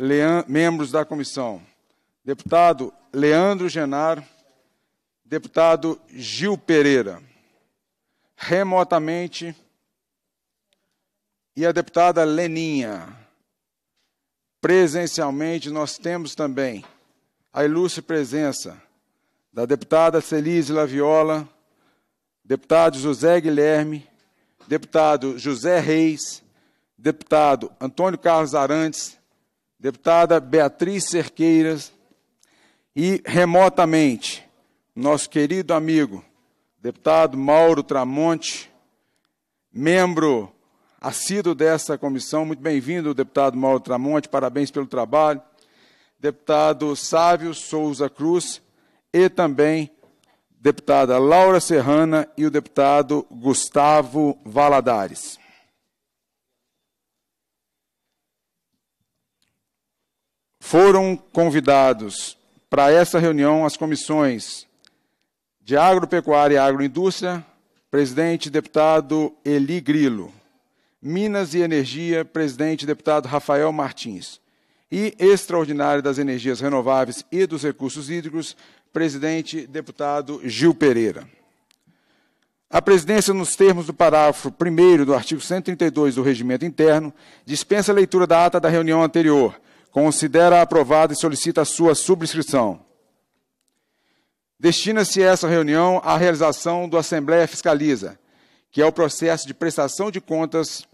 Lean, membros da comissão: deputado Leandro Genar, deputado Gil Pereira. Remotamente, e a deputada Leninha. Presencialmente, nós temos também a ilustre presença da deputada Celise Laviola, deputado José Guilherme, deputado José Reis, deputado Antônio Carlos Arantes, deputada Beatriz Cerqueiras e remotamente nosso querido amigo, deputado Mauro Tramonte, membro assíduo dessa comissão. Muito bem-vindo, deputado Mauro Tramonte, parabéns pelo trabalho. Deputado Sávio Souza Cruz e também deputada Laura Serrana e o deputado Gustavo Valadares. Foram convidados para essa reunião as comissões de Agropecuária e Agroindústria, presidente deputado Eli Grilo. Minas e Energia, presidente deputado Rafael Martins. E Extraordinário das Energias Renováveis e dos Recursos Hídricos, presidente deputado Gil Pereira. A presidência, nos termos do parágrafo 1 do artigo 132 do Regimento Interno, dispensa a leitura da ata da reunião anterior, considera aprovada e solicita a sua subscrição. Destina-se essa reunião à realização do Assembleia Fiscaliza, que é o processo de prestação de contas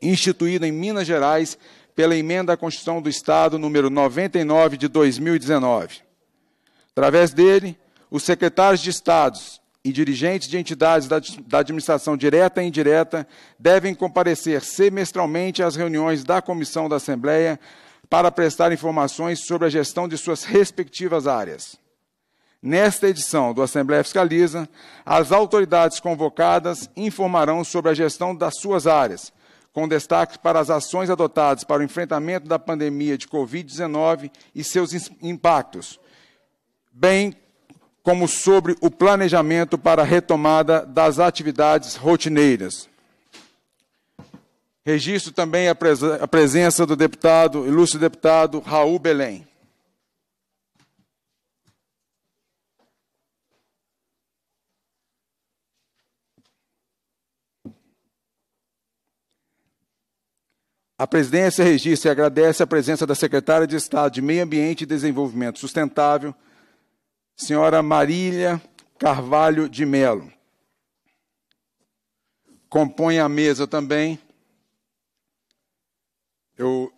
instituído em Minas Gerais pela emenda à Constituição do Estado número 99 de 2019. Através dele, os secretários de Estados e dirigentes de entidades da, administração direta e indireta devem comparecer semestralmente às reuniões da Comissão da Assembleia para prestar informações sobre a gestão de suas respectivas áreas. Nesta edição do Assembleia Fiscaliza, as autoridades convocadas informarão sobre a gestão das suas áreas, com destaque para as ações adotadas para o enfrentamento da pandemia de Covid-19 e seus impactos, bem como sobre o planejamento para a retomada das atividades rotineiras. Registro também a, a presença do deputado, ilustre deputado Raul Belém. A presidência registra e agradece a presença da secretária de Estado de Meio Ambiente e Desenvolvimento Sustentável, senhora Marília Carvalho de Melo. Compõe a mesa também eu.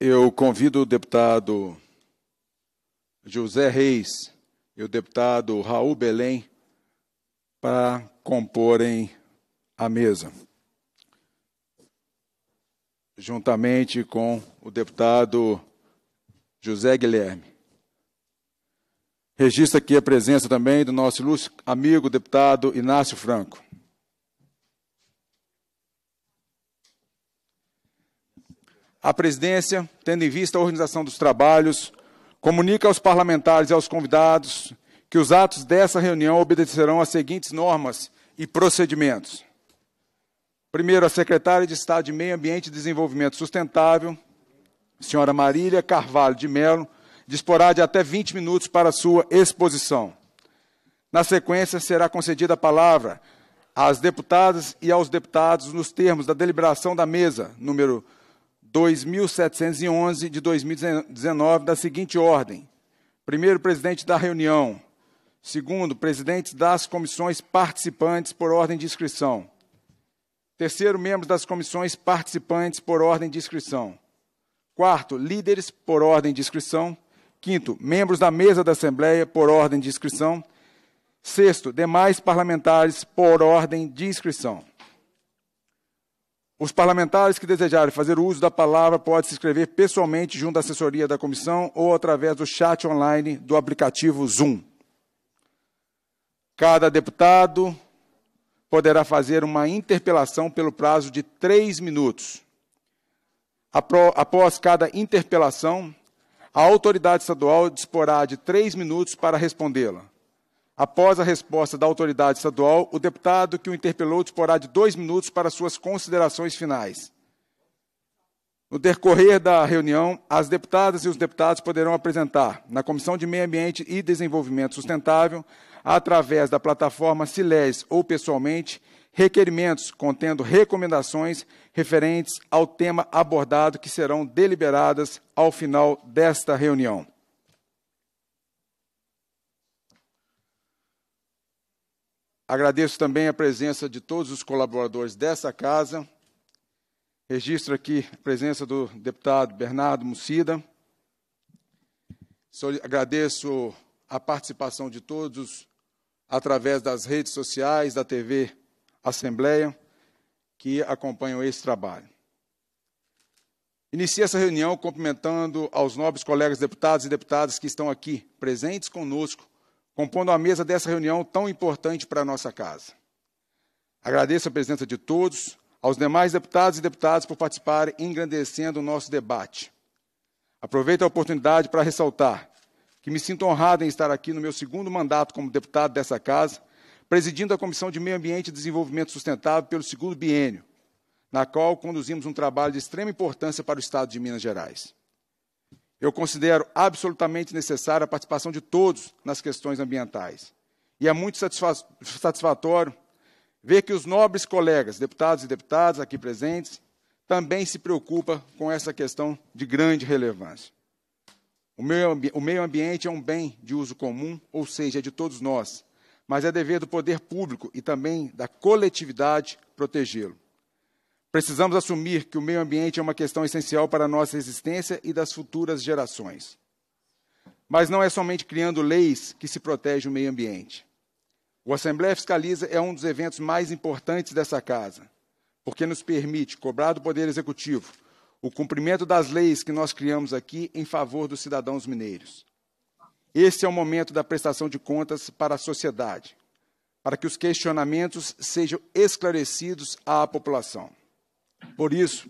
Eu convido o deputado José Reis e o deputado Raul Belém para comporem a mesa juntamente com o deputado José Guilherme. Registro aqui a presença também do nosso ilustre amigo deputado Inácio Franco. A presidência, tendo em vista a organização dos trabalhos, comunica aos parlamentares e aos convidados que os atos dessa reunião obedecerão às seguintes normas e procedimentos. Primeiro, a secretária de Estado de Meio Ambiente e Desenvolvimento Sustentável, senhora Marília Carvalho de Melo, disporá de até 20 minutos para sua exposição. Na sequência, será concedida a palavra às deputadas e aos deputados nos termos da deliberação da mesa número 2711 de 2019 da seguinte ordem: primeiro, presidente da reunião; segundo, presidentes das comissões participantes por ordem de inscrição; Terceiro, membros das comissões participantes por ordem de inscrição. Quarto, líderes por ordem de inscrição. Quinto, membros da mesa da Assembleia por ordem de inscrição. Sexto, demais parlamentares por ordem de inscrição. Os parlamentares que desejarem fazer uso da palavra podem se inscrever pessoalmente junto à assessoria da comissão ou através do chat online do aplicativo Zoom. Cada deputado, poderá fazer uma interpelação pelo prazo de três minutos. Após cada interpelação, a autoridade estadual disporá de três minutos para respondê-la. Após a resposta da autoridade estadual, o deputado que o interpelou disporá de dois minutos para suas considerações finais. No decorrer da reunião, as deputadas e os deputados poderão apresentar, na Comissão de Meio Ambiente e Desenvolvimento Sustentável, através da plataforma Siles ou pessoalmente, requerimentos contendo recomendações referentes ao tema abordado que serão deliberadas ao final desta reunião. Agradeço também a presença de todos os colaboradores dessa casa. Registro aqui a presença do deputado Bernardo Mucida. Agradeço a participação de todos os através das redes sociais, da TV Assembleia, que acompanham esse trabalho. Inicie essa reunião cumprimentando aos nobres colegas deputados e deputadas que estão aqui presentes conosco, compondo a mesa dessa reunião tão importante para a nossa casa. Agradeço a presença de todos, aos demais deputados e deputadas por participarem engrandecendo o nosso debate. Aproveito a oportunidade para ressaltar que me sinto honrado em estar aqui no meu segundo mandato como deputado dessa casa, presidindo a Comissão de Meio Ambiente e Desenvolvimento Sustentável pelo segundo biênio, na qual conduzimos um trabalho de extrema importância para o Estado de Minas Gerais. Eu considero absolutamente necessária a participação de todos nas questões ambientais. E é muito satisfatório ver que os nobres colegas, deputados e deputadas aqui presentes, também se preocupam com essa questão de grande relevância. O meio, o meio ambiente é um bem de uso comum, ou seja, é de todos nós, mas é dever do poder público e também da coletividade protegê-lo. Precisamos assumir que o meio ambiente é uma questão essencial para a nossa existência e das futuras gerações. Mas não é somente criando leis que se protege o meio ambiente. O Assembleia Fiscaliza é um dos eventos mais importantes dessa casa, porque nos permite cobrar do Poder Executivo o cumprimento das leis que nós criamos aqui em favor dos cidadãos mineiros. Este é o momento da prestação de contas para a sociedade, para que os questionamentos sejam esclarecidos à população. Por isso,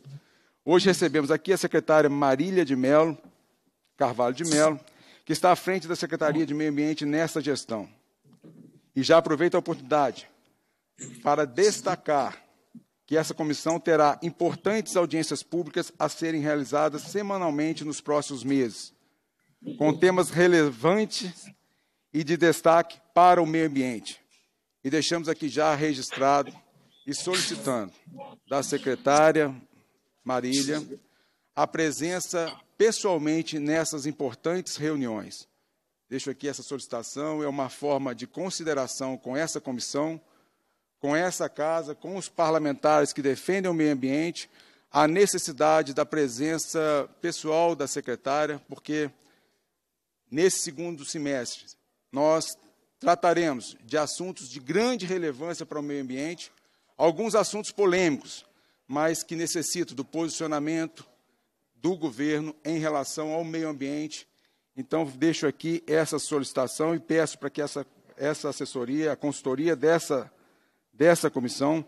hoje recebemos aqui a secretária Marília de Mello, Carvalho de Mello, que está à frente da Secretaria de Meio Ambiente nesta gestão. E já aproveito a oportunidade para destacar que essa comissão terá importantes audiências públicas a serem realizadas semanalmente nos próximos meses, com temas relevantes e de destaque para o meio ambiente. E deixamos aqui já registrado e solicitando da secretária Marília a presença pessoalmente nessas importantes reuniões. Deixo aqui essa solicitação, é uma forma de consideração com essa comissão com essa casa, com os parlamentares que defendem o meio ambiente, a necessidade da presença pessoal da secretária, porque nesse segundo semestre nós trataremos de assuntos de grande relevância para o meio ambiente, alguns assuntos polêmicos, mas que necessitam do posicionamento do governo em relação ao meio ambiente. Então, deixo aqui essa solicitação e peço para que essa, essa assessoria, a consultoria dessa dessa comissão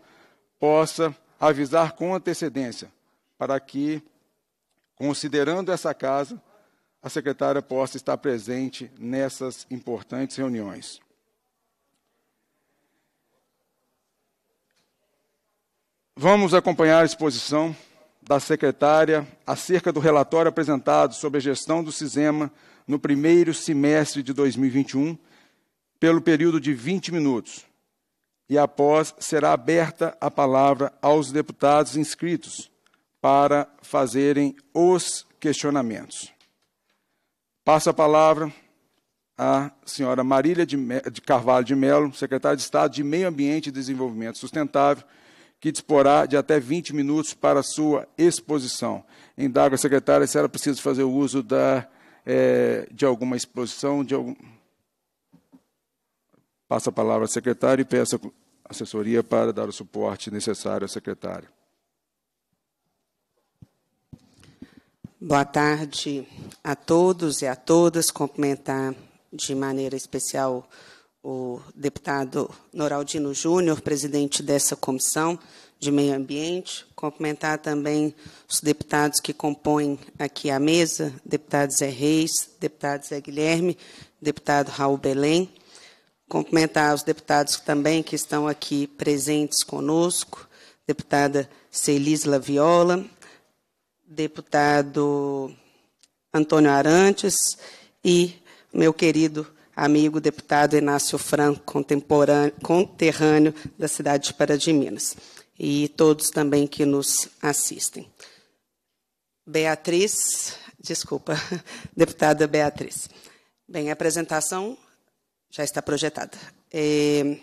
possa avisar com antecedência, para que, considerando essa casa, a secretária possa estar presente nessas importantes reuniões. Vamos acompanhar a exposição da secretária acerca do relatório apresentado sobre a gestão do CISEMA no primeiro semestre de 2021, pelo período de 20 minutos, e após será aberta a palavra aos deputados inscritos para fazerem os questionamentos. Passo a palavra à senhora Marília de Carvalho de Melo, secretária de Estado de Meio Ambiente e Desenvolvimento Sustentável, que disporá de até 20 minutos para sua exposição. Indago a secretária se ela precisa fazer o uso da, é, de alguma exposição, de algum... Passo a palavra à secretária e peço assessoria para dar o suporte necessário à secretária. Boa tarde a todos e a todas. Cumprimentar de maneira especial o deputado Noraldino Júnior, presidente dessa comissão de meio ambiente. Cumprimentar também os deputados que compõem aqui a mesa, deputado Zé Reis, deputado Zé Guilherme, deputado Raul Belém cumprimentar os deputados também que estão aqui presentes conosco, deputada Celis Laviola, deputado Antônio Arantes e meu querido amigo deputado Inácio Franco, conterrâneo da cidade de Pará de Minas, e todos também que nos assistem. Beatriz, desculpa, deputada Beatriz. Bem, a apresentação já está projetada. É...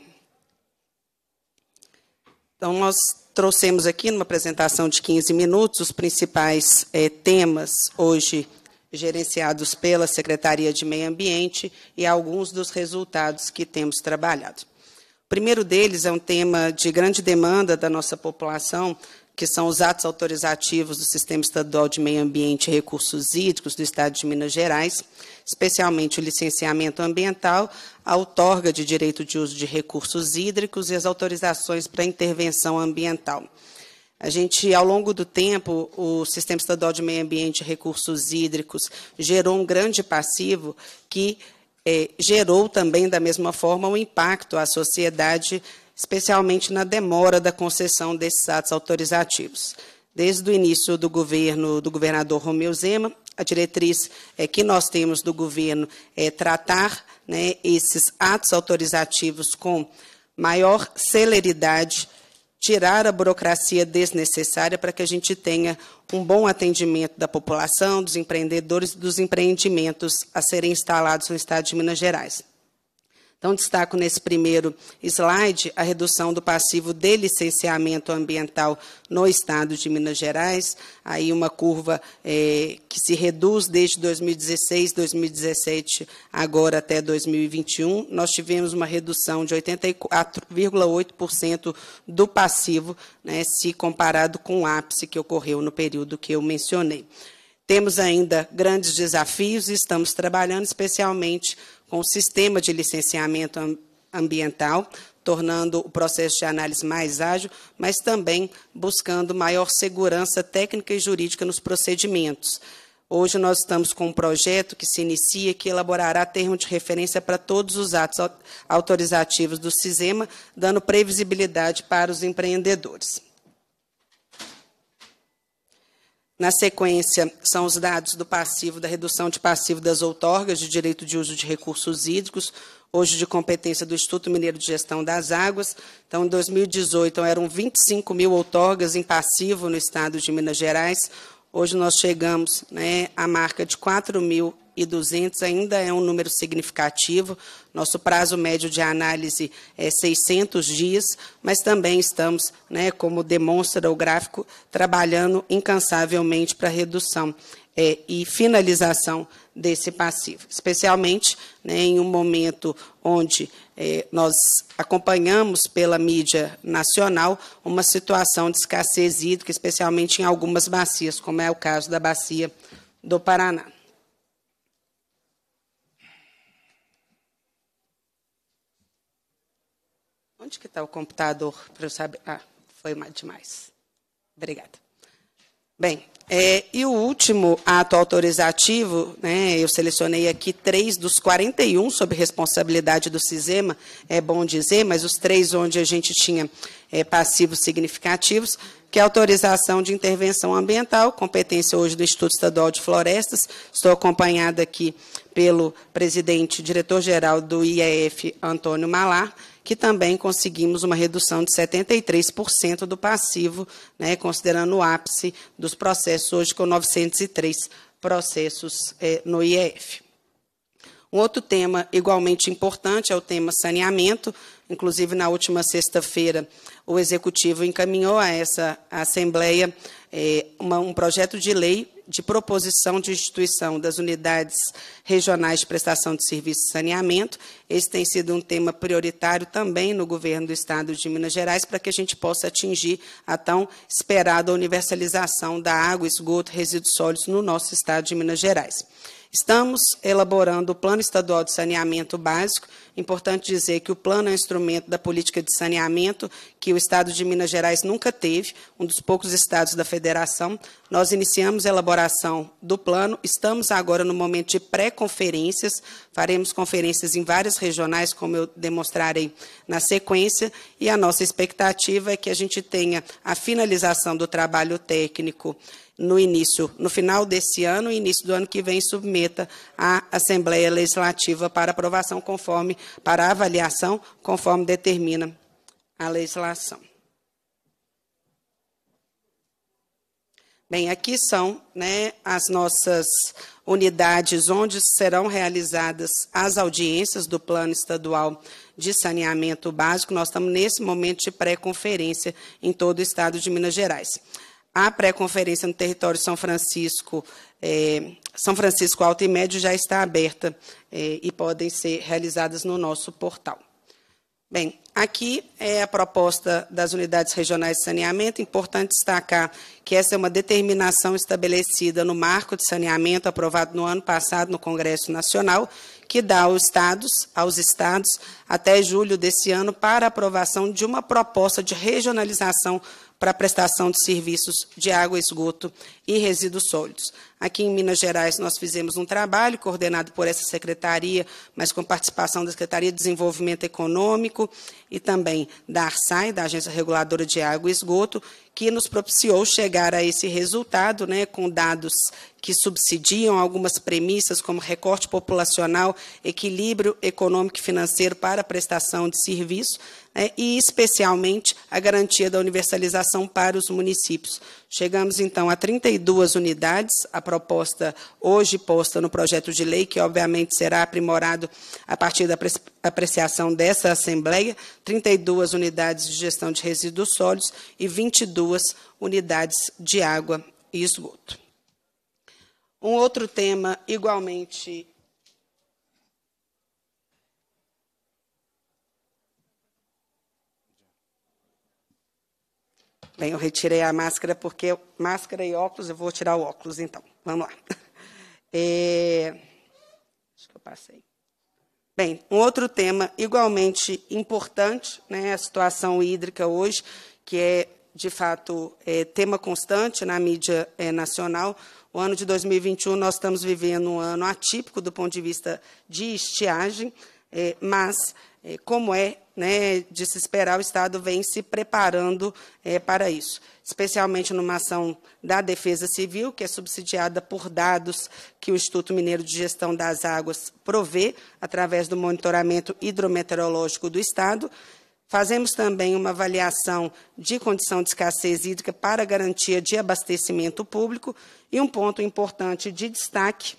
Então, nós trouxemos aqui, numa apresentação de 15 minutos, os principais é, temas hoje gerenciados pela Secretaria de Meio Ambiente e alguns dos resultados que temos trabalhado. O primeiro deles é um tema de grande demanda da nossa população, que são os atos autorizativos do Sistema Estadual de Meio Ambiente e Recursos Hídricos do Estado de Minas Gerais, especialmente o licenciamento ambiental, a outorga de direito de uso de recursos hídricos e as autorizações para intervenção ambiental. A gente, ao longo do tempo, o Sistema Estadual de Meio Ambiente e Recursos Hídricos gerou um grande passivo que eh, gerou também, da mesma forma, um impacto à sociedade especialmente na demora da concessão desses atos autorizativos. Desde o início do governo do governador Romeu Zema, a diretriz é, que nós temos do governo é tratar né, esses atos autorizativos com maior celeridade, tirar a burocracia desnecessária para que a gente tenha um bom atendimento da população, dos empreendedores e dos empreendimentos a serem instalados no Estado de Minas Gerais. Então, destaco nesse primeiro slide a redução do passivo de licenciamento ambiental no estado de Minas Gerais, aí uma curva é, que se reduz desde 2016, 2017, agora até 2021. Nós tivemos uma redução de 84,8% do passivo, né, se comparado com o ápice que ocorreu no período que eu mencionei. Temos ainda grandes desafios e estamos trabalhando especialmente com o sistema de licenciamento ambiental, tornando o processo de análise mais ágil, mas também buscando maior segurança técnica e jurídica nos procedimentos. Hoje nós estamos com um projeto que se inicia, que elaborará termo de referência para todos os atos autorizativos do CISEMA, dando previsibilidade para os empreendedores. Na sequência, são os dados do passivo, da redução de passivo das outorgas de direito de uso de recursos hídricos, hoje de competência do Instituto Mineiro de Gestão das Águas. Então, em 2018, eram 25 mil outorgas em passivo no estado de Minas Gerais. Hoje nós chegamos né, à marca de 4 mil e 200 ainda é um número significativo. Nosso prazo médio de análise é 600 dias, mas também estamos, né, como demonstra o gráfico, trabalhando incansavelmente para redução é, e finalização desse passivo, especialmente né, em um momento onde é, nós acompanhamos pela mídia nacional uma situação de escassez hídrica, especialmente em algumas bacias, como é o caso da bacia do Paraná. Onde que está o computador para eu saber? Ah, foi demais. Obrigada. Bem, é, e o último ato autorizativo, né, eu selecionei aqui três dos 41 sob responsabilidade do CISEMA, é bom dizer, mas os três onde a gente tinha é, passivos significativos, que é autorização de intervenção ambiental, competência hoje do Instituto Estadual de Florestas. Estou acompanhada aqui pelo presidente, diretor-geral do IEF, Antônio Malar que também conseguimos uma redução de 73% do passivo, né, considerando o ápice dos processos hoje com 903 processos é, no IEF. Um outro tema igualmente importante é o tema saneamento. Inclusive, na última sexta-feira, o Executivo encaminhou a essa Assembleia é, uma, um projeto de lei de proposição de instituição das unidades regionais de prestação de serviços de saneamento. Esse tem sido um tema prioritário também no governo do Estado de Minas Gerais, para que a gente possa atingir a tão esperada universalização da água, esgoto, resíduos sólidos no nosso Estado de Minas Gerais. Estamos elaborando o Plano Estadual de Saneamento Básico. Importante dizer que o plano é um instrumento da política de saneamento que o Estado de Minas Gerais nunca teve, um dos poucos estados da federação. Nós iniciamos a elaboração do plano, estamos agora no momento de pré-conferências, faremos conferências em várias regionais, como eu demonstrarei na sequência, e a nossa expectativa é que a gente tenha a finalização do trabalho técnico no início, no final desse ano e início do ano que vem, submeta à Assembleia Legislativa para aprovação conforme, para avaliação, conforme determina a legislação. Bem, aqui são né, as nossas unidades onde serão realizadas as audiências do Plano Estadual de Saneamento Básico. Nós estamos nesse momento de pré-conferência em todo o estado de Minas Gerais. A pré-conferência no território São Francisco, é, São Francisco Alto e Médio já está aberta é, e podem ser realizadas no nosso portal. Bem, aqui é a proposta das unidades regionais de saneamento. Importante destacar que essa é uma determinação estabelecida no marco de saneamento aprovado no ano passado no Congresso Nacional, que dá aos estados, aos estados até julho desse ano para aprovação de uma proposta de regionalização para a prestação de serviços de água, esgoto e resíduos sólidos. Aqui em Minas Gerais, nós fizemos um trabalho coordenado por essa secretaria, mas com participação da Secretaria de Desenvolvimento Econômico e também da ARSAI, da Agência Reguladora de Água e Esgoto, que nos propiciou chegar a esse resultado, né, com dados que subsidiam algumas premissas, como recorte populacional, equilíbrio econômico e financeiro para a prestação de serviço, né, e especialmente a garantia da universalização para os municípios. Chegamos, então, a 32 unidades, a proposta hoje posta no projeto de lei, que obviamente será aprimorado a partir da apreciação dessa Assembleia, 32 unidades de gestão de resíduos sólidos e 22 unidades de água e esgoto. Um outro tema igualmente Bem, eu retirei a máscara porque máscara e óculos, eu vou tirar o óculos então. Vamos lá. É... Acho que eu passei. Bem, um outro tema igualmente importante, né, a situação hídrica hoje, que é de fato é tema constante na mídia é, nacional. O ano de 2021 nós estamos vivendo um ano atípico do ponto de vista de estiagem é, mas, é, como é né, de se esperar, o Estado vem se preparando é, para isso, especialmente numa ação da Defesa Civil, que é subsidiada por dados que o Instituto Mineiro de Gestão das Águas provê, através do monitoramento hidrometeorológico do Estado. Fazemos também uma avaliação de condição de escassez hídrica para garantia de abastecimento público. E um ponto importante de destaque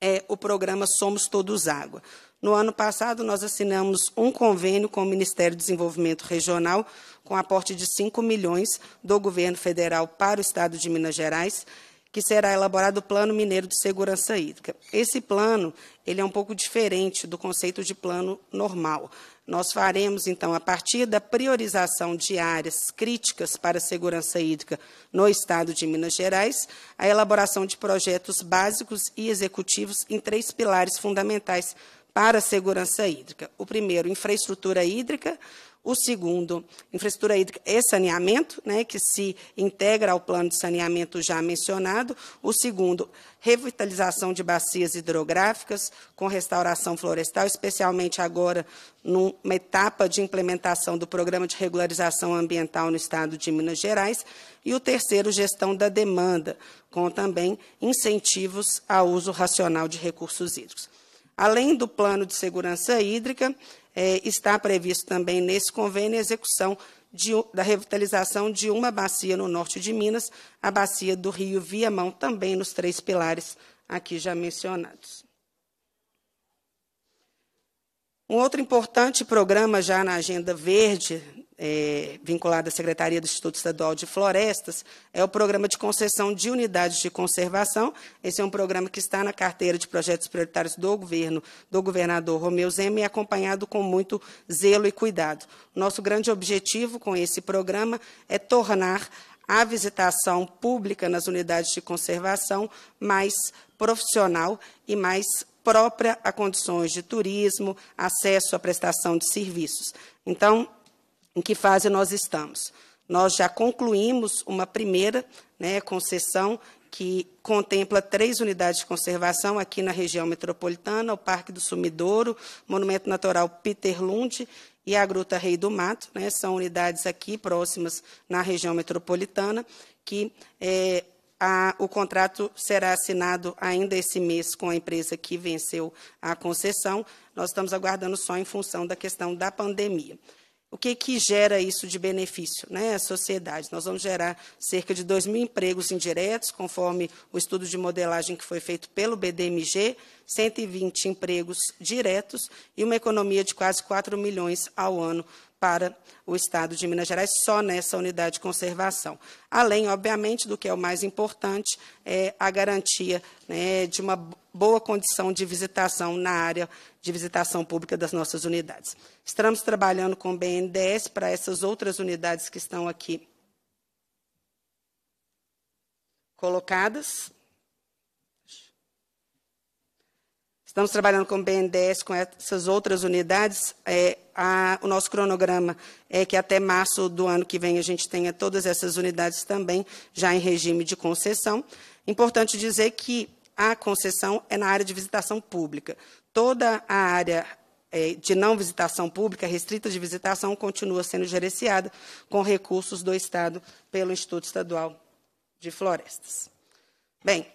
é o programa Somos Todos Água. No ano passado, nós assinamos um convênio com o Ministério do Desenvolvimento Regional, com aporte de 5 milhões do governo federal para o estado de Minas Gerais, que será elaborado o Plano Mineiro de Segurança Hídrica. Esse plano ele é um pouco diferente do conceito de plano normal. Nós faremos, então, a partir da priorização de áreas críticas para a segurança hídrica no Estado de Minas Gerais, a elaboração de projetos básicos e executivos em três pilares fundamentais para a segurança hídrica. O primeiro, infraestrutura hídrica. O segundo, infraestrutura hídrica e saneamento, né, que se integra ao plano de saneamento já mencionado. O segundo, revitalização de bacias hidrográficas com restauração florestal, especialmente agora numa etapa de implementação do programa de regularização ambiental no estado de Minas Gerais. E o terceiro, gestão da demanda, com também incentivos ao uso racional de recursos hídricos. Além do plano de segurança hídrica, é, está previsto também nesse convênio a execução de, da revitalização de uma bacia no norte de Minas, a bacia do rio Viamão, também nos três pilares aqui já mencionados. Um outro importante programa já na Agenda Verde é, vinculado à Secretaria do Instituto Estadual de Florestas, é o programa de concessão de unidades de conservação. Esse é um programa que está na carteira de projetos prioritários do governo, do governador Romeu Zema, e é acompanhado com muito zelo e cuidado. Nosso grande objetivo com esse programa é tornar a visitação pública nas unidades de conservação mais profissional e mais própria a condições de turismo, acesso à prestação de serviços. Então, em que fase nós estamos. Nós já concluímos uma primeira né, concessão que contempla três unidades de conservação aqui na região metropolitana, o Parque do Sumidouro, Monumento Natural Peter Lund e a Gruta Rei do Mato. Né, são unidades aqui próximas na região metropolitana que é, a, o contrato será assinado ainda esse mês com a empresa que venceu a concessão. Nós estamos aguardando só em função da questão da pandemia. O que, que gera isso de benefício? Né? à sociedade. Nós vamos gerar cerca de 2 mil empregos indiretos, conforme o estudo de modelagem que foi feito pelo BDMG, 120 empregos diretos e uma economia de quase 4 milhões ao ano para o Estado de Minas Gerais só nessa unidade de conservação. Além, obviamente, do que é o mais importante, é a garantia né, de uma boa condição de visitação na área de visitação pública das nossas unidades. Estamos trabalhando com o BNDES para essas outras unidades que estão aqui colocadas. Estamos trabalhando com o BNDES, com essas outras unidades, é, a, o nosso cronograma é que até março do ano que vem a gente tenha todas essas unidades também já em regime de concessão. Importante dizer que a concessão é na área de visitação pública. Toda a área é, de não visitação pública, restrita de visitação, continua sendo gerenciada com recursos do Estado pelo Instituto Estadual de Florestas. Bem,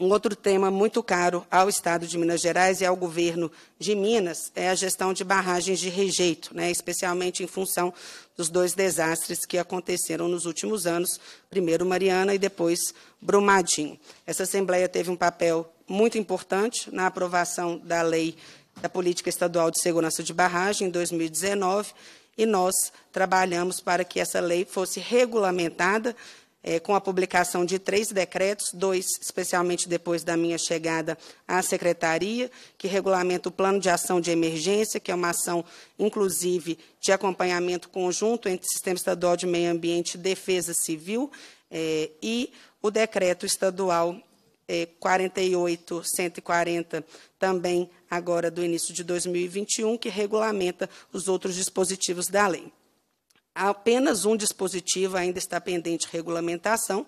um outro tema muito caro ao Estado de Minas Gerais e ao governo de Minas é a gestão de barragens de rejeito, né, especialmente em função dos dois desastres que aconteceram nos últimos anos, primeiro Mariana e depois Brumadinho. Essa Assembleia teve um papel muito importante na aprovação da lei da Política Estadual de Segurança de Barragem em 2019 e nós trabalhamos para que essa lei fosse regulamentada é, com a publicação de três decretos, dois especialmente depois da minha chegada à secretaria, que regulamenta o plano de ação de emergência, que é uma ação, inclusive, de acompanhamento conjunto entre Sistema Estadual de Meio Ambiente e Defesa Civil, é, e o decreto estadual é, 48.140, também agora do início de 2021, que regulamenta os outros dispositivos da lei. Apenas um dispositivo ainda está pendente de regulamentação,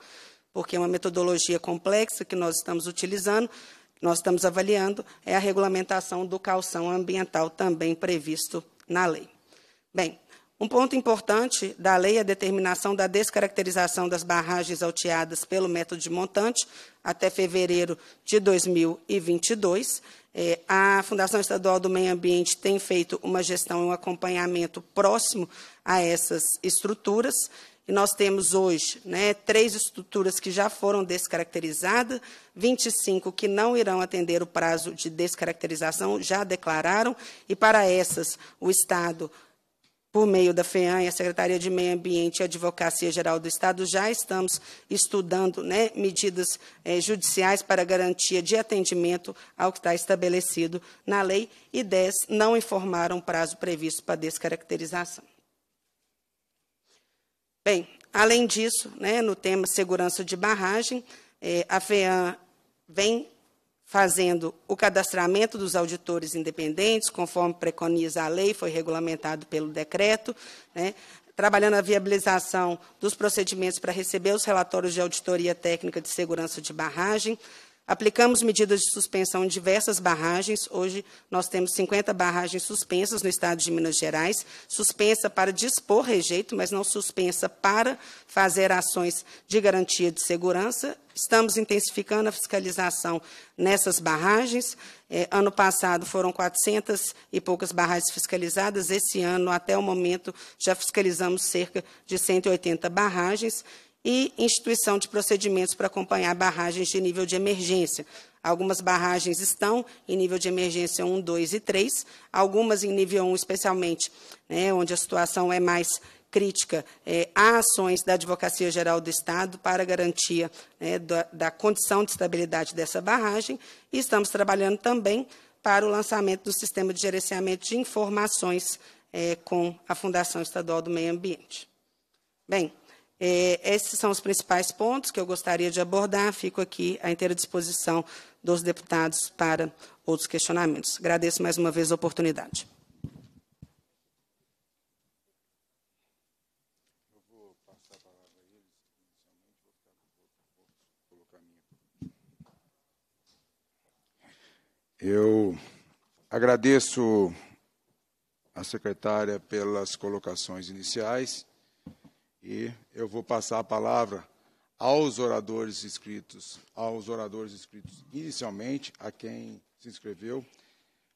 porque é uma metodologia complexa que nós estamos utilizando, nós estamos avaliando, é a regulamentação do calção ambiental também previsto na lei. Bem, um ponto importante da lei é a determinação da descaracterização das barragens alteadas pelo método de montante até fevereiro de 2022. É, a Fundação Estadual do Meio Ambiente tem feito uma gestão e um acompanhamento próximo a essas estruturas. E nós temos hoje né, três estruturas que já foram descaracterizadas, 25 que não irão atender o prazo de descaracterização, já declararam, e para essas o Estado, por meio da FEAM, a Secretaria de Meio Ambiente e a Advocacia Geral do Estado, já estamos estudando né, medidas eh, judiciais para garantia de atendimento ao que está estabelecido na lei, e 10 não informaram o prazo previsto para descaracterização. Bem, além disso, né, no tema segurança de barragem, é, a FEAM vem fazendo o cadastramento dos auditores independentes, conforme preconiza a lei, foi regulamentado pelo decreto, né, trabalhando a viabilização dos procedimentos para receber os relatórios de auditoria técnica de segurança de barragem, Aplicamos medidas de suspensão em diversas barragens. Hoje, nós temos 50 barragens suspensas no estado de Minas Gerais, suspensa para dispor rejeito, mas não suspensa para fazer ações de garantia de segurança. Estamos intensificando a fiscalização nessas barragens. É, ano passado foram 400 e poucas barragens fiscalizadas. Esse ano, até o momento, já fiscalizamos cerca de 180 barragens e instituição de procedimentos para acompanhar barragens de nível de emergência. Algumas barragens estão em nível de emergência 1, 2 e 3, algumas em nível 1, especialmente, né, onde a situação é mais crítica é, a ações da Advocacia Geral do Estado para garantia né, da, da, condição de estabilidade dessa barragem. E estamos trabalhando também para o lançamento do sistema de gerenciamento de informações é, com a Fundação Estadual do Meio Ambiente. Bem, é, esses são os principais pontos que eu gostaria de abordar. Fico aqui à inteira disposição dos deputados para outros questionamentos. Agradeço mais uma vez a oportunidade. Eu agradeço à secretária pelas colocações iniciais. E eu vou passar a palavra aos oradores inscritos, aos oradores inscritos inicialmente, a quem se inscreveu,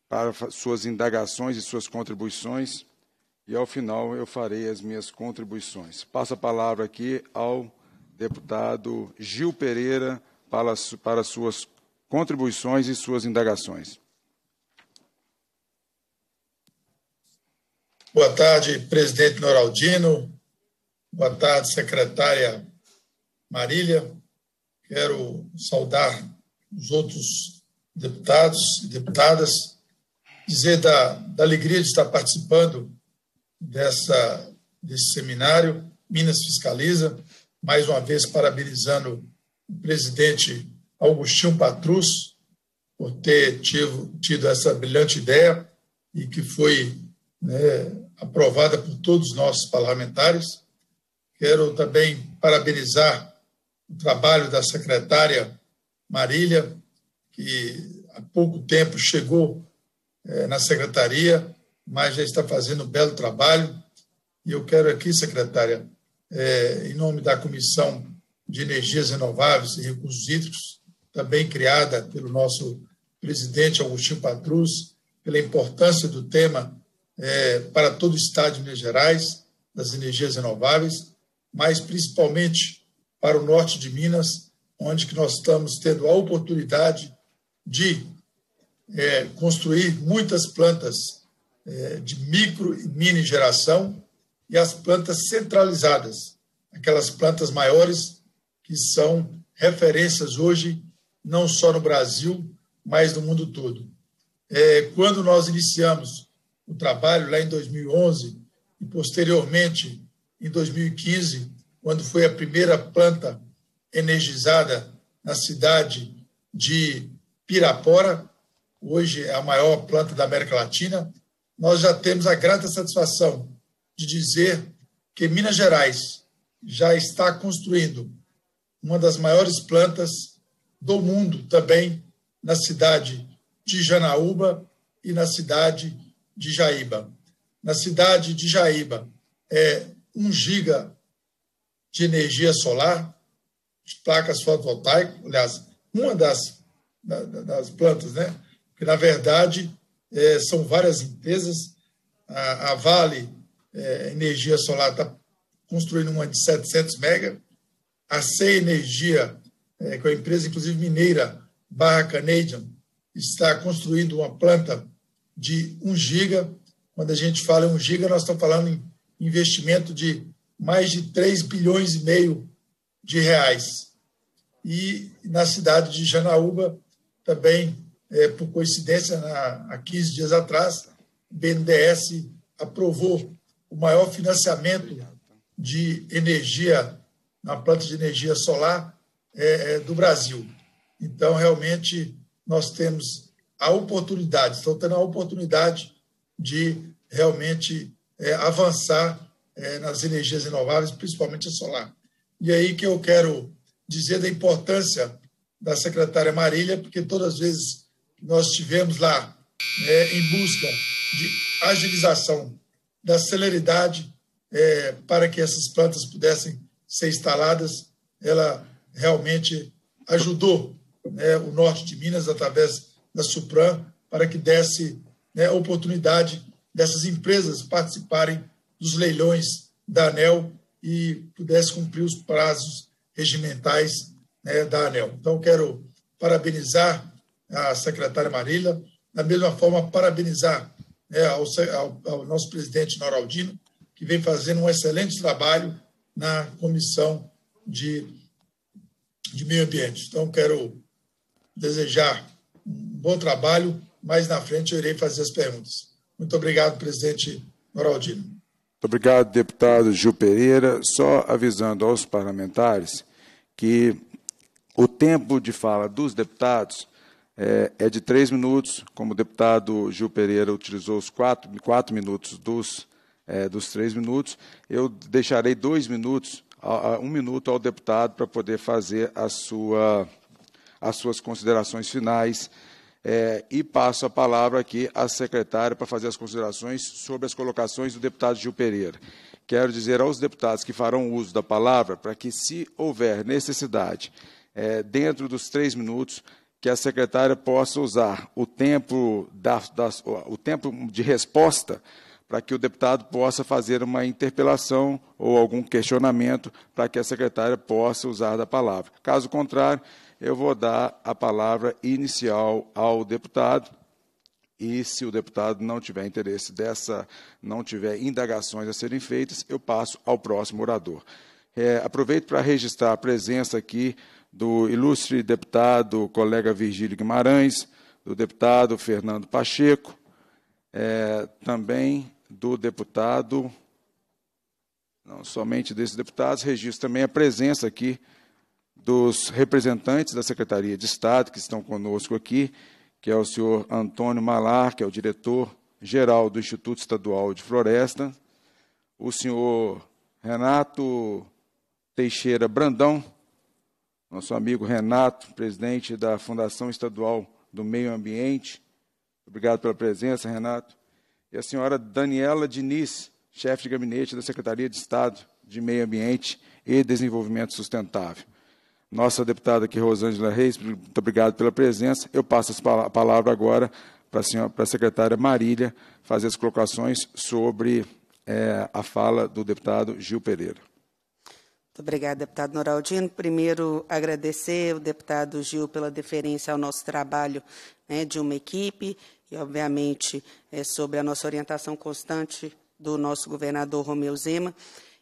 para suas indagações e suas contribuições, e ao final eu farei as minhas contribuições. Passo a palavra aqui ao deputado Gil Pereira para, para suas contribuições e suas indagações. Boa tarde, presidente Noraldino, Boa tarde, secretária Marília. Quero saudar os outros deputados e deputadas, dizer da, da alegria de estar participando dessa, desse seminário. Minas Fiscaliza, mais uma vez parabenizando o presidente Augustinho Patrus por ter tido, tido essa brilhante ideia e que foi né, aprovada por todos nós parlamentares. Quero também parabenizar o trabalho da secretária Marília, que há pouco tempo chegou é, na secretaria, mas já está fazendo um belo trabalho. E eu quero aqui, secretária, é, em nome da Comissão de Energias Renováveis e Recursos Hídricos, também criada pelo nosso presidente Agostinho Patrus, pela importância do tema é, para todo o Estado de Minas Gerais, das energias renováveis, mas principalmente para o norte de Minas, onde que nós estamos tendo a oportunidade de é, construir muitas plantas é, de micro e mini geração e as plantas centralizadas, aquelas plantas maiores que são referências hoje, não só no Brasil, mas no mundo todo. É, quando nós iniciamos o trabalho lá em 2011 e posteriormente em 2015, quando foi a primeira planta energizada na cidade de Pirapora, hoje é a maior planta da América Latina, nós já temos a grata satisfação de dizer que Minas Gerais já está construindo uma das maiores plantas do mundo também na cidade de Janaúba e na cidade de Jaíba. Na cidade de Jaíba, é, um giga de energia solar, de placas fotovoltaicas, aliás, uma das, das plantas, né? que na verdade é, são várias empresas. A, a Vale é, Energia Solar está construindo uma de 700 mega. A C Energia, é, que é uma empresa inclusive mineira, Barra Canadian, está construindo uma planta de 1 giga. Quando a gente fala em 1 giga, nós estamos falando em investimento de mais de 3 bilhões e meio de reais. E na cidade de Janaúba, também, é, por coincidência, na, há 15 dias atrás, o BNDES aprovou o maior financiamento de energia na planta de energia solar é, é, do Brasil. Então, realmente, nós temos a oportunidade, estão tendo a oportunidade de realmente é, avançar é, nas energias renováveis, principalmente a solar. E aí que eu quero dizer da importância da secretária Marília, porque todas as vezes que nós tivemos lá né, em busca de agilização da celeridade é, para que essas plantas pudessem ser instaladas, ela realmente ajudou né, o norte de Minas através da Supran para que desse né, oportunidade dessas empresas participarem dos leilões da ANEL e pudesse cumprir os prazos regimentais né, da ANEL. Então, quero parabenizar a secretária Marília, da mesma forma, parabenizar né, ao, ao, ao, nosso presidente Noraldino, que vem fazendo um excelente trabalho na comissão de, de meio ambiente. Então, quero desejar um bom trabalho, mas na frente eu irei fazer as perguntas. Muito obrigado, presidente Moraldino. Muito obrigado, deputado Gil Pereira. Só avisando aos parlamentares que o tempo de fala dos deputados eh, é, de três minutos, como o deputado Gil Pereira utilizou os quatro, quatro minutos dos, é, dos três minutos, eu deixarei dois minutos, um minuto ao deputado para poder fazer a sua, as suas considerações finais é, e passo a palavra aqui à secretária para fazer as considerações sobre as colocações do deputado Gil Pereira. Quero dizer aos deputados que farão uso da palavra para que, se houver necessidade, é, dentro dos três minutos, que a secretária possa usar o tempo, da, o tempo de resposta para que o deputado possa fazer uma interpelação ou algum questionamento para que a secretária possa usar da palavra. Caso contrário, eu vou dar a palavra inicial ao deputado. E se o deputado não tiver interesse dessa, não tiver indagações a serem feitas, eu passo ao próximo orador. É, aproveito para registrar a presença aqui do ilustre deputado, colega Virgílio Guimarães, do deputado Fernando Pacheco, é, também do deputado, não somente desses deputados, registro também a presença aqui dos representantes da Secretaria de Estado que estão conosco aqui, que é o senhor Antônio Malar, que é o diretor-geral do Instituto Estadual de Floresta, o senhor Renato Teixeira Brandão, nosso amigo Renato, presidente da Fundação Estadual do Meio Ambiente. Obrigado pela presença, Renato. E a senhora Daniela Diniz, chefe de gabinete da Secretaria de Estado de Meio Ambiente e Desenvolvimento Sustentável nossa deputada aqui, Rosângela Reis, muito obrigado pela presença. Eu passo a palavra agora para a, senhora, para a secretária Marília fazer as colocações sobre é, a fala do deputado Gil Pereira. Muito obrigada, deputado Noraldino. Primeiro, agradecer ao deputado Gil pela deferência ao nosso trabalho né, de uma equipe e, obviamente, é, sobre a nossa orientação constante do nosso governador Romeu Zema.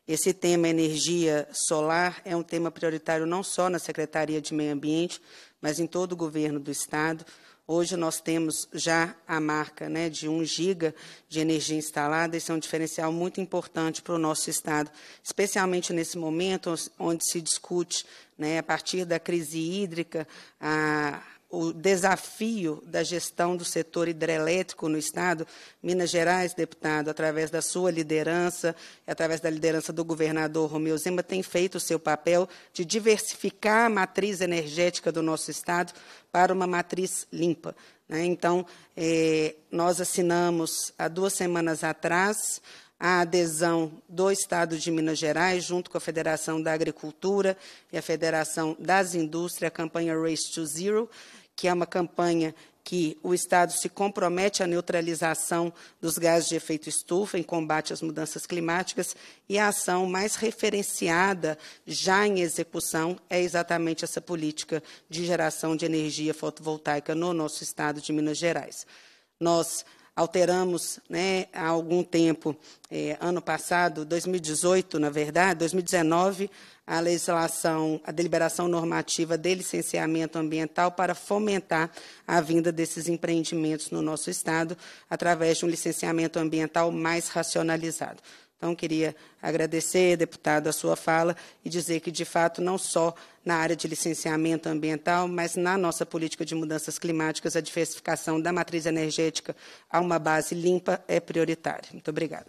Esse tema energia solar é um tema prioritário não só na Secretaria de Meio Ambiente, mas em todo o governo do Estado. Hoje nós temos já a marca né, de 1 giga de energia instalada, isso é um diferencial muito importante para o nosso Estado, especialmente nesse momento onde se discute, né, a partir da crise hídrica, a o desafio da gestão do setor hidrelétrico no Estado. Minas Gerais, deputado, através da sua liderança, através da liderança do governador Romeu Zema, tem feito o seu papel de diversificar a matriz energética do nosso Estado para uma matriz limpa. Né? Então, eh, nós assinamos há duas semanas atrás a adesão do Estado de Minas Gerais, junto com a Federação da Agricultura e a Federação das Indústrias, a campanha Race to Zero, que é uma campanha que o Estado se compromete à neutralização dos gases de efeito estufa em combate às mudanças climáticas, e a ação mais referenciada já em execução é exatamente essa política de geração de energia fotovoltaica no nosso Estado de Minas Gerais. Nós alteramos né, há algum tempo, é, ano passado, 2018, na verdade, 2019, a legislação, a deliberação normativa de licenciamento ambiental para fomentar a vinda desses empreendimentos no nosso Estado através de um licenciamento ambiental mais racionalizado. Então, queria agradecer, deputado, a sua fala e dizer que, de fato, não só na área de licenciamento ambiental, mas na nossa política de mudanças climáticas, a diversificação da matriz energética a uma base limpa é prioritária. Muito obrigada.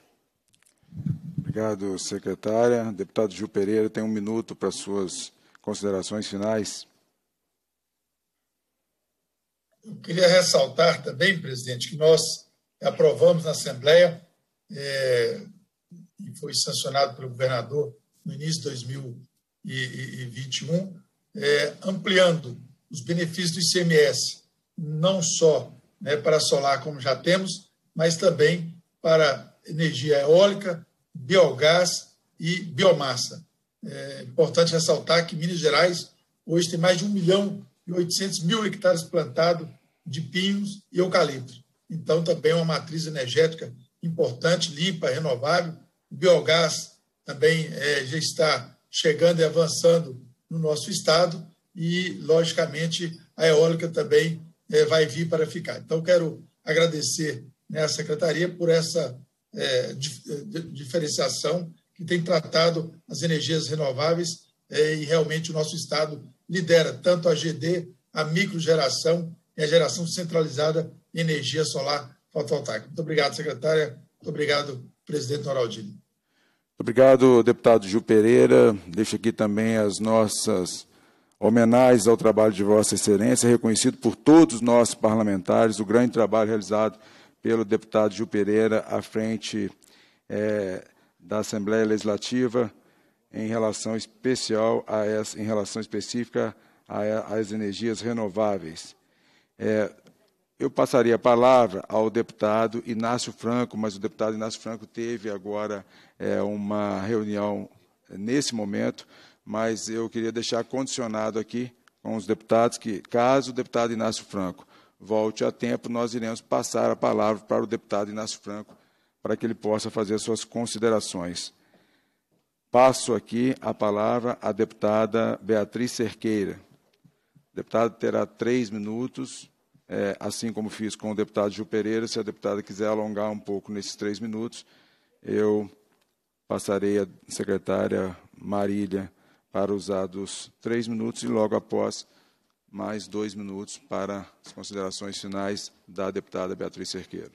Obrigado, secretária. Deputado Gil Pereira, tem um minuto para suas considerações finais. Eu queria ressaltar também, presidente, que nós aprovamos na Assembleia é, e foi sancionado pelo governador no início de 2021, é, ampliando os benefícios do ICMS, não só né, para solar, como já temos, mas também para energia eólica, biogás e biomassa. É importante ressaltar que Minas Gerais hoje tem mais de 1 milhão e 800 mil hectares plantados de pinhos e eucalipto. Então, também é uma matriz energética importante, limpa, renovável, o biogás também é, já está chegando e avançando no nosso estado e, logicamente, a eólica também é, vai vir para ficar. Então, quero agradecer né, à Secretaria por essa é, é diferenciação que tem tratado as energias renováveis é, e realmente o nosso Estado lidera tanto a GD, a microgeração e a geração centralizada de energia solar fotovoltaica. Muito obrigado, secretária. Muito obrigado presidente Noraldini. Obrigado, deputado Gil Pereira. Deixo aqui também as nossas homenagens ao trabalho de Vossa Excelência, reconhecido por todos os nossos parlamentares, o grande trabalho realizado pelo deputado Gil Pereira à frente é, da Assembleia Legislativa em relação especial a essa, em relação específica às energias renováveis. É, eu passaria a palavra ao deputado Inácio Franco, mas o deputado Inácio Franco teve agora é, uma reunião é, nesse momento, mas eu queria deixar condicionado aqui com os deputados que, caso o deputado Inácio Franco volte a tempo, nós iremos passar a palavra para o deputado Inácio Franco para que ele possa fazer as suas considerações. Passo aqui a palavra à deputada Beatriz Cerqueira. A deputada terá três minutos é, assim como fiz com o deputado Gil Pereira, se a deputada quiser alongar um pouco nesses três minutos, eu passarei à secretária Marília para usar dos três minutos e logo após mais dois minutos para as considerações finais da deputada Beatriz Cerqueiro.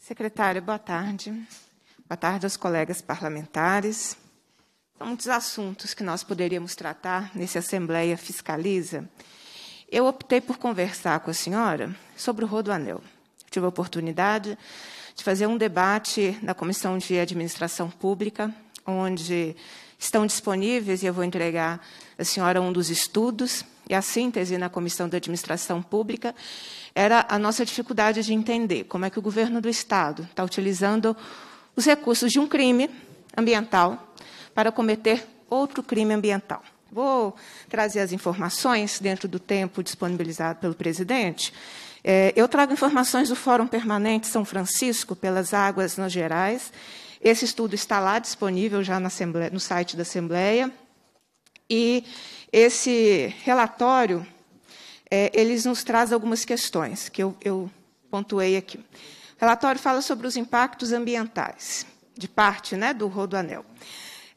Secretária, boa tarde. Boa tarde aos colegas parlamentares. São muitos assuntos que nós poderíamos tratar nesse Assembleia Fiscaliza. Eu optei por conversar com a senhora sobre o Rodoanel. Tive a oportunidade de fazer um debate na Comissão de Administração Pública, onde estão disponíveis, e eu vou entregar à senhora um dos estudos, e a síntese na Comissão de Administração Pública era a nossa dificuldade de entender como é que o governo do Estado está utilizando os recursos de um crime ambiental para cometer outro crime ambiental. Vou trazer as informações dentro do tempo disponibilizado pelo presidente. É, eu trago informações do Fórum Permanente São Francisco pelas Águas nas Gerais. Esse estudo está lá disponível já no site da Assembleia. E esse relatório, é, eles nos traz algumas questões que eu, eu pontuei aqui relatório fala sobre os impactos ambientais, de parte né, do Rodoanel.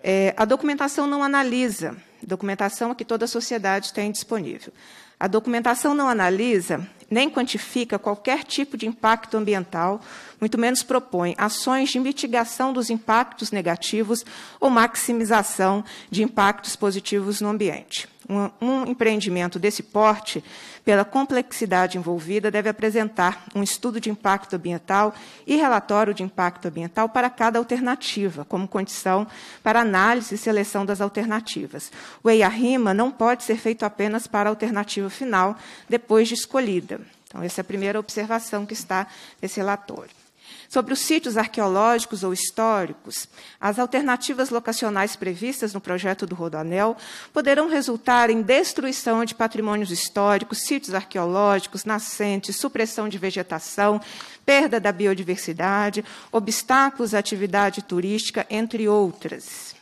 É, a documentação não analisa, documentação que toda a sociedade tem disponível. A documentação não analisa nem quantifica qualquer tipo de impacto ambiental, muito menos propõe ações de mitigação dos impactos negativos ou maximização de impactos positivos no ambiente. Um, um empreendimento desse porte, pela complexidade envolvida, deve apresentar um estudo de impacto ambiental e relatório de impacto ambiental para cada alternativa, como condição para análise e seleção das alternativas. O EIA-RIMA não pode ser feito apenas para a alternativa final, depois de escolhida. Então, essa é a primeira observação que está nesse relatório. Sobre os sítios arqueológicos ou históricos, as alternativas locacionais previstas no projeto do Rodoanel poderão resultar em destruição de patrimônios históricos, sítios arqueológicos, nascentes, supressão de vegetação, perda da biodiversidade, obstáculos à atividade turística, entre outras.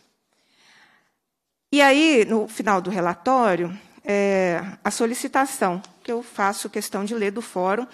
E aí, no final do relatório, é, a solicitação que eu faço questão de ler do fórum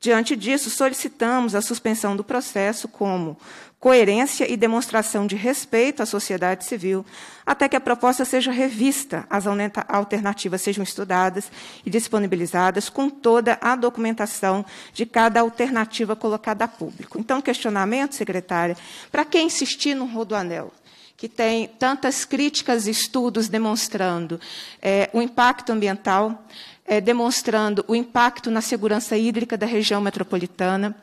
Diante disso, solicitamos a suspensão do processo como coerência e demonstração de respeito à sociedade civil, até que a proposta seja revista, as alternativas sejam estudadas e disponibilizadas com toda a documentação de cada alternativa colocada a público. Então, questionamento, secretária, para quem insistir no Rodoanel? que tem tantas críticas e estudos demonstrando é, o impacto ambiental, é, demonstrando o impacto na segurança hídrica da região metropolitana.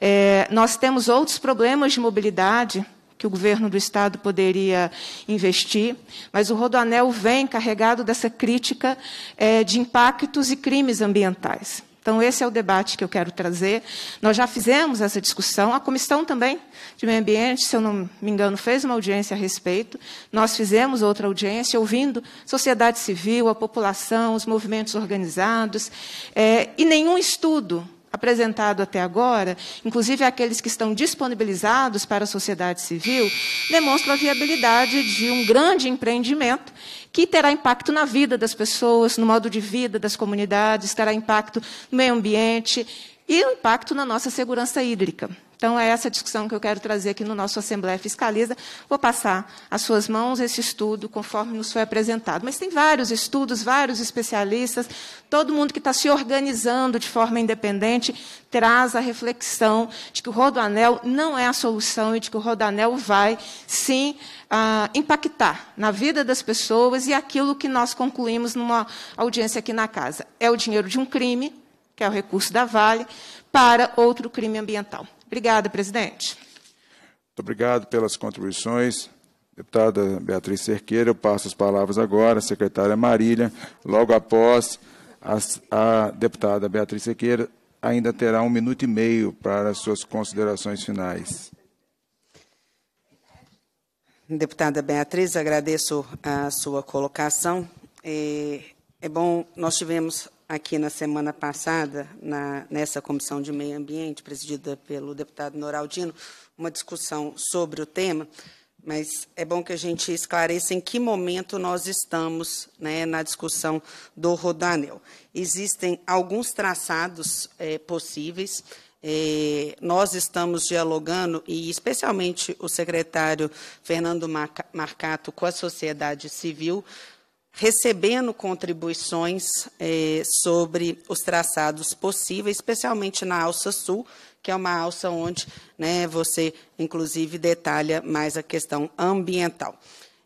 É, nós temos outros problemas de mobilidade que o governo do estado poderia investir, mas o Rodoanel vem carregado dessa crítica é, de impactos e crimes ambientais. Então, esse é o debate que eu quero trazer. Nós já fizemos essa discussão, a comissão também de meio ambiente, se eu não me engano, fez uma audiência a respeito. Nós fizemos outra audiência, ouvindo sociedade civil, a população, os movimentos organizados, é, e nenhum estudo apresentado até agora, inclusive aqueles que estão disponibilizados para a sociedade civil, demonstram a viabilidade de um grande empreendimento que terá impacto na vida das pessoas, no modo de vida das comunidades, terá impacto no meio ambiente e impacto na nossa segurança hídrica. Então, é essa discussão que eu quero trazer aqui no nosso Assembleia Fiscaliza. Vou passar às suas mãos esse estudo, conforme nos foi apresentado. Mas tem vários estudos, vários especialistas, todo mundo que está se organizando de forma independente traz a reflexão de que o rodoanel não é a solução e de que o rodoanel vai, sim, ah, impactar na vida das pessoas e aquilo que nós concluímos numa audiência aqui na casa. É o dinheiro de um crime, que é o recurso da Vale, para outro crime ambiental. Obrigada, presidente. Muito obrigado pelas contribuições. Deputada Beatriz Cerqueira, eu passo as palavras agora à secretária Marília. Logo após, a, a deputada Beatriz Cerqueira ainda terá um minuto e meio para as suas considerações finais. Deputada Beatriz, agradeço a sua colocação. É, é bom, nós tivemos aqui na semana passada, na, nessa Comissão de Meio Ambiente, presidida pelo deputado Noraldino, uma discussão sobre o tema, mas é bom que a gente esclareça em que momento nós estamos né, na discussão do Rodanel. Existem alguns traçados é, possíveis, é, nós estamos dialogando, e especialmente o secretário Fernando Marcato com a sociedade civil, recebendo contribuições é, sobre os traçados possíveis, especialmente na alça sul, que é uma alça onde né, você, inclusive, detalha mais a questão ambiental.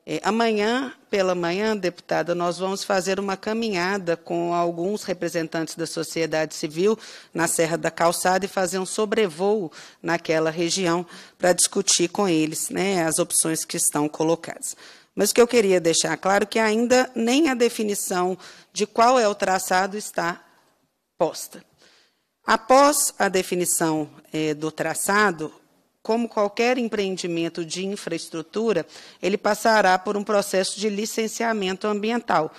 É, amanhã, pela manhã, deputada, nós vamos fazer uma caminhada com alguns representantes da sociedade civil na Serra da Calçada e fazer um sobrevoo naquela região para discutir com eles né, as opções que estão colocadas. Mas o que eu queria deixar claro é que ainda nem a definição de qual é o traçado está posta. Após a definição eh, do traçado, como qualquer empreendimento de infraestrutura, ele passará por um processo de licenciamento ambiental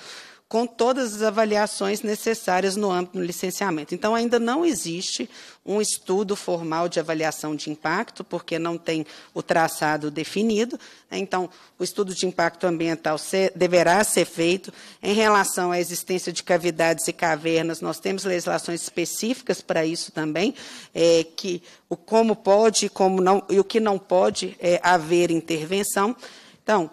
com todas as avaliações necessárias no âmbito do licenciamento. Então, ainda não existe um estudo formal de avaliação de impacto, porque não tem o traçado definido. Né? Então, o estudo de impacto ambiental ser, deverá ser feito. Em relação à existência de cavidades e cavernas, nós temos legislações específicas para isso também, é, que o como pode como não, e o que não pode é, haver intervenção. Então,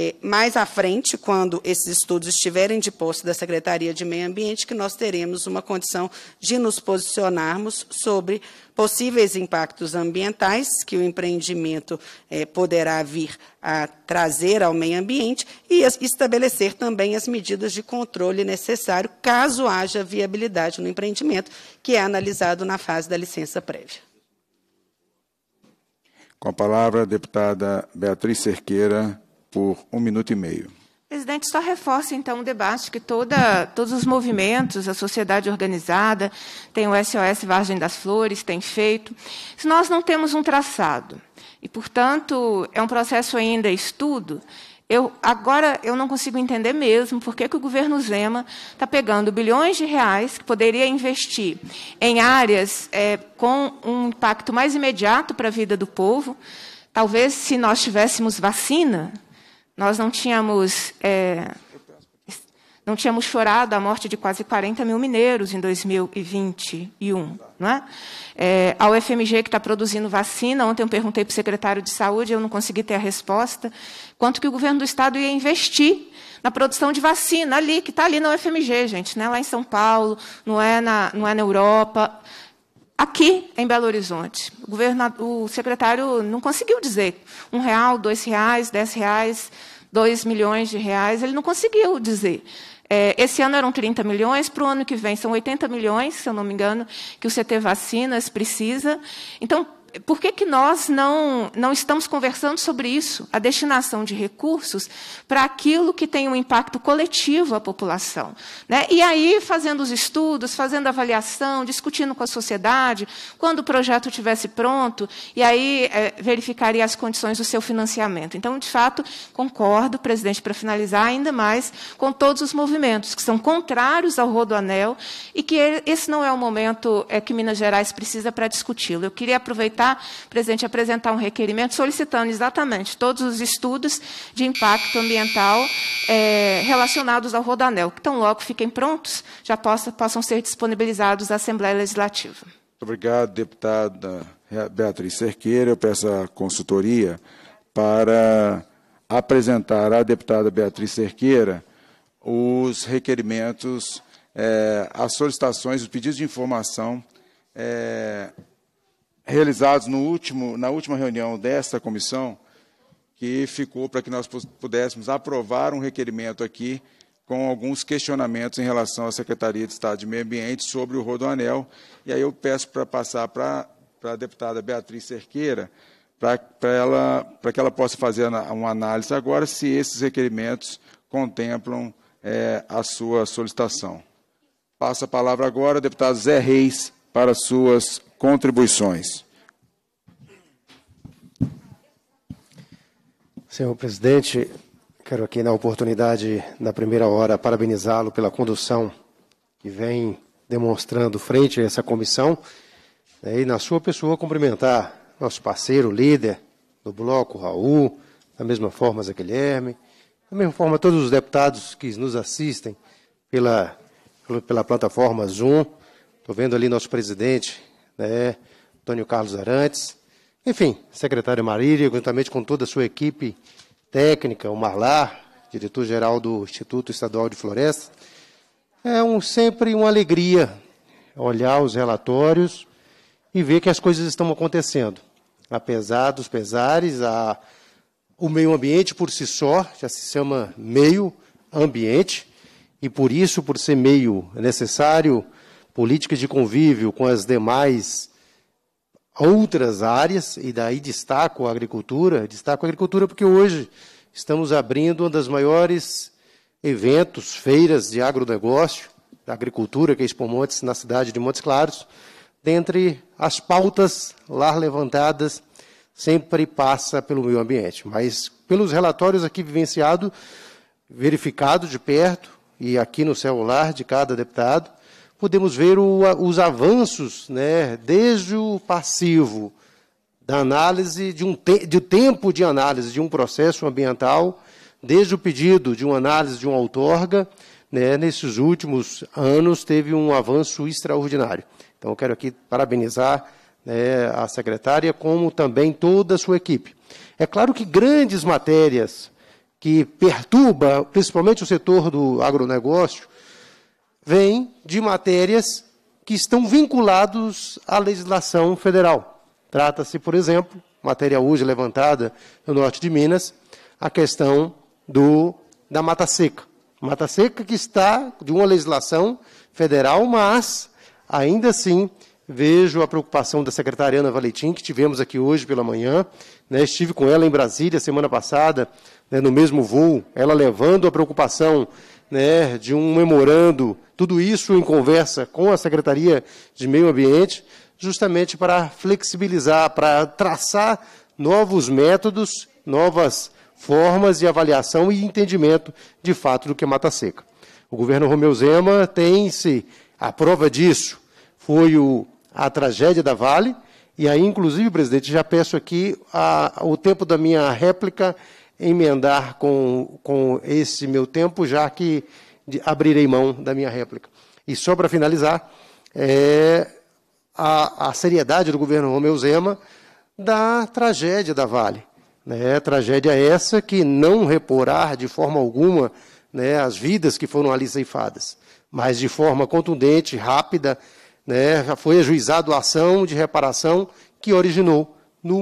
é, mais à frente, quando esses estudos estiverem de posse da Secretaria de Meio Ambiente, que nós teremos uma condição de nos posicionarmos sobre possíveis impactos ambientais que o empreendimento é, poderá vir a trazer ao meio ambiente e estabelecer também as medidas de controle necessário caso haja viabilidade no empreendimento, que é analisado na fase da licença prévia. Com a palavra, a deputada Beatriz Cerqueira, por um minuto e meio. Presidente, só reforça então o debate que toda, todos os movimentos, a sociedade organizada, tem o SOS Vargem das Flores, tem feito. Se nós não temos um traçado, e portanto é um processo ainda estudo, eu, agora eu não consigo entender mesmo por que, que o governo Zema está pegando bilhões de reais que poderia investir em áreas é, com um impacto mais imediato para a vida do povo. Talvez se nós tivéssemos vacina, nós não tínhamos, é, não tínhamos chorado a morte de quase 40 mil mineiros em 2021. Não é? É, a UFMG, que está produzindo vacina, ontem eu perguntei para o secretário de saúde, eu não consegui ter a resposta, quanto que o governo do estado ia investir na produção de vacina ali, que está ali na UFMG, gente, não é lá em São Paulo, não é na, não é na Europa, aqui em Belo Horizonte. O, o, secretário não conseguiu dizer um real, dois reais, dez reais, dois milhões de reais, ele não conseguiu dizer. É, esse ano eram 30 milhões, para o ano que vem são 80 milhões, se eu não me engano, que o CT Vacinas precisa. Então, por que, que nós não, não estamos conversando sobre isso, a destinação de recursos para aquilo que tem um impacto coletivo à população? Né? E aí, fazendo os estudos, fazendo avaliação, discutindo com a sociedade, quando o projeto tivesse pronto, e aí é, verificaria as condições do seu financiamento. Então, de fato, concordo, presidente, para finalizar ainda mais com todos os movimentos que são contrários ao Rodoanel e que esse não é o momento é, que Minas Gerais precisa para discuti-lo. Eu queria aproveitar Presidente, apresentar um requerimento solicitando exatamente todos os estudos de impacto ambiental é, relacionados ao Rodanel, que tão logo fiquem prontos, já possa, possam ser disponibilizados à Assembleia Legislativa. Obrigado, deputada Beatriz Cerqueira. Eu peço a consultoria para apresentar à deputada Beatriz Cerqueira os requerimentos, é, as solicitações, os pedidos de informação é, realizados no último, na última reunião desta comissão, que ficou para que nós pudéssemos aprovar um requerimento aqui com alguns questionamentos em relação à Secretaria de Estado de Meio Ambiente sobre o Rodoanel. E aí eu peço para passar para, para a deputada Beatriz Cerqueira, para, para, ela, para que ela possa fazer uma análise agora se esses requerimentos contemplam é, a sua solicitação. Passa a palavra agora ao deputado Zé Reis para suas contribuições. Senhor presidente, quero aqui na oportunidade da primeira hora parabenizá-lo pela condução que vem demonstrando frente a essa comissão é, e na sua pessoa cumprimentar nosso parceiro, líder do bloco, Raul, da mesma forma Zé Guilherme, da mesma forma todos os deputados que nos assistem pela, pela plataforma Zoom. Estou vendo ali nosso presidente, né, Antônio Carlos Arantes, enfim, secretário Marília, juntamente com toda a sua equipe técnica, o Marlar, diretor-geral do Instituto Estadual de Florestas. É um, sempre uma alegria olhar os relatórios e ver que as coisas estão acontecendo. Apesar dos pesares, a, o meio ambiente por si só já se chama meio ambiente, e por isso, por ser meio, necessário políticas de convívio com as demais outras áreas, e daí destaco a agricultura, destaco a agricultura porque hoje estamos abrindo uma das maiores eventos, feiras de agronegócio, da agricultura, que é Expo Montes, na cidade de Montes Claros, dentre as pautas lá levantadas, sempre passa pelo meio ambiente. Mas pelos relatórios aqui vivenciado, verificado de perto, e aqui no celular de cada deputado, podemos ver o, os avanços, né, desde o passivo da análise de um te, de tempo de análise de um processo ambiental, desde o pedido de uma análise de uma outorga, né, nesses últimos anos teve um avanço extraordinário. Então, eu quero aqui parabenizar né, a secretária, como também toda a sua equipe. É claro que grandes matérias que perturbam, principalmente o setor do agronegócio, vem de matérias que estão vinculados à legislação federal. Trata-se, por exemplo, matéria hoje levantada no norte de Minas, a questão do, da mata seca. Mata seca que está de uma legislação federal, mas ainda assim vejo a preocupação da secretária Ana Valetim, que tivemos aqui hoje pela manhã. Né, estive com ela em Brasília semana passada, né, no mesmo voo, ela levando a preocupação né, de um memorando, tudo isso em conversa com a Secretaria de Meio Ambiente, justamente para flexibilizar, para traçar novos métodos, novas formas de avaliação e entendimento de fato do que é mata seca. O governo Romeu Zema tem-se a prova disso. Foi o, a tragédia da Vale, e aí, inclusive, presidente, já peço aqui a, o tempo da minha réplica emendar com, com esse meu tempo, já que abrirei mão da minha réplica. E só para finalizar, é a, a, seriedade do governo Romeu Zema da tragédia da Vale. Né? Tragédia essa que não reporá de forma alguma né, as vidas que foram ali ceifadas, mas de forma contundente, rápida, né, já foi ajuizado a ação de reparação que originou no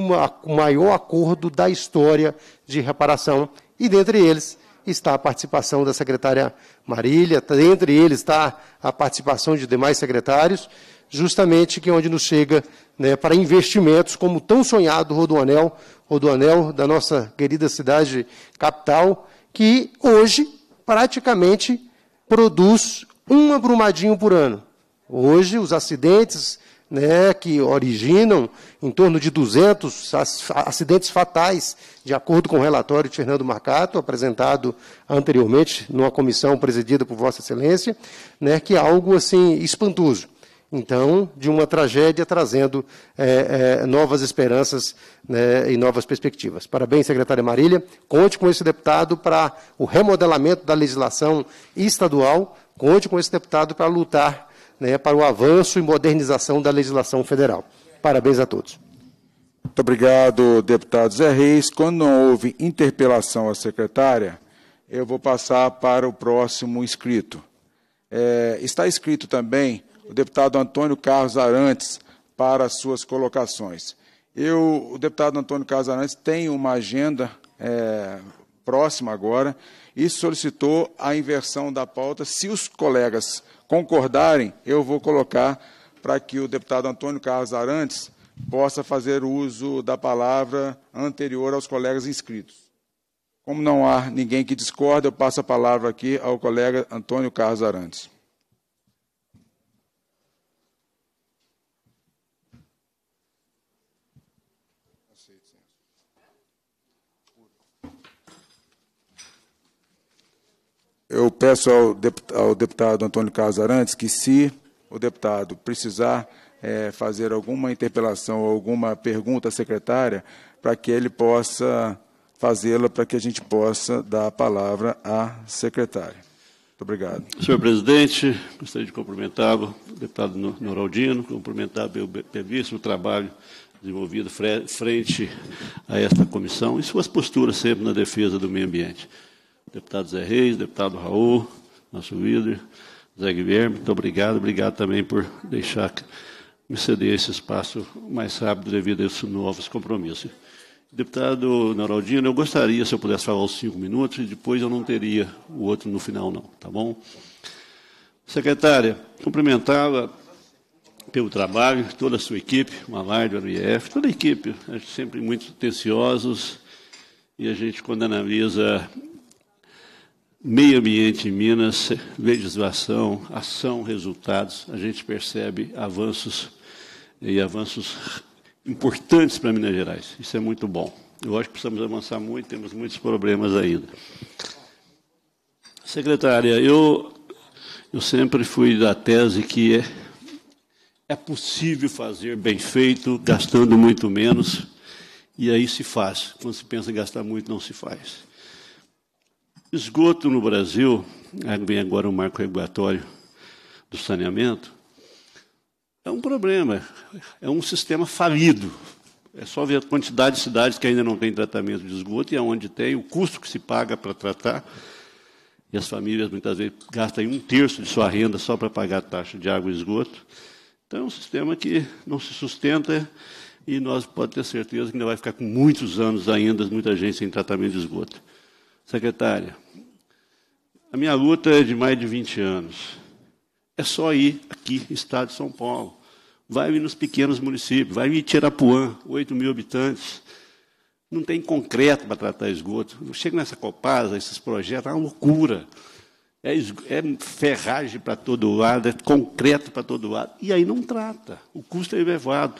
maior acordo da história de reparação, e dentre eles está a participação da secretária Marília, tá, dentre eles está a participação de demais secretários, justamente que é onde nos chega né, para investimentos, como o tão sonhado Rodoanel, Rodoanel da nossa querida cidade capital, que hoje praticamente produz um abrumadinho por ano. Hoje, os acidentes né, que originam em torno de 200 acidentes fatais, de acordo com o relatório de Fernando Marcato, apresentado anteriormente numa comissão presidida por Vossa Excelência, né, que é algo assim espantoso. Então, de uma tragédia trazendo é, é, novas esperanças né, e novas perspectivas. Parabéns, secretária Marília. Conte com esse deputado para o remodelamento da legislação estadual. Conte com esse deputado para lutar né, para o avanço e modernização da legislação federal. Parabéns a todos. Muito obrigado, deputado Zé Reis. Quando não houve interpelação à secretária, eu vou passar para o próximo inscrito. É, está escrito também o deputado Antônio Carlos Arantes para suas colocações. Eu, o deputado Antônio Carlos Arantes tem uma agenda é, próxima agora e solicitou a inversão da pauta se os colegas concordarem, eu vou colocar para que o deputado Antônio Carlos Arantes possa fazer uso da palavra anterior aos colegas inscritos. Como não há ninguém que discorda, eu passo a palavra aqui ao colega Antônio Carlos Arantes. Eu peço ao, deputado, ao deputado Antônio Carlos Arantes que, se o deputado precisar é, fazer alguma interpelação ou alguma pergunta à secretária, para que ele possa fazê-la, para que a gente possa dar a palavra à secretária. Muito obrigado. Senhor presidente, gostaria de cumprimentá-lo, deputado Noraldino, cumprimentar o belíssimo trabalho desenvolvido frente a esta comissão e suas posturas sempre na defesa do meio ambiente deputado Zé Reis, deputado Raul, nosso líder, Zé Guilherme, muito obrigado. Obrigado também por deixar me ceder esse espaço mais rápido devido a esses novos compromissos. Deputado Noraldino, eu gostaria, se eu pudesse falar os cinco minutos, e depois eu não teria o outro no final, não, tá bom? Secretária, cumprimentá-la pelo trabalho, toda a sua equipe, uma larga do IEF, toda a equipe, é sempre muito atenciosos, e a gente, quando analisa meio ambiente em Minas, legislação, ação, resultados, a gente percebe avanços e avanços importantes para Minas Gerais. Isso é muito bom. Eu acho que precisamos avançar muito, temos muitos problemas ainda. Secretária, eu, eu sempre fui da tese que é, é possível fazer bem feito, gastando muito menos, e aí se faz. Quando se pensa em gastar muito, não se faz. Esgoto no Brasil, vem agora o marco regulatório do saneamento, é um problema, é um sistema falido. É só ver a quantidade de cidades que ainda não tem tratamento de esgoto e aonde tem, o custo que se paga para tratar. E as famílias, muitas vezes, gastam um terço de sua renda só para pagar a taxa de água e esgoto. Então, é um sistema que não se sustenta e nós podemos ter certeza que ainda vai ficar com muitos anos ainda, muita gente sem tratamento de esgoto. Secretária, a minha luta é de mais de 20 anos. É só ir aqui, Estado de São Paulo. Vai ir nos pequenos municípios, vai ir em Tirapuã, 8 mil habitantes. Não tem concreto para tratar esgoto. Chega nessa Copasa, esses projetos, é uma loucura. É, é ferragem para todo lado, é concreto para todo lado. E aí não trata. O custo é elevado.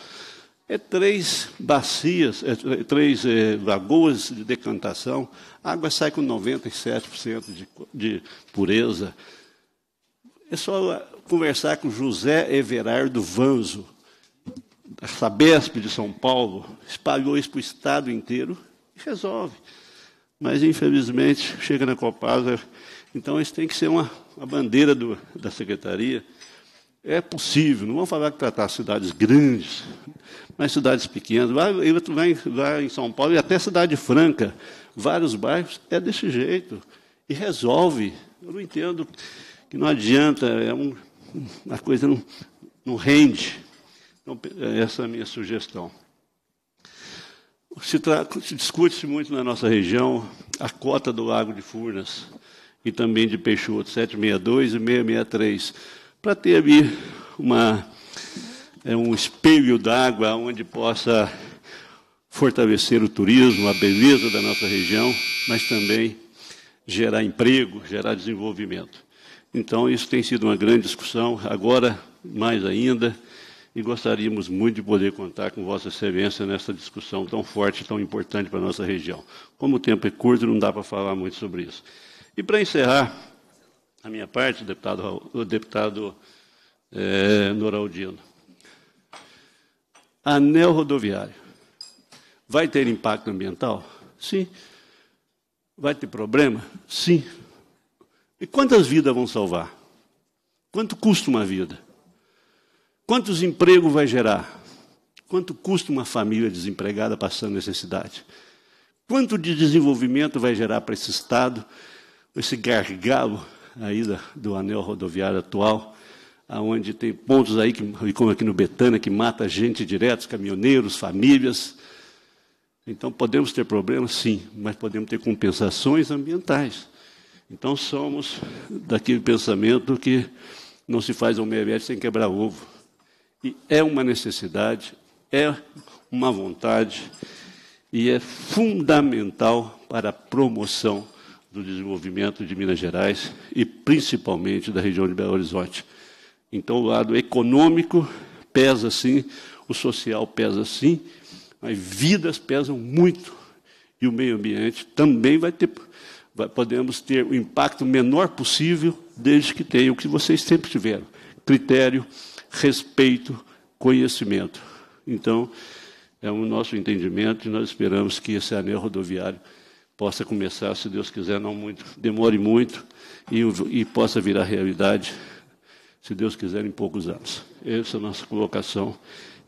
É três bacias, é, é três é, lagoas de decantação água sai com 97% de, de pureza. É só conversar com José Everardo Vanzo, da Sabesp de São Paulo, espalhou isso para o estado inteiro e resolve. Mas, infelizmente, chega na Copasa. Então, isso tem que ser uma, uma bandeira do, da secretaria. É possível, não vamos falar que tratar cidades grandes, mas cidades pequenas. lá, vai, vai em São Paulo e até Cidade Franca vários bairros, é desse jeito. E resolve. Eu não entendo que não adianta, é um, a coisa não, não rende. Então, é essa é a minha sugestão. Se, se discute-se muito na nossa região a cota do Lago de Furnas e também de Peixoto, 762 e 663, para ter ali uma, é, um espelho d'água onde possa fortalecer o turismo, a beleza da nossa região, mas também gerar emprego, gerar desenvolvimento. Então, isso tem sido uma grande discussão, agora mais ainda, e gostaríamos muito de poder contar com Vossa Excelência nessa discussão tão forte, tão importante para a nossa região. Como o tempo é curto, não dá para falar muito sobre isso. E para encerrar a minha parte, deputado, o deputado é, eh, Noraldino, anel rodoviário. Vai ter impacto ambiental? Sim. Vai ter problema? Sim. E quantas vidas vão salvar? Quanto custa uma vida? Quantos empregos vai gerar? Quanto custa uma família desempregada passando necessidade? Quanto de desenvolvimento vai gerar para esse Estado, esse gargalo aí do anel rodoviário atual, aonde tem pontos aí, que, como aqui no Betânia, que mata gente direto, caminhoneiros, famílias, então, podemos ter problemas, sim, mas podemos ter compensações ambientais. Então, somos daquele pensamento que não se faz omelete sem quebrar ovo. E é uma necessidade, é uma vontade e é fundamental para a promoção do desenvolvimento de Minas Gerais e principalmente da região de Belo Horizonte. Então, o lado econômico pesa sim, o social pesa sim, mas vidas pesam muito e o meio ambiente também vai ter, vai, podemos ter o impacto menor possível, desde que tenha o que vocês sempre tiveram: critério, respeito, conhecimento. Então, é o nosso entendimento e nós esperamos que esse anel rodoviário possa começar, se Deus quiser, não muito, demore muito e, e possa virar realidade, se Deus quiser, em poucos anos. Essa é a nossa colocação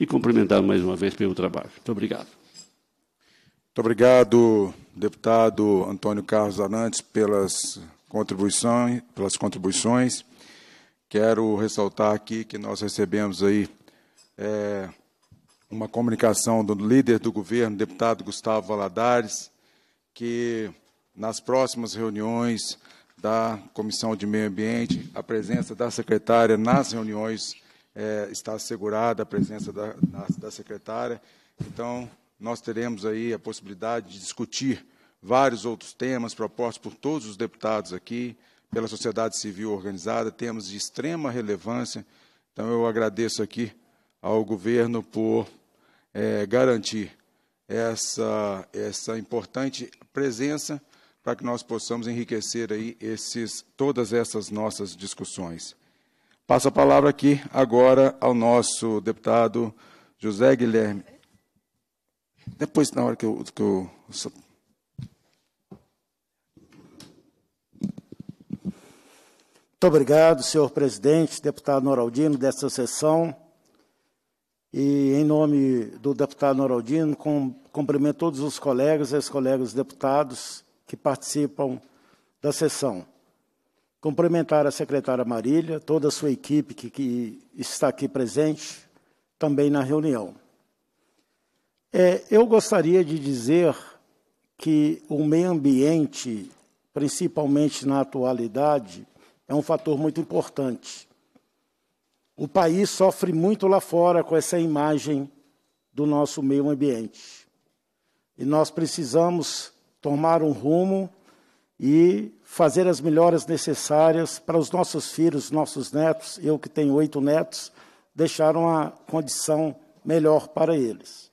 e cumprimentar mais uma vez pelo trabalho. Muito obrigado. Muito obrigado, deputado Antônio Carlos Arantes, pelas contribuições. Pelas contribuições. Quero ressaltar aqui que nós recebemos aí é, uma comunicação do líder do governo, deputado Gustavo Valadares, que nas próximas reuniões da Comissão de Meio Ambiente, a presença da secretária nas reuniões é, está assegurada a presença da, da, da secretária. Então, nós teremos aí a possibilidade de discutir vários outros temas propostos por todos os deputados aqui, pela sociedade civil organizada, temas de extrema relevância. Então, eu agradeço aqui ao governo por é, garantir essa, essa importante presença para que nós possamos enriquecer aí esses, todas essas nossas discussões. Passo a palavra aqui agora ao nosso deputado José Guilherme. Depois, na hora que eu. Que eu... Muito obrigado, senhor presidente, deputado Noraldino, desta sessão. E, em nome do deputado Noraldino, com, cumprimento todos os colegas e as colegas deputados que participam da sessão. Cumprimentar a secretária Marília, toda a sua equipe que, que está aqui presente, também na reunião. É, eu gostaria de dizer que o meio ambiente, principalmente na atualidade, é um fator muito importante. O país sofre muito lá fora com essa imagem do nosso meio ambiente. E nós precisamos tomar um rumo e fazer as melhoras necessárias para os nossos filhos, nossos netos, eu que tenho oito netos, deixar uma condição melhor para eles.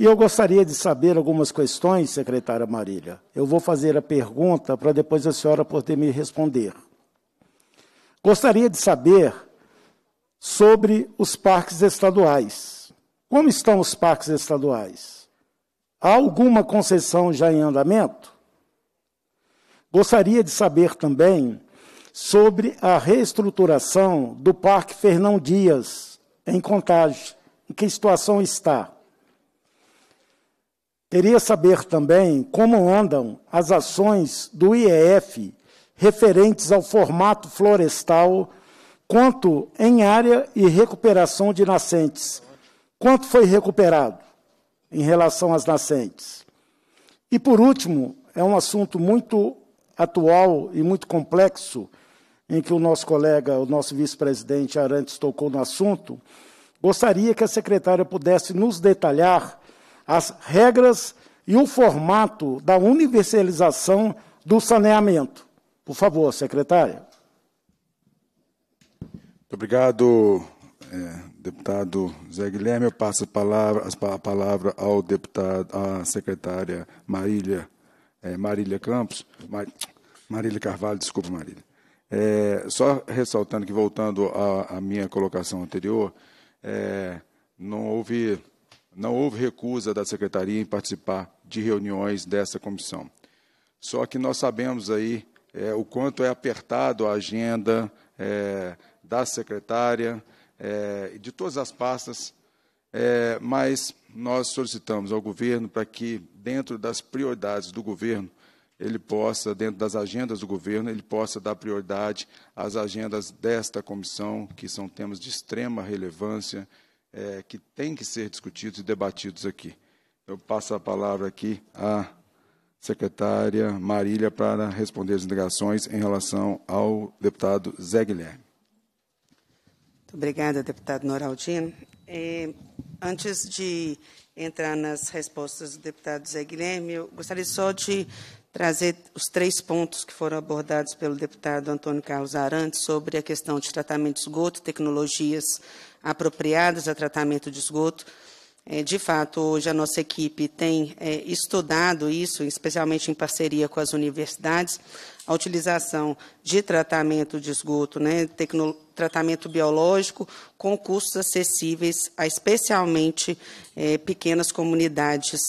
E eu gostaria de saber algumas questões, secretária Marília. Eu vou fazer a pergunta para depois a senhora poder me responder. Gostaria de saber sobre os parques estaduais. Como estão os parques estaduais? Há alguma concessão já em andamento? Gostaria de saber também sobre a reestruturação do Parque Fernão Dias, em Contagem. Em que situação está? Queria saber também como andam as ações do IEF referentes ao formato florestal, quanto em área e recuperação de nascentes. Quanto foi recuperado em relação às nascentes? E, por último, é um assunto muito atual e muito complexo, em que o nosso colega, o nosso vice-presidente Arantes tocou no assunto, gostaria que a secretária pudesse nos detalhar as regras e o formato da universalização do saneamento. Por favor, secretária. Muito obrigado, é, deputado Zé Guilherme. Eu passo a palavra, a palavra ao deputado, à secretária Marília, é, Marília Campos. Mar... Marília Carvalho, desculpa, Marília. É, só ressaltando que, voltando à, à minha colocação anterior, é, não, houve, não houve recusa da secretaria em participar de reuniões dessa comissão. Só que nós sabemos aí é, o quanto é apertado a agenda é, da secretária é, e de todas as pastas, é, mas nós solicitamos ao governo para que, dentro das prioridades do governo, ele possa, dentro das agendas do governo, ele possa dar prioridade às agendas desta comissão, que são temas de extrema relevância, é, que têm que ser discutidos e debatidos aqui. Eu passo a palavra aqui à secretária Marília para responder as indagações em relação ao deputado Zé Guilherme. Muito obrigada, deputado Noraldino. É, antes de entrar nas respostas do deputado Zé Guilherme, eu gostaria só de trazer os três pontos que foram abordados pelo deputado Antônio Carlos Arantes sobre a questão de tratamento de esgoto, tecnologias apropriadas a tratamento de esgoto. É, de fato, hoje a nossa equipe tem é, estudado isso, especialmente em parceria com as universidades, a utilização de tratamento de esgoto, né, tecno, tratamento biológico, com custos acessíveis a especialmente é, pequenas comunidades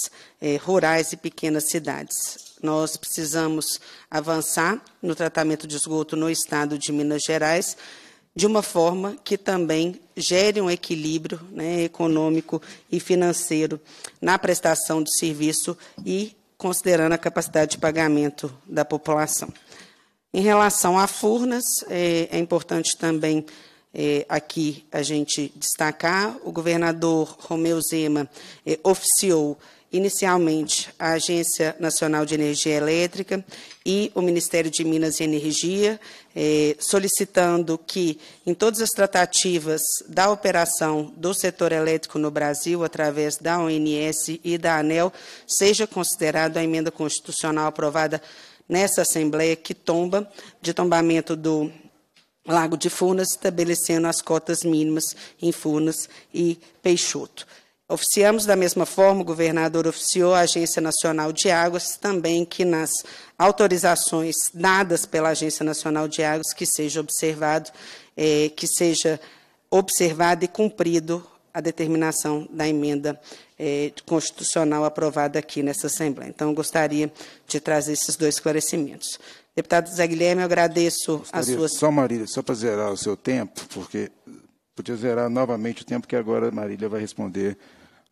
é, rurais e pequenas cidades. Nós precisamos avançar no tratamento de esgoto no estado de Minas Gerais, de uma forma que também gere um equilíbrio né, econômico e financeiro na prestação de serviço e considerando a capacidade de pagamento da população. Em relação a Furnas, é, é importante também é, aqui a gente destacar, o governador Romeu Zema é, oficiou inicialmente a Agência Nacional de Energia Elétrica e o Ministério de Minas e Energia, eh, solicitando que, em todas as tratativas da operação do setor elétrico no Brasil, através da ONS e da ANEL, seja considerada a emenda constitucional aprovada nessa Assembleia, que tomba de tombamento do Lago de Furnas, estabelecendo as cotas mínimas em Furnas e Peixoto. Oficiamos da mesma forma, o governador oficiou a Agência Nacional de Águas, também que nas autorizações dadas pela Agência Nacional de Águas que seja observado, é, que seja observado e cumprido a determinação da emenda é, constitucional aprovada aqui nessa Assembleia. Então, eu gostaria de trazer esses dois esclarecimentos. Deputado Zé Guilherme, eu agradeço as suas Só, Marília, só para zerar o seu tempo, porque podia zerar novamente o tempo que agora a Marília vai responder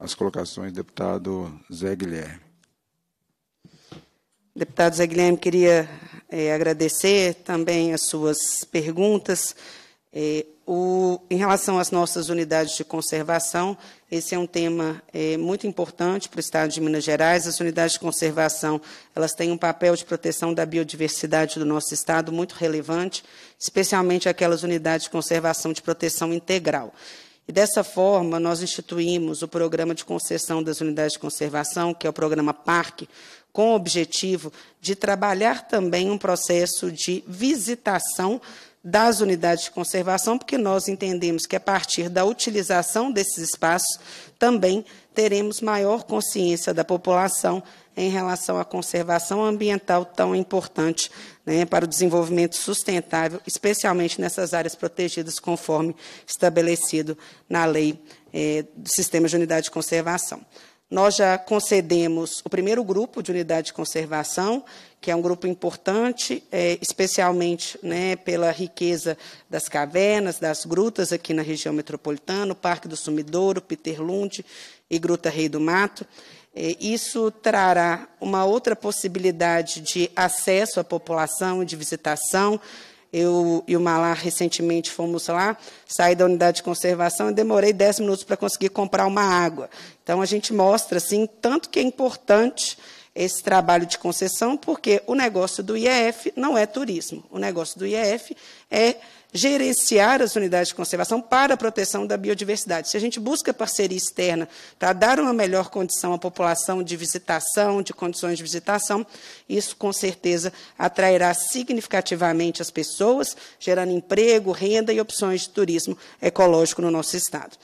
as colocações do deputado Zé Guilherme. Deputado Zé Guilherme, queria é, agradecer também as suas perguntas. É, o, em relação às nossas unidades de conservação, esse é um tema é, muito importante para o Estado de Minas Gerais. As unidades de conservação elas têm um papel de proteção da biodiversidade do nosso Estado muito relevante, especialmente aquelas unidades de conservação de proteção integral. E dessa forma, nós instituímos o programa de concessão das unidades de conservação, que é o programa Parque, com o objetivo de trabalhar também um processo de visitação das unidades de conservação, porque nós entendemos que a partir da utilização desses espaços também teremos maior consciência da população em relação à conservação ambiental tão importante né, para o desenvolvimento sustentável, especialmente nessas áreas protegidas, conforme estabelecido na lei eh, do Sistema de Unidade de Conservação. Nós já concedemos o primeiro grupo de unidade de conservação, que é um grupo importante, é, especialmente né, pela riqueza das cavernas, das grutas aqui na região metropolitana, o Parque do Sumidouro, Peterlund e Gruta Rei do Mato. É, isso trará uma outra possibilidade de acesso à população, de visitação. Eu e o Malar recentemente fomos lá, saí da unidade de conservação e demorei 10 minutos para conseguir comprar uma água. Então, a gente mostra, assim, tanto que é importante esse trabalho de concessão, porque o negócio do IEF não é turismo. O negócio do IEF é gerenciar as unidades de conservação para a proteção da biodiversidade. Se a gente busca parceria externa para dar uma melhor condição à população de visitação, de condições de visitação, isso com certeza atrairá significativamente as pessoas, gerando emprego, renda e opções de turismo ecológico no nosso estado.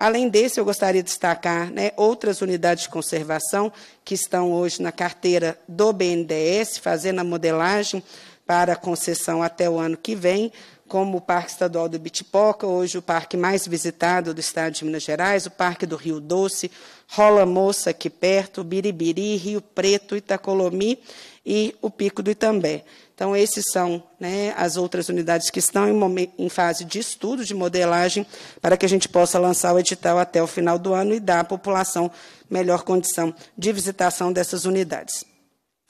Além desse, eu gostaria de destacar né, outras unidades de conservação que estão hoje na carteira do BNDES, fazendo a modelagem para concessão até o ano que vem, como o Parque Estadual do Bitipoca, hoje o parque mais visitado do estado de Minas Gerais, o Parque do Rio Doce, Rola Moça aqui perto, Biribiri, Rio Preto, Itacolomi e o Pico do Itambé. Então, esses são né, as outras unidades que estão em, em, fase de estudo, de modelagem, para que a gente possa lançar o edital até o final do ano e dar à população melhor condição de visitação dessas unidades.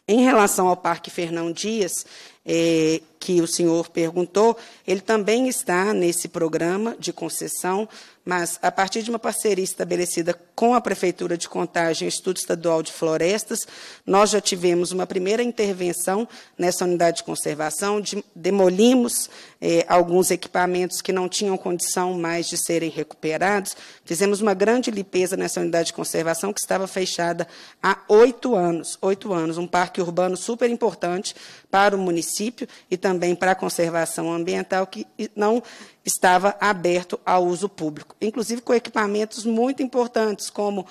Em relação ao Parque Fernão Dias, eh, que o senhor perguntou, ele também está nesse programa de concessão, mas a partir de uma parceria estabelecida com a Prefeitura de Contagem, e o Instituto Estadual de Florestas, nós já tivemos uma primeira intervenção nessa unidade de conservação, de, demolimos eh, alguns equipamentos que não tinham condição mais de serem recuperados, fizemos uma grande limpeza nessa unidade de conservação que estava fechada há oito anos, oito anos, um parque urbano super importante para o município e também também para a conservação ambiental que não estava aberto ao uso público, inclusive com equipamentos muito importantes como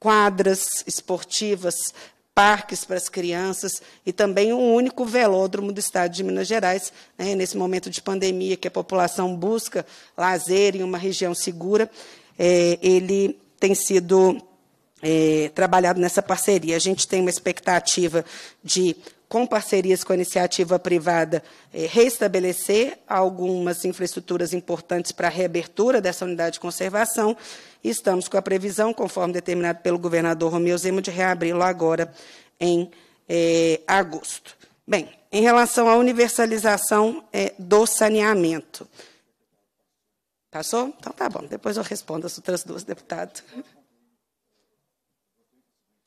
quadras esportivas, parques para as crianças e também um único velódromo do estado de Minas Gerais, né, nesse momento de pandemia que a população busca lazer em uma região segura, é, ele tem sido é, trabalhado nessa parceria. A gente tem uma expectativa de com parcerias com a iniciativa privada, eh, restabelecer algumas infraestruturas importantes para a reabertura dessa unidade de conservação. Estamos com a previsão, conforme determinado pelo governador Romeu Zema, de reabri-lo agora em eh, agosto. Bem, em relação à universalização eh, do saneamento. Passou? Então tá bom, depois eu respondo as outras duas, deputado.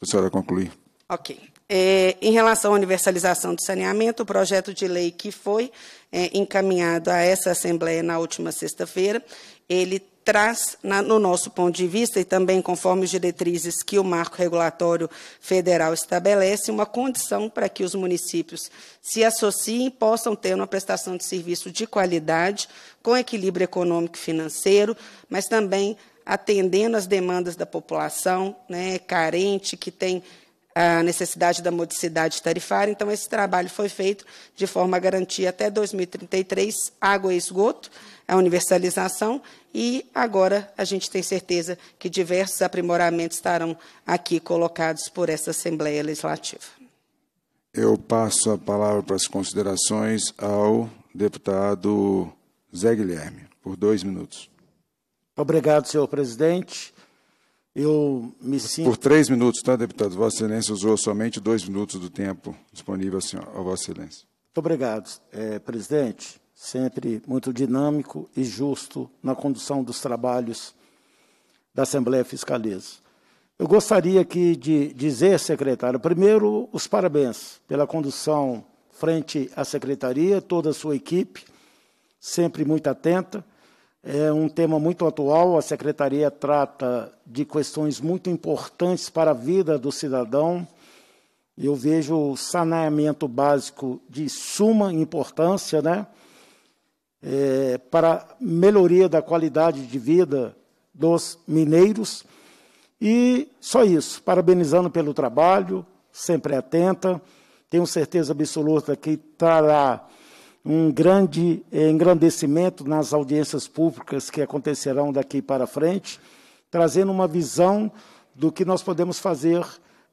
A senhora concluir. Ok. É, em relação à universalização do saneamento, o projeto de lei que foi é, encaminhado a essa Assembleia na última sexta-feira, ele traz, na, no nosso ponto de vista, e também conforme as diretrizes que o marco regulatório federal estabelece, uma condição para que os municípios se associem e possam ter uma prestação de serviço de qualidade, com equilíbrio econômico e financeiro, mas também atendendo às demandas da população né, carente, que tem a necessidade da modicidade tarifária. Então, esse trabalho foi feito de forma a garantir até 2033 água e esgoto, a universalização, e agora a gente tem certeza que diversos aprimoramentos estarão aqui colocados por essa Assembleia Legislativa. Eu passo a palavra para as considerações ao deputado Zé Guilherme, por dois minutos. Obrigado, senhor presidente. Eu me sinto. Por três minutos, tá, deputado? Vossa Excelência usou somente dois minutos do tempo disponível a Vossa Excelência. Muito obrigado, é, presidente. Sempre muito dinâmico e justo na condução dos trabalhos da Assembleia Fiscaliza. Eu gostaria aqui de dizer, secretário, primeiro, os parabéns pela condução frente à secretaria, toda a sua equipe, sempre muito atenta. É um tema muito atual, a secretaria trata de questões muito importantes para a vida do cidadão. Eu vejo o saneamento básico de suma importância, né? É, para melhoria da qualidade de vida dos mineiros. E só isso, parabenizando pelo trabalho, sempre atenta. Tenho certeza absoluta que trará um grande eh, engrandecimento nas audiências públicas que acontecerão daqui para frente, trazendo uma visão do que nós podemos fazer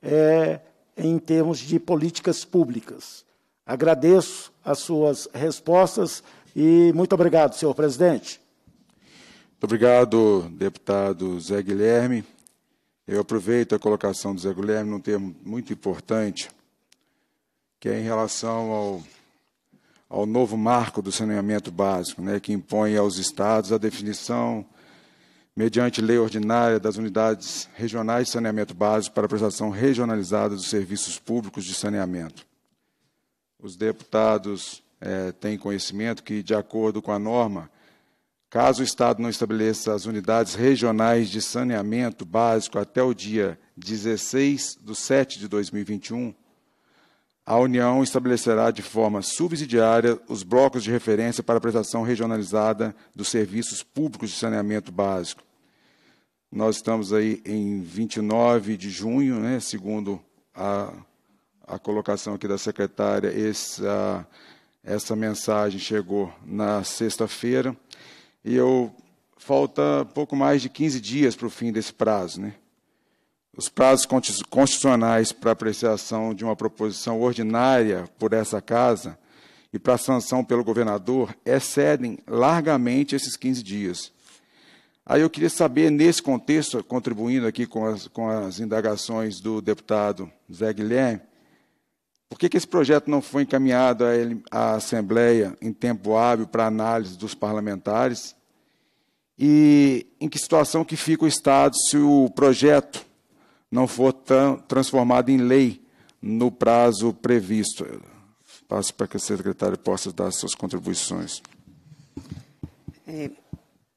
é, em termos de políticas públicas. Agradeço as suas respostas e muito obrigado, senhor presidente. Muito obrigado, deputado Zé Guilherme. Eu aproveito a colocação do Zé Guilherme num termo muito importante, que é em relação ao ao novo marco do saneamento básico, né, que impõe aos estados a definição, mediante lei ordinária, das unidades regionais de saneamento básico para a prestação regionalizada dos serviços públicos de saneamento. Os deputados é, têm conhecimento que, de acordo com a norma, caso o Estado não estabeleça as unidades regionais de saneamento básico até o dia 16 de 7 de 2021, a União estabelecerá de forma subsidiária os blocos de referência para a prestação regionalizada dos serviços públicos de saneamento básico. Nós estamos aí em 29 de junho, né, segundo a, a colocação aqui da secretária, essa, essa mensagem chegou na sexta-feira, e eu, falta pouco mais de 15 dias para o fim desse prazo. Né? Os prazos constitucionais para apreciação de uma proposição ordinária por essa Casa e para sanção pelo governador excedem largamente esses 15 dias. Aí eu queria saber, nesse contexto, contribuindo aqui com as, com as indagações do deputado Zé Guilherme, por que, que esse projeto não foi encaminhado à, à Assembleia em tempo hábil para análise dos parlamentares? E em que situação que fica o Estado se o projeto não for transformado em lei no prazo previsto. Passo para que a secretária possa dar suas contribuições. É,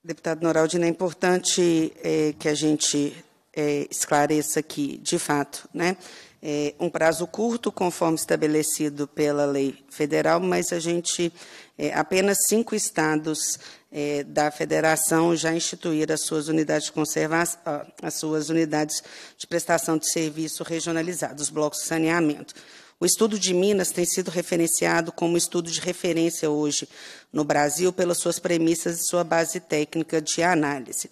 deputado Noraldino, é importante é, que a gente é, esclareça que, de fato, né? É, um prazo curto, conforme estabelecido pela lei federal, mas a gente, é, apenas cinco estados é, da federação já instituíram as suas unidades de conservação, as suas unidades de prestação de serviço regionalizado, os blocos de saneamento. O estudo de Minas tem sido referenciado como estudo de referência hoje no Brasil pelas suas premissas e sua base técnica de análise.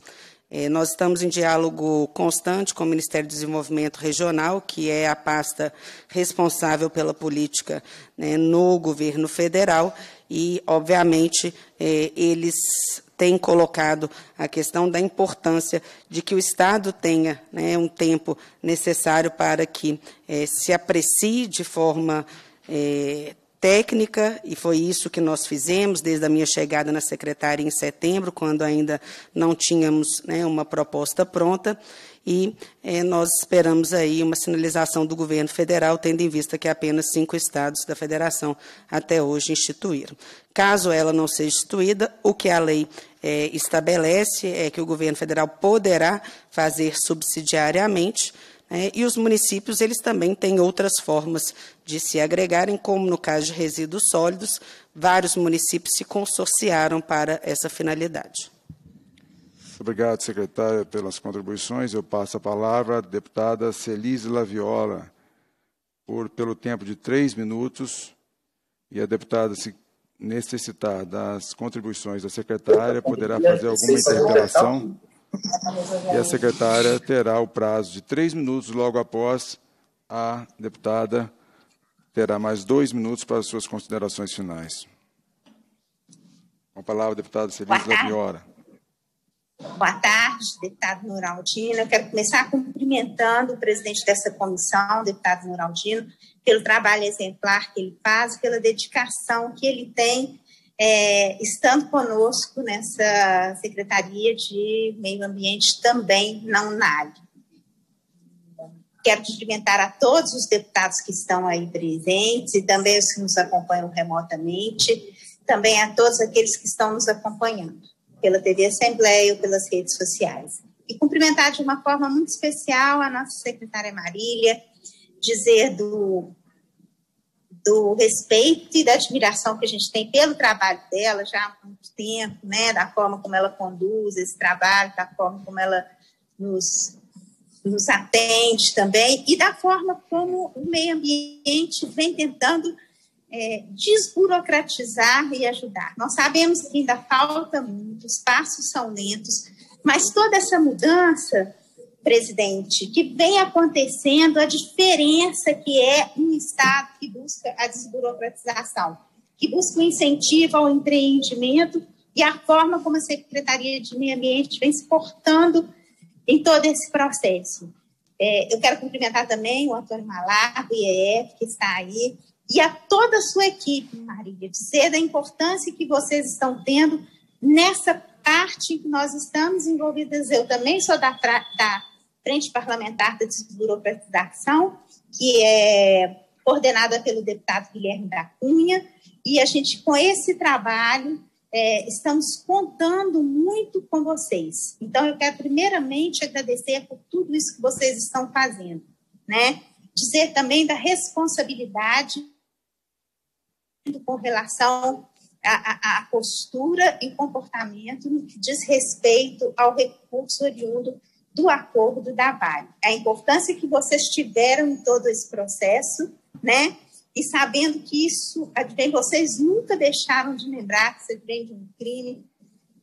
É, nós estamos em diálogo constante com o Ministério do Desenvolvimento Regional, que é a pasta responsável pela política né, no governo federal, e, obviamente, é, eles têm colocado a questão da importância de que o Estado tenha né, um tempo necessário para que é, se aprecie de forma é, técnica, e foi isso que nós fizemos desde a minha chegada na secretaria em setembro, quando ainda não tínhamos né, uma proposta pronta, e é, nós esperamos aí uma sinalização do governo federal, tendo em vista que apenas cinco estados da federação até hoje instituíram. Caso ela não seja instituída, o que a lei é, estabelece é que o governo federal poderá fazer subsidiariamente é, e os municípios eles também têm outras formas de se agregarem, como no caso de resíduos sólidos, vários municípios se consorciaram para essa finalidade. Obrigado, secretária, pelas contribuições. Eu passo a palavra à deputada Celise Laviola, por, pelo tempo de três minutos, e a deputada, se necessitar das contribuições da secretária, poderá fazer alguma interpelação, e a secretária terá o prazo de três minutos logo após a deputada terá mais dois minutos para suas considerações finais. Com a palavra, deputada Celise Laviola. Boa tarde, deputado Eu Quero começar cumprimentando o presidente dessa comissão, deputado Nuraldino, pelo trabalho exemplar que ele faz, pela dedicação que ele tem é, estando conosco nessa Secretaria de Meio Ambiente também na Unali. Quero cumprimentar a todos os deputados que estão aí presentes e também os que nos acompanham remotamente, também a todos aqueles que estão nos acompanhando pela TV Assembleia ou pelas redes sociais. E cumprimentar de uma forma muito especial a nossa secretária Marília, dizer do, do respeito e da admiração que a gente tem pelo trabalho dela já há muito tempo, né, da forma como ela conduz esse trabalho, da forma como ela nos, nos atende também e da forma como o meio ambiente vem tentando é, desburocratizar e ajudar. Nós sabemos que ainda falta muito, os passos são lentos, mas toda essa mudança, presidente, que vem acontecendo, a diferença que é um Estado que busca a desburocratização, que busca o um incentivo ao empreendimento e a forma como a Secretaria de Meio Ambiente vem se portando em todo esse processo. É, eu quero cumprimentar também o Antônio Malar, do IEF, que está aí, e a toda a sua equipe, Maria, dizer da importância que vocês estão tendo nessa parte em que nós estamos envolvidas. Eu também sou da, da Frente Parlamentar da Desburocratização, que é coordenada pelo deputado Guilherme da Cunha, e a gente, com esse trabalho, é, estamos contando muito com vocês. Então, eu quero primeiramente agradecer por tudo isso que vocês estão fazendo, né? Dizer também da responsabilidade com relação à, à, postura e comportamento no que diz respeito ao recurso oriundo do acordo da Vale. A importância que vocês tiveram em todo esse processo, né? E sabendo que isso, vocês nunca deixaram de lembrar que você advém de um crime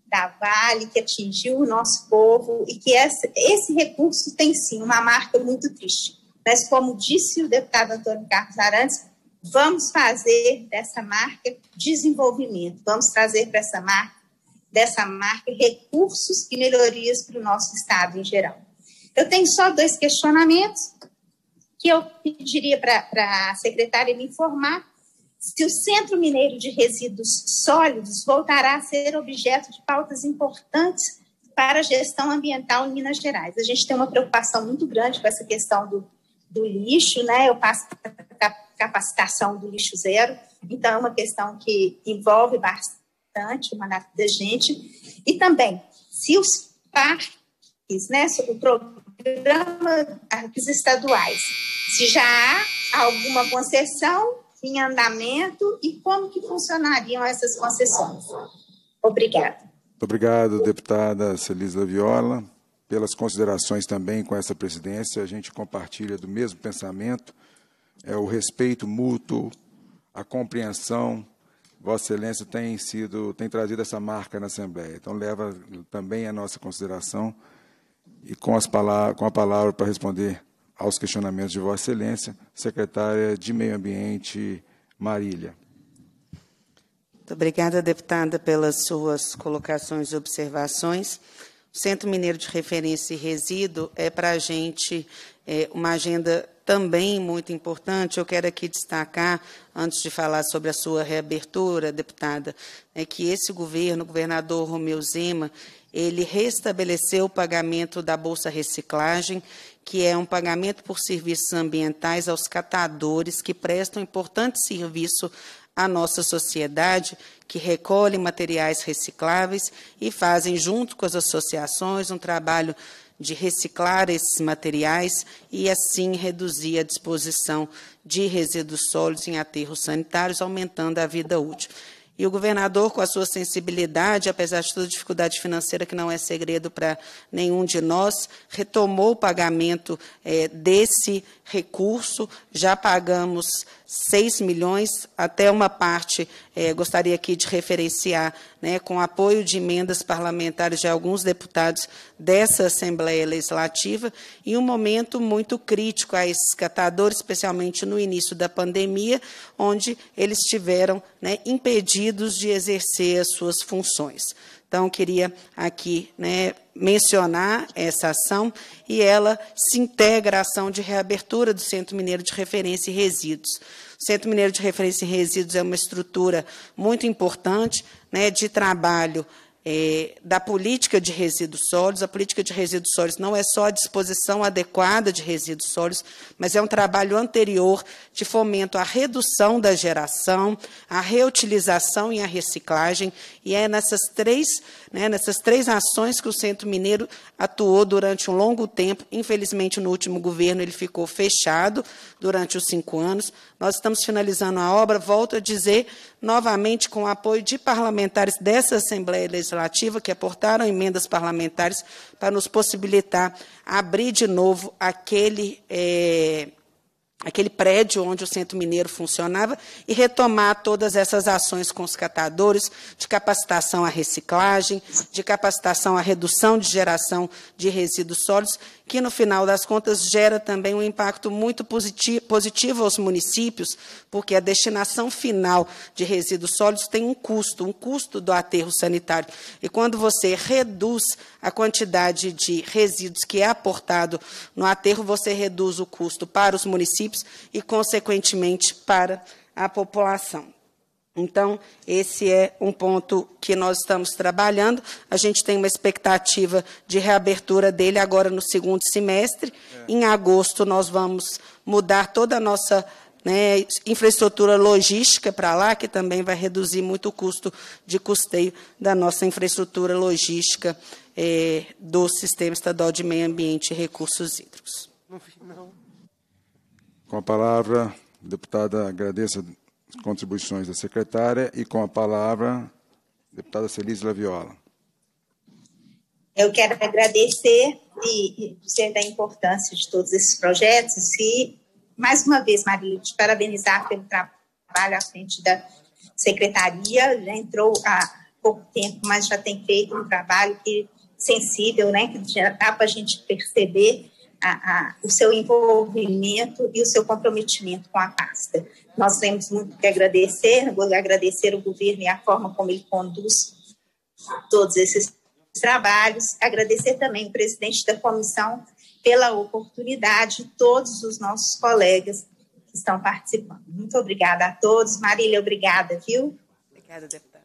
da Vale, que atingiu o nosso povo e que esse, esse recurso tem sim uma marca muito triste. Mas, como disse o deputado Antônio Carlos Arantes, Vamos fazer dessa marca desenvolvimento, vamos trazer para essa marca, dessa marca recursos e melhorias para o nosso estado em geral. Eu tenho só dois questionamentos que eu pediria para a secretária me informar se o Centro Mineiro de Resíduos Sólidos voltará a ser objeto de pautas importantes para a gestão ambiental em Minas Gerais. A gente tem uma preocupação muito grande com essa questão do, do lixo, né? Eu passo para capacitação do lixo zero. Então, é uma questão que envolve bastante o mandato da gente. E também, se os parques, né, o programa parques estaduais, se já há alguma concessão em andamento e como que funcionariam essas concessões. Obrigada. Muito obrigado, deputada Celisa Viola, pelas considerações também com essa presidência. A gente compartilha do mesmo pensamento é o respeito mútuo, a compreensão. Vossa Excelência tem sido, tem trazido essa marca na Assembleia. Então leva também a nossa consideração e com, as palavras, com a palavra para responder aos questionamentos de Vossa Excelência, secretária de Meio Ambiente Marília. Muito obrigada, deputada, pelas suas colocações e observações. O Centro Mineiro de Referência e Resíduo é para a gente é, uma agenda também muito importante, eu quero aqui destacar, antes de falar sobre a sua reabertura, deputada, é que esse governo, o governador Romeu Zema, ele restabeleceu o pagamento da Bolsa Reciclagem, que é um pagamento por serviços ambientais aos catadores que prestam importante serviço à nossa sociedade, que recolhem materiais recicláveis e fazem, junto com as associações, um trabalho de reciclar esses materiais e, assim, reduzir a disposição de resíduos sólidos em aterros sanitários, aumentando a vida útil. E o governador, com a sua sensibilidade, apesar de toda dificuldade financeira, que não é segredo para nenhum de nós, retomou o pagamento é, desse recurso. Já pagamos 6 milhões, até uma parte, é, gostaria aqui de referenciar, né, com apoio de emendas parlamentares de alguns deputados dessa Assembleia Legislativa, em um momento muito crítico a esses catadores, especialmente no início da pandemia, onde eles tiveram né, impedidos de exercer as suas funções. Então, queria aqui né, mencionar essa ação e ela se integra à ação de reabertura do Centro Mineiro de Referência e Resíduos. O Centro Mineiro de Referência e Resíduos é uma estrutura muito importante né, de trabalho é, da política de resíduos sólidos. A política de resíduos sólidos não é só a disposição adequada de resíduos sólidos, mas é um trabalho anterior de fomento à redução da geração, à reutilização e à reciclagem. E é nessas três, né, nessas três ações que o Centro Mineiro atuou durante um longo tempo. Infelizmente, no último governo, ele ficou fechado durante os cinco anos, nós estamos finalizando a obra, volto a dizer, novamente com o apoio de parlamentares dessa Assembleia Legislativa, que aportaram emendas parlamentares para nos possibilitar abrir de novo aquele. É, aquele prédio onde o Centro Mineiro funcionava e retomar todas essas ações com os catadores, de capacitação à reciclagem, de capacitação à redução de geração de resíduos sólidos que no final das contas gera também um impacto muito positivo, positivo aos municípios, porque a destinação final de resíduos sólidos tem um custo, um custo do aterro sanitário. E quando você reduz a quantidade de resíduos que é aportado no aterro, você reduz o custo para os municípios e, consequentemente, para a população. Então, esse é um ponto que nós estamos trabalhando. A gente tem uma expectativa de reabertura dele agora no segundo semestre. É. Em agosto, nós vamos mudar toda a nossa né, infraestrutura logística para lá, que também vai reduzir muito o custo de custeio da nossa infraestrutura logística é, do Sistema Estadual de Meio Ambiente e Recursos Hídricos. Com a palavra, deputada, agradeço contribuições da secretária e com a palavra a deputada Celise Laviola. Eu quero agradecer e dizer da importância de todos esses projetos e, mais uma vez, Marília, te parabenizar pelo trabalho à frente da secretaria. Já entrou há pouco tempo, mas já tem feito um trabalho que, sensível, né, que já dá para a gente perceber a, a, o seu envolvimento e o seu comprometimento com a pasta. Nós temos muito que agradecer, vou agradecer o governo e a forma como ele conduz todos esses trabalhos, agradecer também o presidente da comissão pela oportunidade, todos os nossos colegas que estão participando. Muito obrigada a todos. Marília, obrigada, viu? Obrigada, deputada.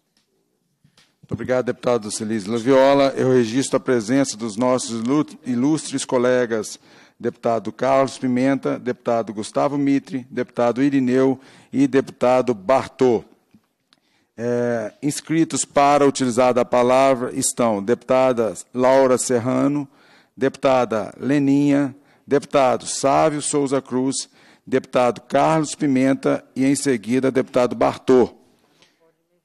Muito obrigado, deputado Celis Laviola. Eu registro a presença dos nossos ilustres colegas, deputado Carlos Pimenta, deputado Gustavo Mitre, deputado Irineu e deputado Bartô. É, inscritos para utilizar a palavra estão deputada Laura Serrano, deputada Leninha, deputado Sávio Souza Cruz, deputado Carlos Pimenta e, em seguida, deputado Bartô.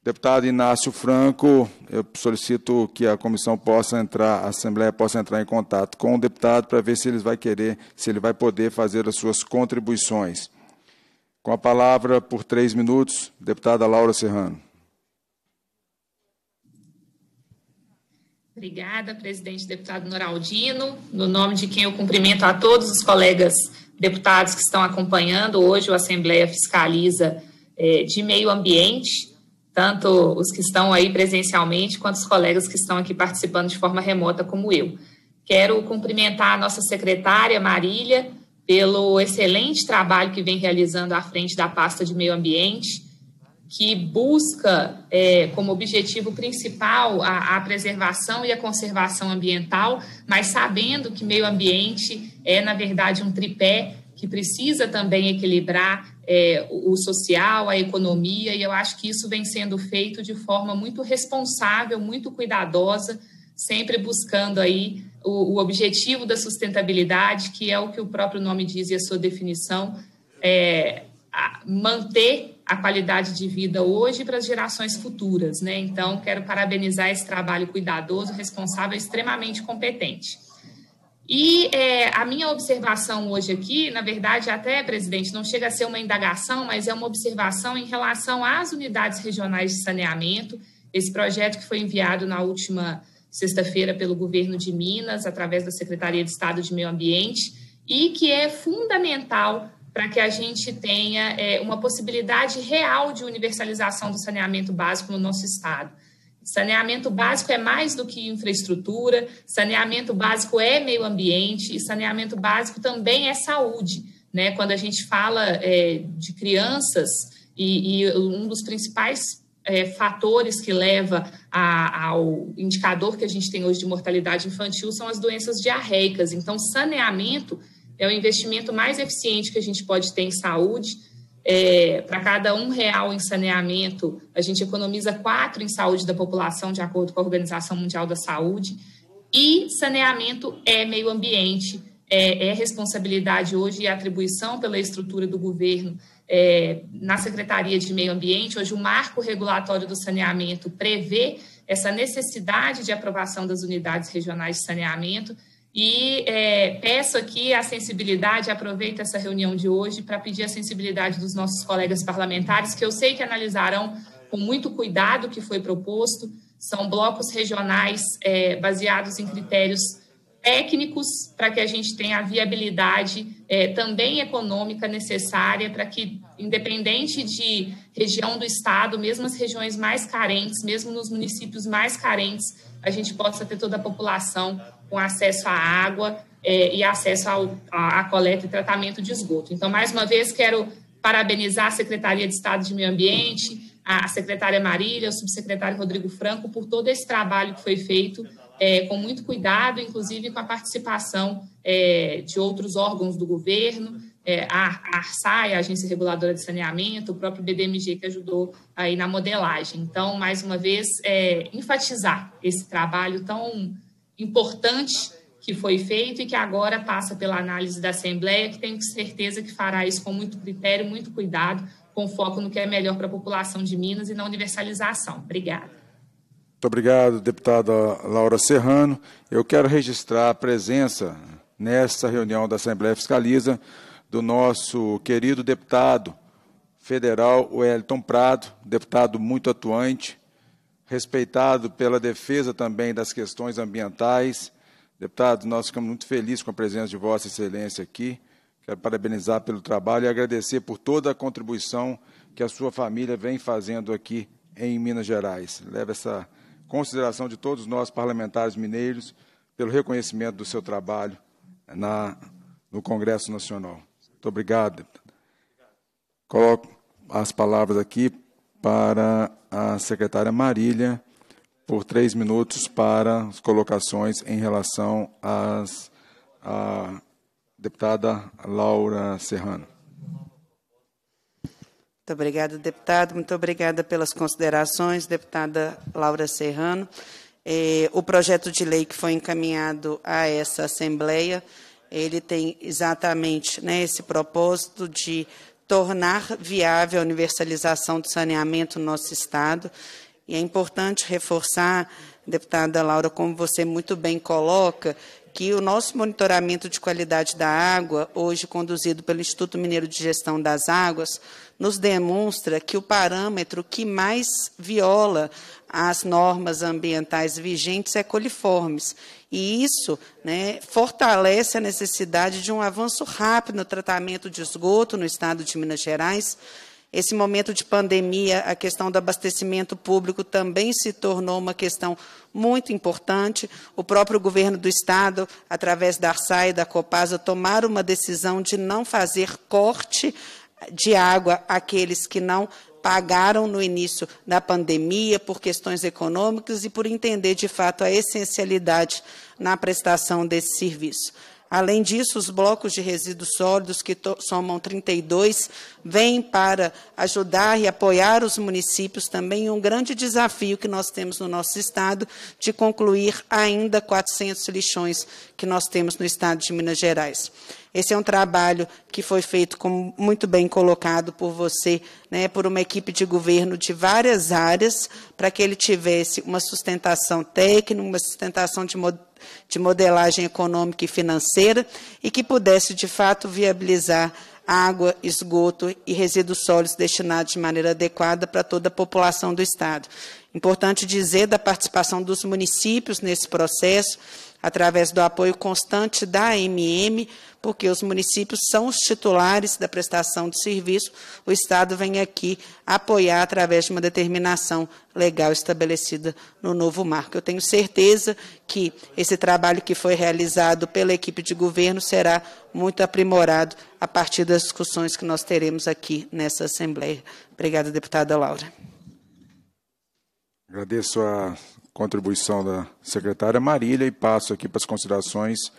Deputado Inácio Franco, eu solicito que a comissão possa entrar, a Assembleia possa entrar em contato com o deputado para ver se ele vai querer, se ele vai poder fazer as suas contribuições. Com a palavra, por três minutos, deputada Laura Serrano. Obrigada, presidente deputado Noraldino. No nome de quem eu cumprimento a todos os colegas deputados que estão acompanhando, hoje a Assembleia fiscaliza eh, de meio ambiente tanto os que estão aí presencialmente, quanto os colegas que estão aqui participando de forma remota, como eu. Quero cumprimentar a nossa secretária, Marília, pelo excelente trabalho que vem realizando à frente da pasta de meio ambiente, que busca é, como objetivo principal a, a, preservação e a conservação ambiental, mas sabendo que meio ambiente é, na verdade, um tripé que precisa também equilibrar é, o social, a economia, e eu acho que isso vem sendo feito de forma muito responsável, muito cuidadosa, sempre buscando aí o, o objetivo da sustentabilidade, que é o que o próprio nome diz e a sua definição, é, a manter a qualidade de vida hoje para as gerações futuras. Né? Então, quero parabenizar esse trabalho cuidadoso, responsável, extremamente competente. E é, a minha observação hoje aqui, na verdade, até, presidente, não chega a ser uma indagação, mas é uma observação em relação às unidades regionais de saneamento. Esse projeto que foi enviado na última sexta-feira pelo governo de Minas, através da Secretaria de Estado de Meio Ambiente, e que é fundamental para que a gente tenha é, uma possibilidade real de universalização do saneamento básico no nosso estado. Saneamento básico é mais do que infraestrutura, saneamento básico é meio ambiente e saneamento básico também é saúde. Né? Quando a gente fala é, de crianças, e, e, um dos principais é, fatores que leva a, ao indicador que a gente tem hoje de mortalidade infantil são as doenças diarreicas. Então, saneamento é o investimento mais eficiente que a gente pode ter em saúde é, para cada um real em saneamento, a gente economiza quatro em saúde da população, de acordo com a Organização Mundial da Saúde. E saneamento é meio ambiente, é, é responsabilidade hoje e atribuição pela estrutura do governo é, na Secretaria de Meio Ambiente. Hoje, o marco regulatório do saneamento prevê essa necessidade de aprovação das unidades regionais de saneamento e é, peço aqui a sensibilidade, aproveito essa reunião de hoje para pedir a sensibilidade dos nossos colegas parlamentares, que eu sei que analisarão com muito cuidado o que foi proposto. São blocos regionais é, baseados em critérios técnicos para que a gente tenha a viabilidade é, também econômica necessária para que, independente de região do estado, mesmo as regiões mais carentes, mesmo nos municípios mais carentes, a gente possa ter toda a população com acesso à água é, e acesso ao, à, coleta e tratamento de esgoto. Então, mais uma vez, quero parabenizar a Secretaria de Estado de Meio Ambiente, a secretária Marília, o subsecretário Rodrigo Franco, por todo esse trabalho que foi feito é, com muito cuidado, inclusive com a participação é, de outros órgãos do governo, é, a ARSAI, a Agência Reguladora de Saneamento, o próprio BDMG que ajudou aí na modelagem. Então, mais uma vez, é, enfatizar esse trabalho tão importante que foi feito e que agora passa pela análise da Assembleia, que tenho certeza que fará isso com muito critério, muito cuidado, com foco no que é melhor para a população de Minas e na universalização. Obrigada. Muito obrigado, deputada Laura Serrano. Eu quero registrar a presença nesta reunião da Assembleia Fiscaliza do nosso querido deputado federal, Wellington Prado, deputado muito atuante, respeitado pela defesa também das questões ambientais. Deputado, nós ficamos muito felizes com a presença de Vossa Excelência aqui. Quero parabenizar pelo trabalho e agradecer por toda a contribuição que a sua família vem fazendo aqui em Minas Gerais. Leva essa consideração de todos nós, parlamentares mineiros, pelo reconhecimento do seu trabalho na, no Congresso Nacional. Muito obrigado, Coloco as palavras aqui para a secretária Marília por três minutos para as colocações em relação às, à deputada Laura Serrano. Muito obrigada, deputado. Muito obrigada pelas considerações, deputada Laura Serrano. É, o projeto de lei que foi encaminhado a essa Assembleia, ele tem exatamente né, esse propósito de tornar viável a universalização do saneamento no nosso Estado. E é importante reforçar, deputada Laura, como você muito bem coloca, que o nosso monitoramento de qualidade da água, hoje conduzido pelo Instituto Mineiro de Gestão das Águas, nos demonstra que o parâmetro que mais viola as normas ambientais vigentes é coliformes. E isso né, fortalece a necessidade de um avanço rápido no tratamento de esgoto no estado de Minas Gerais. Esse momento de pandemia, a questão do abastecimento público também se tornou uma questão muito importante. O próprio governo do Estado, através da Arsai e da Copasa, tomaram uma decisão de não fazer corte de água àqueles que não pagaram no início da pandemia por questões econômicas e por entender de fato a essencialidade na prestação desse serviço. Além disso, os blocos de resíduos sólidos, que somam 32, vêm para ajudar e apoiar os municípios também um grande desafio que nós temos no nosso estado de concluir ainda 400 lixões que nós temos no estado de Minas Gerais. Esse é um trabalho que foi feito, como muito bem colocado por você, né, por uma equipe de governo de várias áreas, para que ele tivesse uma sustentação técnica, uma sustentação de, de modelagem econômica e financeira, e que pudesse, de fato, viabilizar água, esgoto e resíduos sólidos destinados de maneira adequada para toda a população do Estado. Importante dizer da participação dos municípios nesse processo, através do apoio constante da AMM, porque os municípios são os titulares da prestação de serviço, o Estado vem aqui apoiar através de uma determinação legal estabelecida no novo marco. Eu tenho certeza que esse trabalho que foi realizado pela equipe de governo será muito aprimorado a partir das discussões que nós teremos aqui nessa Assembleia. Obrigada, deputada Laura. Agradeço a contribuição da secretária Marília e passo aqui para as considerações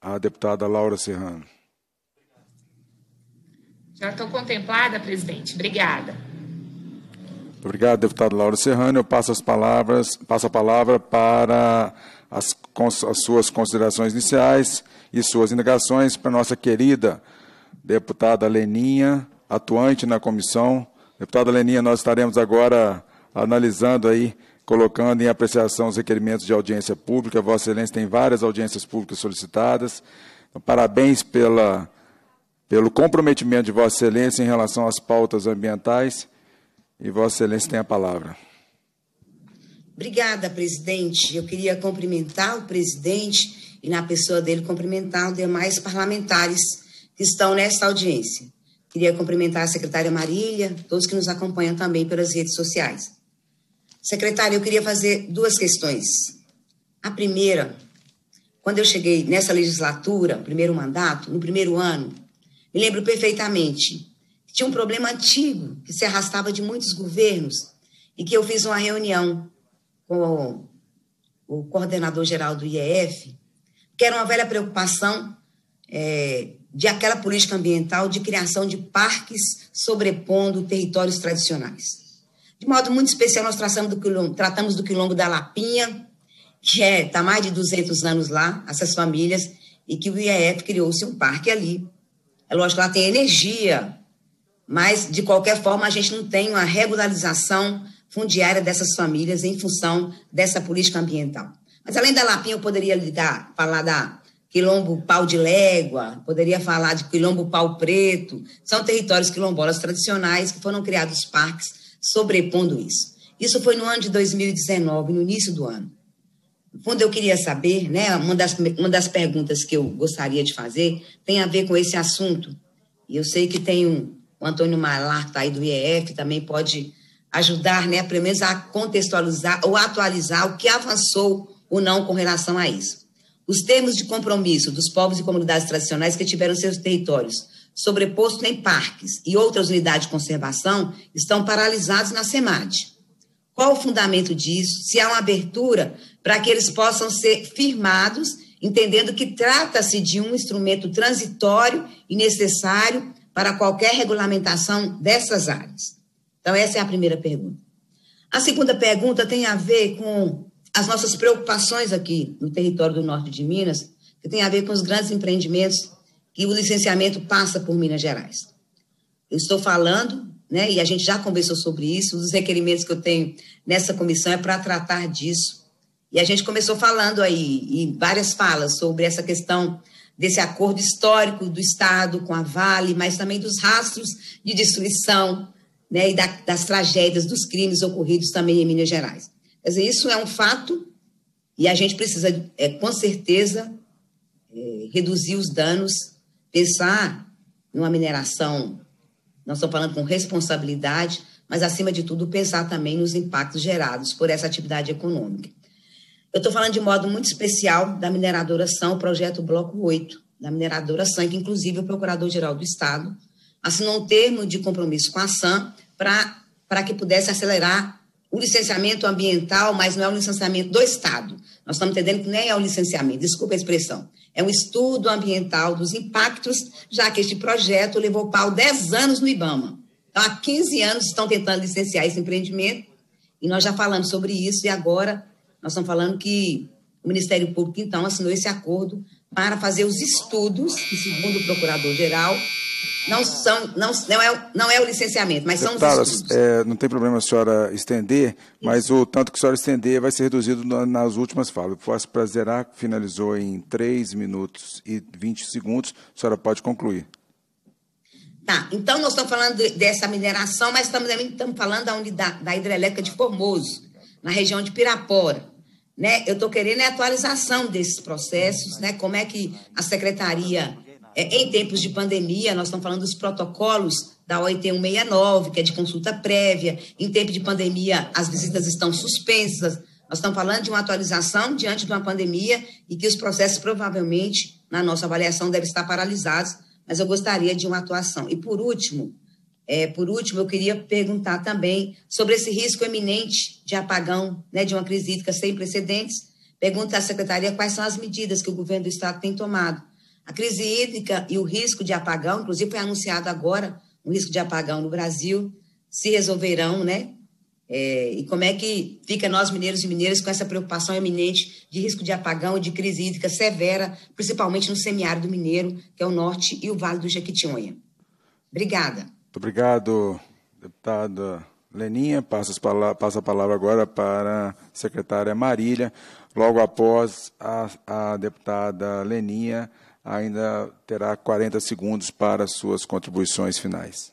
à deputada Laura Serrano. Já estou contemplada, presidente. Obrigada. obrigado, deputado Laura Serrano. Eu passo as palavras, passo a palavra para as, as suas considerações iniciais e suas indagações para nossa querida deputada Leninha, atuante na comissão. Deputada Leninha, nós estaremos agora analisando aí colocando em apreciação os requerimentos de audiência pública. Vossa Excelência tem várias audiências públicas solicitadas. Então, parabéns pela, pelo comprometimento de Vossa Excelência em relação às pautas ambientais. E Vossa Excelência tem a palavra. Obrigada, presidente. Eu queria cumprimentar o presidente e, na pessoa dele, cumprimentar os demais parlamentares que estão nesta audiência. Queria cumprimentar a secretária Marília, todos que nos acompanham também pelas redes sociais. Secretária, eu queria fazer duas questões. A primeira, quando eu cheguei nessa legislatura, primeiro mandato, no primeiro ano, me lembro perfeitamente que tinha um problema antigo que se arrastava de muitos governos e que eu fiz uma reunião com o coordenador geral do IEF, que era uma velha preocupação é, de aquela política ambiental de criação de parques sobrepondo territórios tradicionais. De modo muito especial, nós tratamos do quilombo, tratamos do quilombo da Lapinha, que está é, tá mais de 200 anos lá, essas famílias, e que o IEF criou-se um parque ali. É lógico, lá tem energia, mas, de qualquer forma, a gente não tem uma regularização fundiária dessas famílias em função dessa política ambiental. Mas, além da Lapinha, eu poderia falar da Quilombo Pau de Légua, poderia falar de Quilombo Pau Preto. São territórios quilombolas tradicionais que foram criados parques sobrepondo isso. Isso foi no ano de 2019, no início do ano. Quando eu queria saber, né, uma das, uma das perguntas que eu gostaria de fazer tem a ver com esse assunto. E eu sei que tem um, o Antônio Malar, tá aí do IEF, também pode ajudar, né, pelo menos a contextualizar ou atualizar o que avançou ou não com relação a isso. Os termos de compromisso dos povos e comunidades tradicionais que tiveram seus territórios sobreposto em parques e outras unidades de conservação estão paralisados na SEMAD. Qual o fundamento disso? Se há uma abertura para que eles possam ser firmados, entendendo que trata-se de um instrumento transitório e necessário para qualquer regulamentação dessas áreas. Então, essa é a primeira pergunta. A segunda pergunta tem a ver com as nossas preocupações aqui no território do norte de Minas, que tem a ver com os grandes empreendimentos que o licenciamento passa por Minas Gerais. Eu estou falando, né, e a gente já conversou sobre isso, um dos requerimentos que eu tenho nessa comissão é para tratar disso. E a gente começou falando aí, e várias falas sobre essa questão desse acordo histórico do Estado com a Vale, mas também dos rastros de destruição né, e da, das tragédias, dos crimes ocorridos também em Minas Gerais. Quer dizer, isso é um fato e a gente precisa, é, com certeza, é, reduzir os danos pensar numa mineração, nós estamos falando com responsabilidade, mas acima de tudo pensar também nos impactos gerados por essa atividade econômica. Eu estou falando de modo muito especial da mineradora São, o projeto Bloco 8, da mineradora São, que inclusive o Procurador-Geral do Estado assinou um termo de compromisso com a SAM para que pudesse acelerar o licenciamento ambiental, mas não é um licenciamento do Estado. Nós estamos entendendo que nem é um licenciamento, desculpa a expressão. É um estudo ambiental dos impactos, já que este projeto levou pau 10 anos no IBAMA. Então, há 15 anos estão tentando licenciar esse empreendimento, e nós já falamos sobre isso, e agora nós estamos falando que o Ministério Público, então, assinou esse acordo para fazer os estudos, que, segundo o Procurador-Geral, não são, não, não, é, não é o licenciamento, mas Deputada, são os estudos. É, não tem problema a senhora estender, mas Isso. o tanto que a senhora estender vai ser reduzido nas últimas falas. O assim, para zerar ah, finalizou em 3 minutos e 20 segundos. A senhora pode concluir. Tá, então nós estamos falando dessa mineração, mas estamos, estamos falando da unidade da hidrelétrica de Formoso, na região de Pirapora. Né? Eu estou querendo é a atualização desses processos, né? como é que a secretaria é, em tempos de pandemia, nós estamos falando dos protocolos da OIT 169, que é de consulta prévia. Em tempo de pandemia, as visitas estão suspensas. Nós estamos falando de uma atualização diante de uma pandemia e que os processos provavelmente, na nossa avaliação, devem estar paralisados, mas eu gostaria de uma atuação. E por último, é, por último, eu queria perguntar também sobre esse risco eminente de apagão, né, de uma crise hídrica sem precedentes. Pergunta à secretaria quais são as medidas que o governo do estado tem tomado a crise hídrica e o risco de apagão, inclusive foi anunciado agora um risco de apagão no Brasil, se resolverão, né? É, e como é que fica nós, mineiros e mineiras, com essa preocupação eminente de risco de apagão e de crise hídrica severa, principalmente no semiárido mineiro, que é o norte e o Vale do Jequitinhonha. Obrigada. Muito obrigado, deputada Leninha. Passo, passo a palavra agora para a secretária Marília, logo após a, a deputada Leninha ainda terá 40 segundos para suas contribuições finais.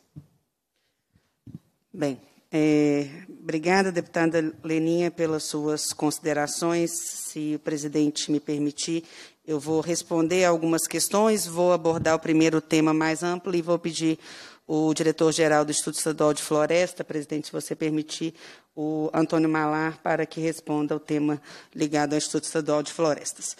Bem, é, obrigada, deputada Leninha, pelas suas considerações. Se o presidente me permitir, eu vou responder algumas questões, vou abordar o primeiro tema mais amplo e vou pedir o diretor-geral do Instituto Estadual de Floresta, presidente, se você permitir, o Antônio Malar, para que responda ao tema ligado ao Instituto Estadual de Florestas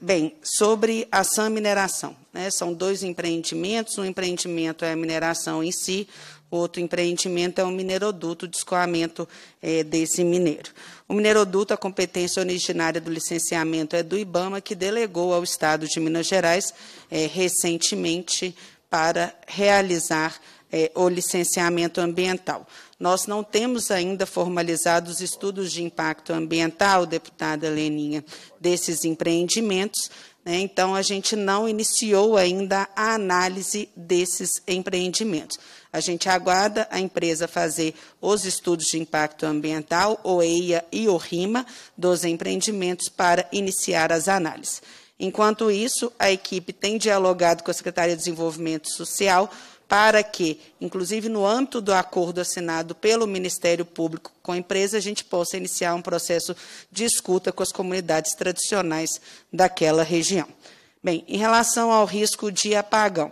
bem, sobre a SAM Mineração, né, são dois empreendimentos, um empreendimento é a mineração em si, outro empreendimento é o mineroduto de escoamento é, desse mineiro. O mineroduto, a competência originária do licenciamento é do IBAMA, que delegou ao Estado de Minas Gerais é, recentemente para realizar é, o licenciamento ambiental. Nós não temos ainda formalizado os estudos de impacto ambiental, deputada Leninha, desses empreendimentos. Né? Então, a gente não iniciou ainda a análise desses empreendimentos. A gente aguarda a empresa fazer os estudos de impacto ambiental, o EIA e o RIMA, dos empreendimentos para iniciar as análises. Enquanto isso, a equipe tem dialogado com a Secretaria de Desenvolvimento Social para que, inclusive no âmbito do acordo assinado pelo Ministério Público com a empresa, a gente possa iniciar um processo de escuta com as comunidades tradicionais daquela região. Bem, em relação ao risco de apagão,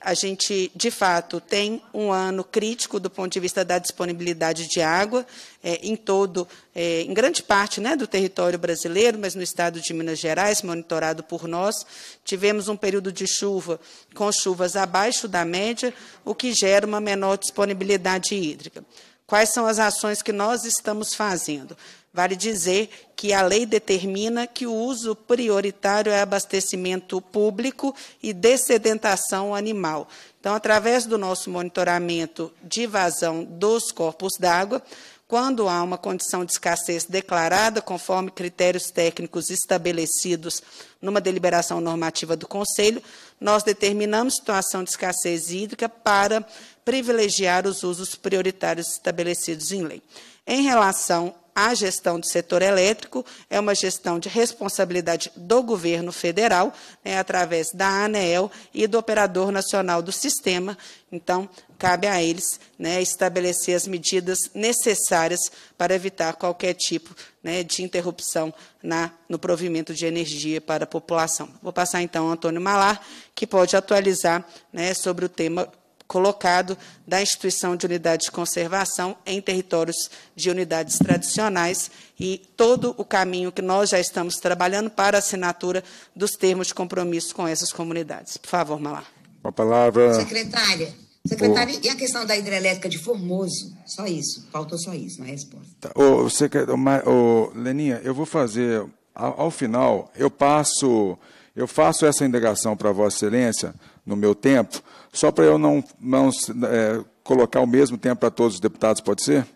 a gente, de fato, tem um ano crítico do ponto de vista da disponibilidade de água é, em todo, é, em grande parte né, do território brasileiro, mas no estado de Minas Gerais, monitorado por nós. Tivemos um período de chuva com chuvas abaixo da média, o que gera uma menor disponibilidade hídrica. Quais são as ações que nós estamos fazendo? Vale dizer que a lei determina que o uso prioritário é abastecimento público e dessedentação animal. Então, através do nosso monitoramento de vazão dos corpos d'água, quando há uma condição de escassez declarada, conforme critérios técnicos estabelecidos numa deliberação normativa do Conselho, nós determinamos situação de escassez hídrica para privilegiar os usos prioritários estabelecidos em lei. Em relação a gestão do setor elétrico é uma gestão de responsabilidade do governo federal, né, através da ANEEL e do Operador Nacional do Sistema. Então, cabe a eles né, estabelecer as medidas necessárias para evitar qualquer tipo né, de interrupção na, no provimento de energia para a população. Vou passar então ao Antônio Malar, que pode atualizar né, sobre o tema colocado da instituição de unidade de conservação em territórios de unidades tradicionais e todo o caminho que nós já estamos trabalhando para a assinatura dos termos de compromisso com essas comunidades. Por favor, Malá. A palavra. Secretária. Secretária. o... e a questão da hidrelétrica de Formoso? Só isso, faltou só isso na resposta. O, tá, secretário, o, Leninha, eu vou fazer, ao, final, eu passo, eu faço essa indagação para Vossa Excelência no meu tempo, só para eu não, não é, colocar o mesmo tempo para todos os deputados, pode ser?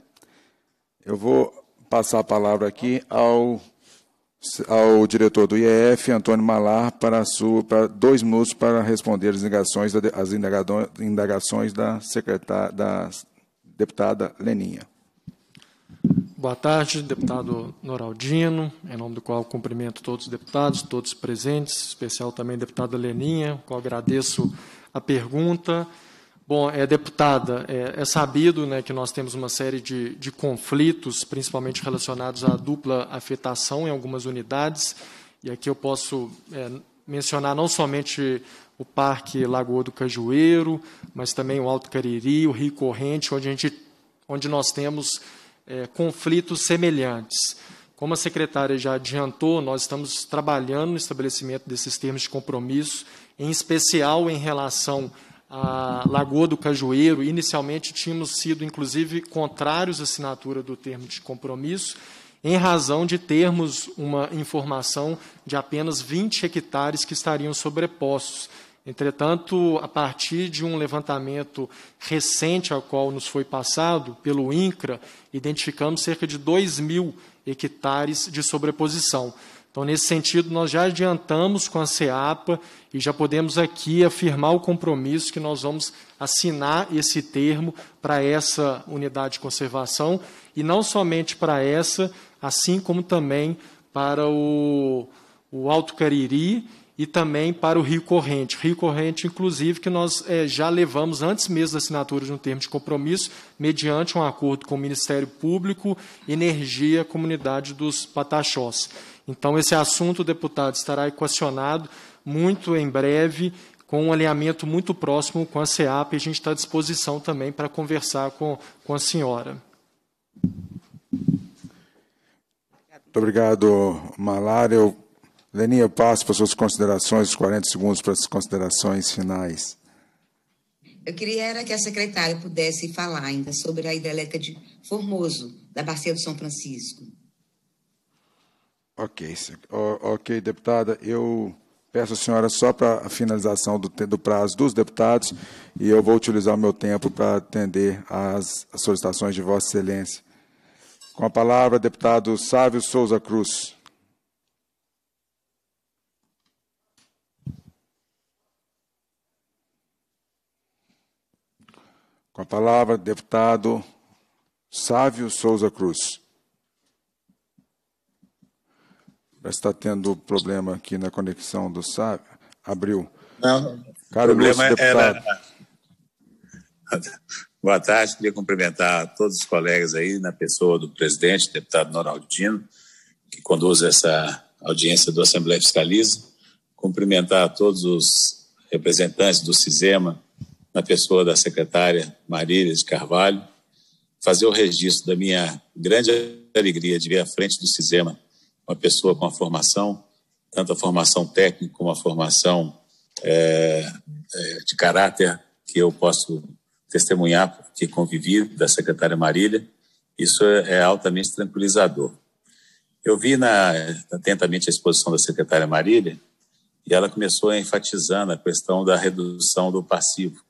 Eu vou passar a palavra aqui ao, ao diretor do IEF, Antônio Malar, para, sua, para dois minutos para responder as indagações, as indagações da, da deputada Leninha. Boa tarde, deputado Noraldino, em nome do qual cumprimento todos os deputados, todos presentes, especial também deputada Leninha, qual agradeço a pergunta. Bom, é deputada, é, é, sabido né, que nós temos uma série de, de conflitos, principalmente relacionados à dupla afetação em algumas unidades, e aqui eu posso é, mencionar não somente o Parque Lagoa do Cajueiro, mas também o Alto Cariri, o Rio Corrente, onde, a gente, onde nós temos é, conflitos semelhantes. Como a secretária já adiantou, nós estamos trabalhando no estabelecimento desses termos de compromisso em especial em relação a Lagoa do Cajueiro, inicialmente tínhamos sido, inclusive, contrários à assinatura do termo de compromisso, em razão de termos uma informação de apenas 20 hectares que estariam sobrepostos. Entretanto, a partir de um levantamento recente ao qual nos foi passado pelo INCRA, identificamos cerca de 2 mil hectares de sobreposição. Então, nesse sentido, nós já adiantamos com a CEAPA e já podemos aqui afirmar o compromisso que nós vamos assinar esse termo para essa unidade de conservação, e não somente para essa, assim como também para o, o Alto Cariri e também para o Rio Corrente. Rio Corrente, inclusive, que nós é, já levamos antes mesmo da assinatura de um termo de compromisso, mediante um acordo com o Ministério Público, Energia, Comunidade dos Pataxós. Então, esse assunto, deputado, estará equacionado muito em breve, com um alinhamento muito próximo com a CEAP, e a gente está à disposição também para conversar com, com a senhora. Muito obrigado, Malária. Eu, eu passo para suas considerações, 40 segundos para as considerações finais. Eu queria era que a secretária pudesse falar ainda sobre a hidrelétrica de Formoso, da Bacia do São Francisco. Ok, ok, deputada. Eu peço a senhora só para a finalização do, do, prazo dos deputados e eu vou utilizar o meu tempo para atender às solicitações de Vossa Excelência. Com a palavra, deputado Sávio Souza Cruz. Com a palavra, deputado Sávio Souza Cruz. está tendo problema aqui na conexão do SAB? Abriu. Não, Caro o problema era... Boa tarde, queria cumprimentar todos os colegas aí, na pessoa do presidente, deputado Noraldino, que conduz essa audiência do Assembleia Fiscaliza, cumprimentar todos os representantes do CISEMA, na pessoa da secretária Marília de Carvalho, fazer o registro da minha grande alegria de ver à frente do CISEMA uma pessoa com a formação, tanto a formação técnica como a formação é, é, de caráter que eu posso testemunhar, porque convivi da secretária Marília, isso é, é altamente tranquilizador. Eu vi na, atentamente a exposição da secretária Marília e ela começou enfatizando a questão da redução do passivo.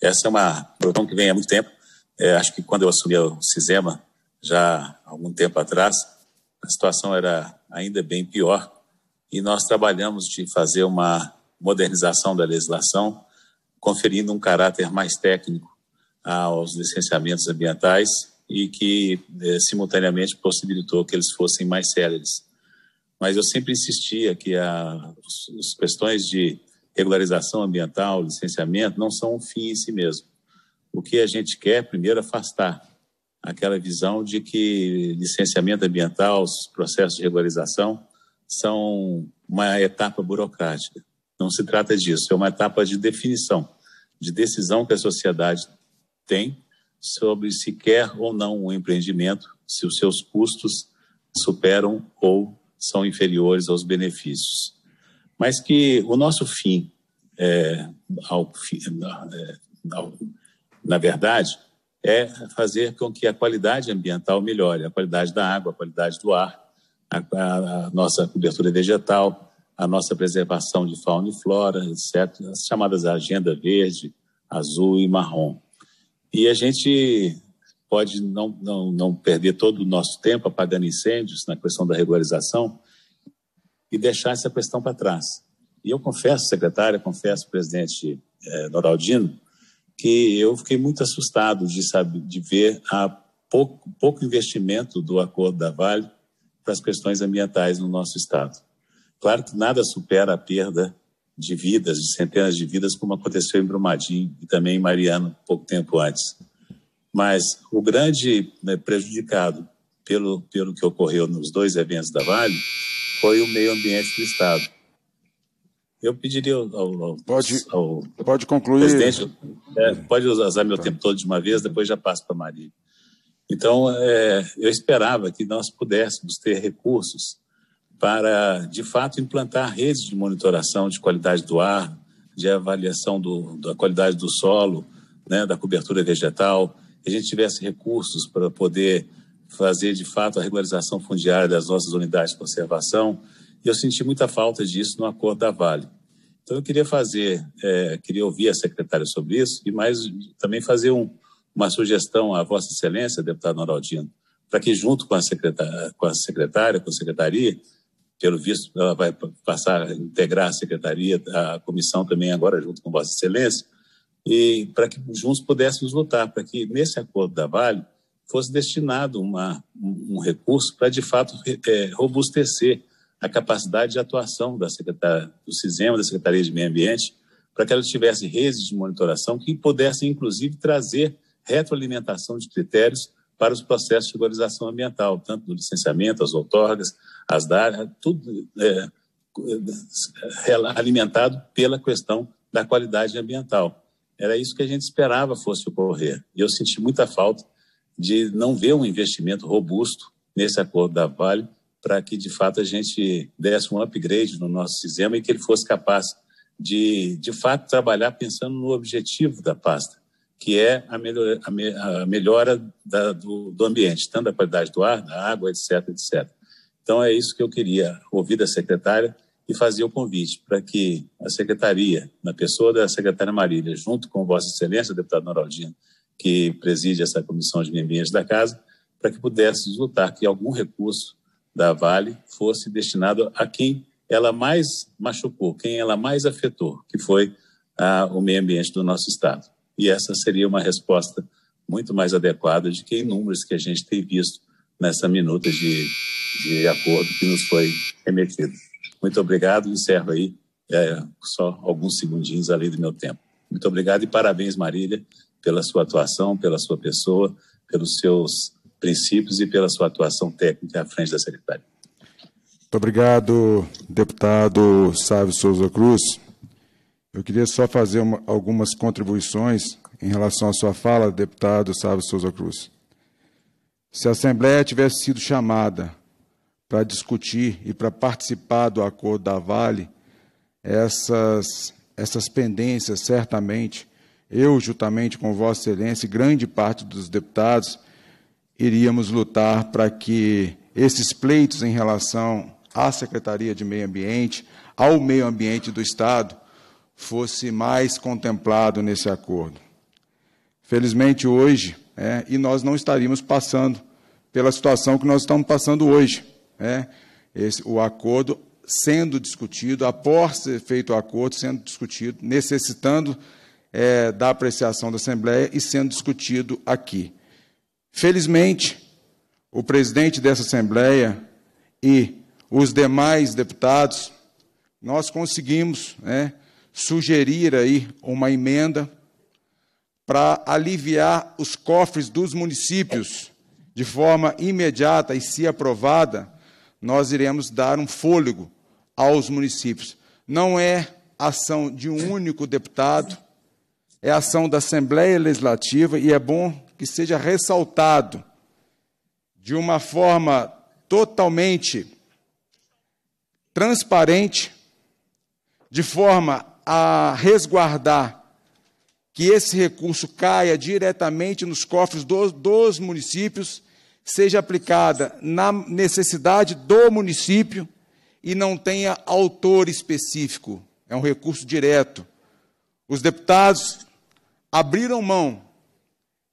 Essa é uma questão que vem há muito tempo, é, acho que quando eu assumi o Cisema, já há algum tempo atrás, a situação era ainda bem pior e nós trabalhamos de fazer uma modernização da legislação, conferindo um caráter mais técnico aos licenciamentos ambientais e que é, simultaneamente possibilitou que eles fossem mais céleres. Mas eu sempre insistia que a, as questões de regularização ambiental, licenciamento, não são um fim em si mesmo o que a gente quer primeiro é afastar aquela visão de que licenciamento ambiental, os processos de regularização são uma etapa burocrática. Não se trata disso, é uma etapa de definição, de decisão que a sociedade tem sobre se quer ou não um empreendimento, se os seus custos superam ou são inferiores aos benefícios. Mas que o nosso fim, é, ao, é, ao na verdade, é fazer com que a qualidade ambiental melhore, a qualidade da água, a qualidade do ar, a, a, a nossa cobertura vegetal, a nossa preservação de fauna e flora, etc., as chamadas agenda verde, azul e marrom. E a gente pode não, não, não perder todo o nosso tempo apagando incêndios na questão da regularização e deixar essa questão para trás. E eu confesso, secretária, confesso, presidente eh, Noraldino, que eu fiquei muito assustado de, saber, de ver a pouco, pouco investimento do Acordo da Vale para as questões ambientais no nosso Estado. Claro que nada supera a perda de vidas, de centenas de vidas, como aconteceu em Brumadinho e também em Mariano pouco tempo antes. Mas o grande né, prejudicado pelo, pelo que ocorreu nos dois eventos da Vale foi o meio ambiente do Estado. Eu pediria ao, ao, pode, ao pode concluir. presidente, é, é. pode usar meu tá. tempo todo de uma vez, depois já passo para a Maria. Então, é, eu esperava que nós pudéssemos ter recursos para, de fato, implantar redes de monitoração de qualidade do ar, de avaliação do, da qualidade do solo, né, da cobertura vegetal, que a gente tivesse recursos para poder fazer, de fato, a regularização fundiária das nossas unidades de conservação, e eu senti muita falta disso no acordo da Vale. Então, eu queria fazer, é, queria ouvir a secretária sobre isso e mais também fazer um, uma sugestão à Vossa Excelência, deputado Noraldino, para que, junto com a, secretária, com a secretária, com a secretaria, pelo visto, ela vai passar a integrar a secretaria, a comissão também agora, junto com Vossa Excelência, e para que juntos pudéssemos lutar, para que nesse acordo da Vale fosse destinado uma, um, um recurso para, de fato, é, robustecer a capacidade de atuação da secretária, do CISEMA, da Secretaria de Meio Ambiente, para que ela tivesse redes de monitoração que pudessem, inclusive, trazer retroalimentação de critérios para os processos de regularização ambiental, tanto do licenciamento, as outorgas, as dar, tudo é, é, alimentado pela questão da qualidade ambiental. Era isso que a gente esperava fosse ocorrer. E eu senti muita falta de não ver um investimento robusto nesse acordo da Vale para que de fato a gente desse um upgrade no nosso sistema e que ele fosse capaz de de fato trabalhar pensando no objetivo da pasta, que é a melhora, a me, a melhora da, do, do, ambiente, tanto da qualidade do ar, da água, etc, etc. Então é isso que eu queria ouvir da secretária e fazer o convite para que a secretaria, na pessoa da secretária Marília, junto com Vossa Excelência, deputado Noraldino, que preside essa comissão de meio ambiente da casa, para que pudesse lutar que algum recurso da Vale fosse destinado a quem ela mais machucou, quem ela mais afetou, que foi a, o meio ambiente do nosso Estado. E essa seria uma resposta muito mais adequada de que números que a gente tem visto nessa minuta de, de acordo que nos foi remetido. Muito obrigado, encerro aí é, só alguns segundinhos ali do meu tempo. Muito obrigado e parabéns, Marília, pela sua atuação, pela sua pessoa, pelos seus princípios e pela sua atuação técnica à frente da Secretaria. Muito obrigado, deputado Sávio Souza Cruz. Eu queria só fazer uma, algumas contribuições em relação à sua fala, deputado Sávio Souza Cruz. Se a Assembleia tivesse sido chamada para discutir e para participar do acordo da Vale, essas, essas pendências, certamente, eu, juntamente com Vossa Excelência e grande parte dos deputados, iríamos lutar para que esses pleitos em relação à Secretaria de Meio Ambiente, ao meio ambiente do Estado, fosse mais contemplado nesse acordo. Felizmente, hoje, é, e nós não estaríamos passando pela situação que nós estamos passando hoje. É, esse, o acordo sendo discutido, após ser feito o acordo, sendo discutido, necessitando é, da apreciação da Assembleia e sendo discutido aqui. Felizmente, o presidente dessa Assembleia e os demais deputados, nós conseguimos né, sugerir aí uma emenda para aliviar os cofres dos municípios de forma imediata e, se aprovada, nós iremos dar um fôlego aos municípios. Não é ação de um único deputado, é ação da Assembleia Legislativa e é bom que seja ressaltado de uma forma totalmente transparente, de forma a resguardar que esse recurso caia diretamente nos cofres dos, dos municípios, seja aplicada na necessidade do município e não tenha autor específico. É um recurso direto. Os deputados abriram mão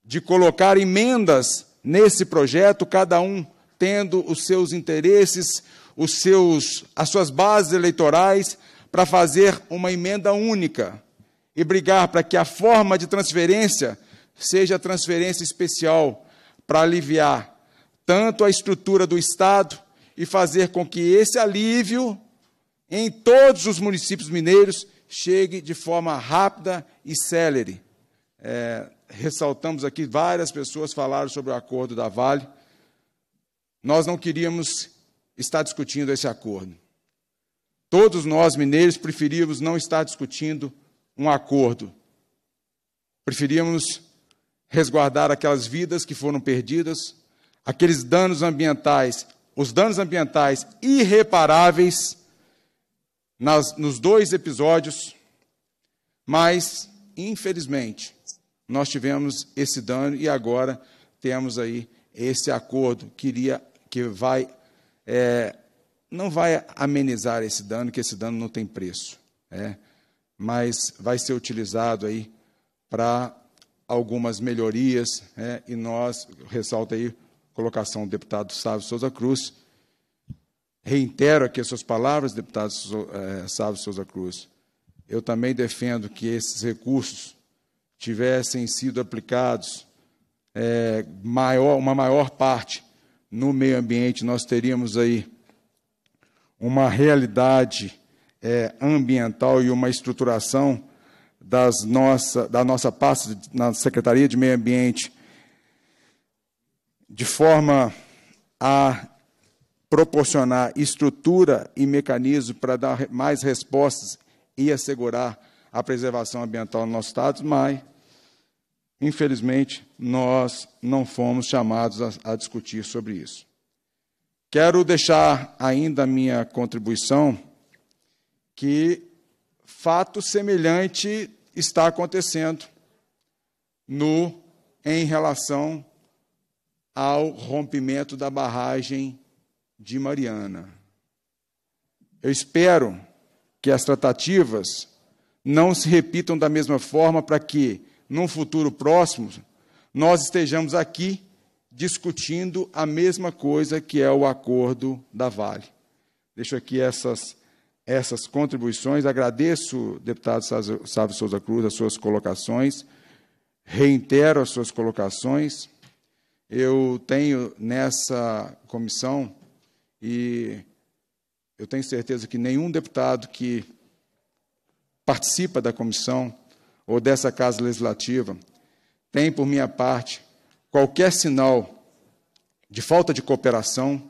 de colocar emendas nesse projeto, cada um tendo os seus interesses, os seus, as suas bases eleitorais, para fazer uma emenda única e brigar para que a forma de transferência seja transferência especial para aliviar tanto a estrutura do Estado e fazer com que esse alívio em todos os municípios mineiros chegue de forma rápida e célere. É, ressaltamos aqui, várias pessoas falaram sobre o acordo da Vale. Nós não queríamos estar discutindo esse acordo. Todos nós, mineiros, preferíamos não estar discutindo um acordo. Preferíamos resguardar aquelas vidas que foram perdidas, aqueles danos ambientais, os danos ambientais irreparáveis nas, nos dois episódios, mas, infelizmente, nós tivemos esse dano e agora temos aí esse acordo que, iria, que vai, é, não vai amenizar esse dano, que esse dano não tem preço, é, mas vai ser utilizado aí para algumas melhorias, é, e nós, ressalta aí colocação do deputado Sávio Souza Cruz, reitero aqui as suas palavras, deputado é, Sávio Souza Cruz, eu também defendo que esses recursos tivessem sido aplicados é, maior, uma maior parte no meio ambiente, nós teríamos aí uma realidade é, ambiental e uma estruturação das nossa, da nossa pasta na Secretaria de Meio Ambiente de forma a proporcionar estrutura e mecanismo para dar mais respostas e assegurar a preservação ambiental no nosso Estado, mas Infelizmente, nós não fomos chamados a, a discutir sobre isso. Quero deixar ainda a minha contribuição que fato semelhante está acontecendo no em relação ao rompimento da barragem de Mariana. Eu espero que as tratativas não se repitam da mesma forma para que num futuro próximo, nós estejamos aqui discutindo a mesma coisa que é o acordo da Vale. Deixo aqui essas, essas contribuições. Agradeço, deputado Sávio Souza Cruz, as suas colocações. Reitero as suas colocações. Eu tenho nessa comissão, e eu tenho certeza que nenhum deputado que participa da comissão ou dessa Casa Legislativa tem, por minha parte, qualquer sinal de falta de cooperação,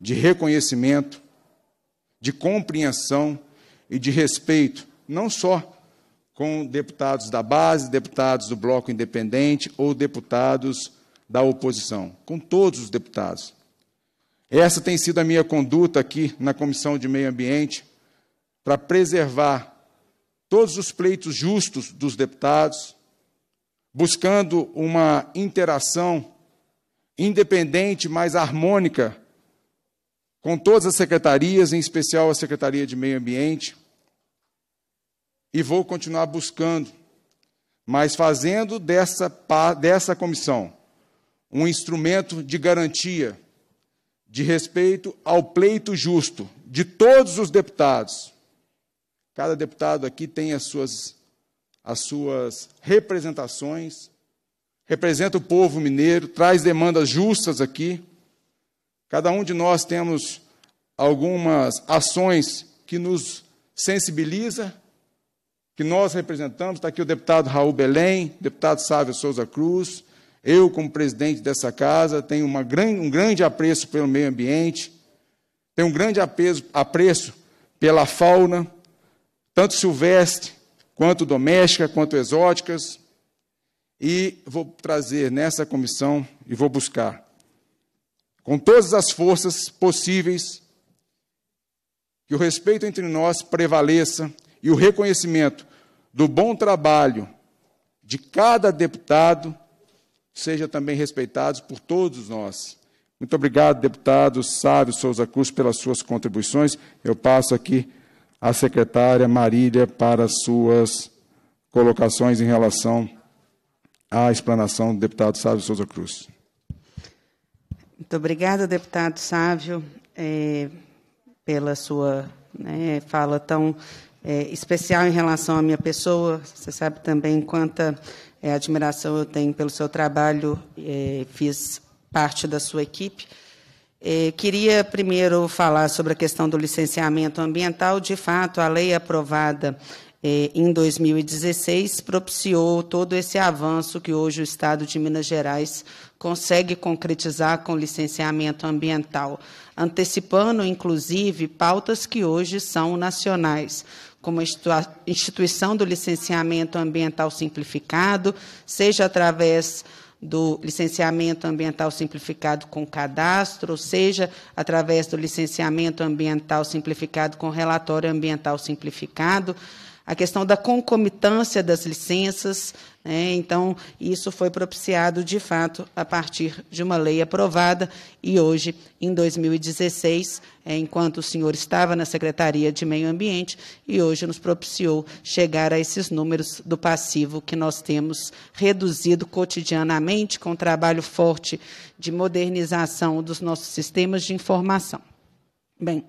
de reconhecimento, de compreensão e de respeito, não só com deputados da base, deputados do bloco independente ou deputados da oposição, com todos os deputados. Essa tem sido a minha conduta aqui na Comissão de Meio Ambiente para preservar todos os pleitos justos dos deputados, buscando uma interação independente, mais harmônica com todas as secretarias, em especial a Secretaria de Meio Ambiente. E vou continuar buscando, mas fazendo dessa, dessa comissão um instrumento de garantia de respeito ao pleito justo de todos os deputados Cada deputado aqui tem as suas, as suas representações, representa o povo mineiro, traz demandas justas aqui. Cada um de nós temos algumas ações que nos sensibiliza, que nós representamos. Está aqui o deputado Raul Belém, deputado Sávio Souza Cruz. Eu, como presidente dessa casa, tenho uma um grande apreço pelo meio ambiente, tenho um grande apreço, apreço pela fauna, tanto silvestre, quanto doméstica, quanto exóticas. E vou trazer nessa comissão e vou buscar, com todas as forças possíveis, que o respeito entre nós prevaleça e o reconhecimento do bom trabalho de cada deputado seja também respeitado por todos nós. Muito obrigado, deputado Sábio Souza Cruz, pelas suas contribuições. Eu passo aqui à secretária Marília para suas colocações em relação à explanação do deputado Sávio Souza Cruz. Muito obrigada, deputado Sávio, é, pela sua né, fala tão é, especial em relação à minha pessoa. Você sabe também quanta é, admiração eu tenho pelo seu trabalho, é, fiz parte da sua equipe. É, queria primeiro falar sobre a questão do licenciamento ambiental. De fato, a lei aprovada é, em 2016 propiciou todo esse avanço que hoje o Estado de Minas Gerais consegue concretizar com licenciamento ambiental, antecipando, inclusive, pautas que hoje são nacionais, como a instituição do licenciamento ambiental simplificado, seja através do licenciamento ambiental simplificado com cadastro, seja através do licenciamento ambiental simplificado com relatório ambiental simplificado a questão da concomitância das licenças. Né? Então, isso foi propiciado, de fato, a partir de uma lei aprovada. E hoje, em 2016, é, enquanto o senhor estava na Secretaria de Meio Ambiente, e hoje nos propiciou chegar a esses números do passivo que nós temos reduzido cotidianamente com um trabalho forte de modernização dos nossos sistemas de informação. Bem,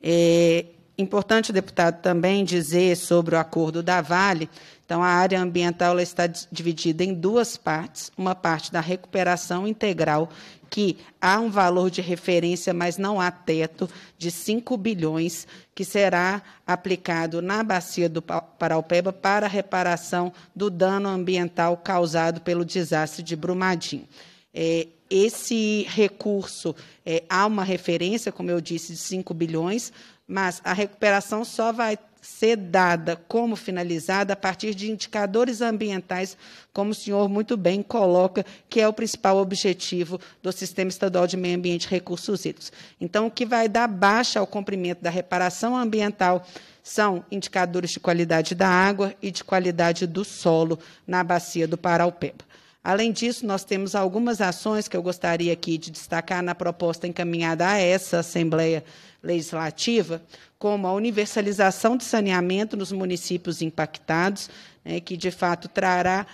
é, Importante, deputado, também dizer sobre o acordo da Vale. Então, a área ambiental está dividida em duas partes. Uma parte da recuperação integral, que há um valor de referência, mas não há teto, de 5 bilhões, que será aplicado na bacia do Paraupeba para a reparação do dano ambiental causado pelo desastre de Brumadinho. É, esse recurso, é, há uma referência, como eu disse, de 5 bilhões, mas a recuperação só vai ser dada como finalizada a partir de indicadores ambientais, como o senhor muito bem coloca, que é o principal objetivo do Sistema Estadual de Meio Ambiente e Recursos Hídricos. Então, o que vai dar baixa ao cumprimento da reparação ambiental são indicadores de qualidade da água e de qualidade do solo na bacia do Paraupeba. Além disso, nós temos algumas ações que eu gostaria aqui de destacar na proposta encaminhada a essa Assembleia legislativa, como a universalização de saneamento nos municípios impactados, né, que de fato trará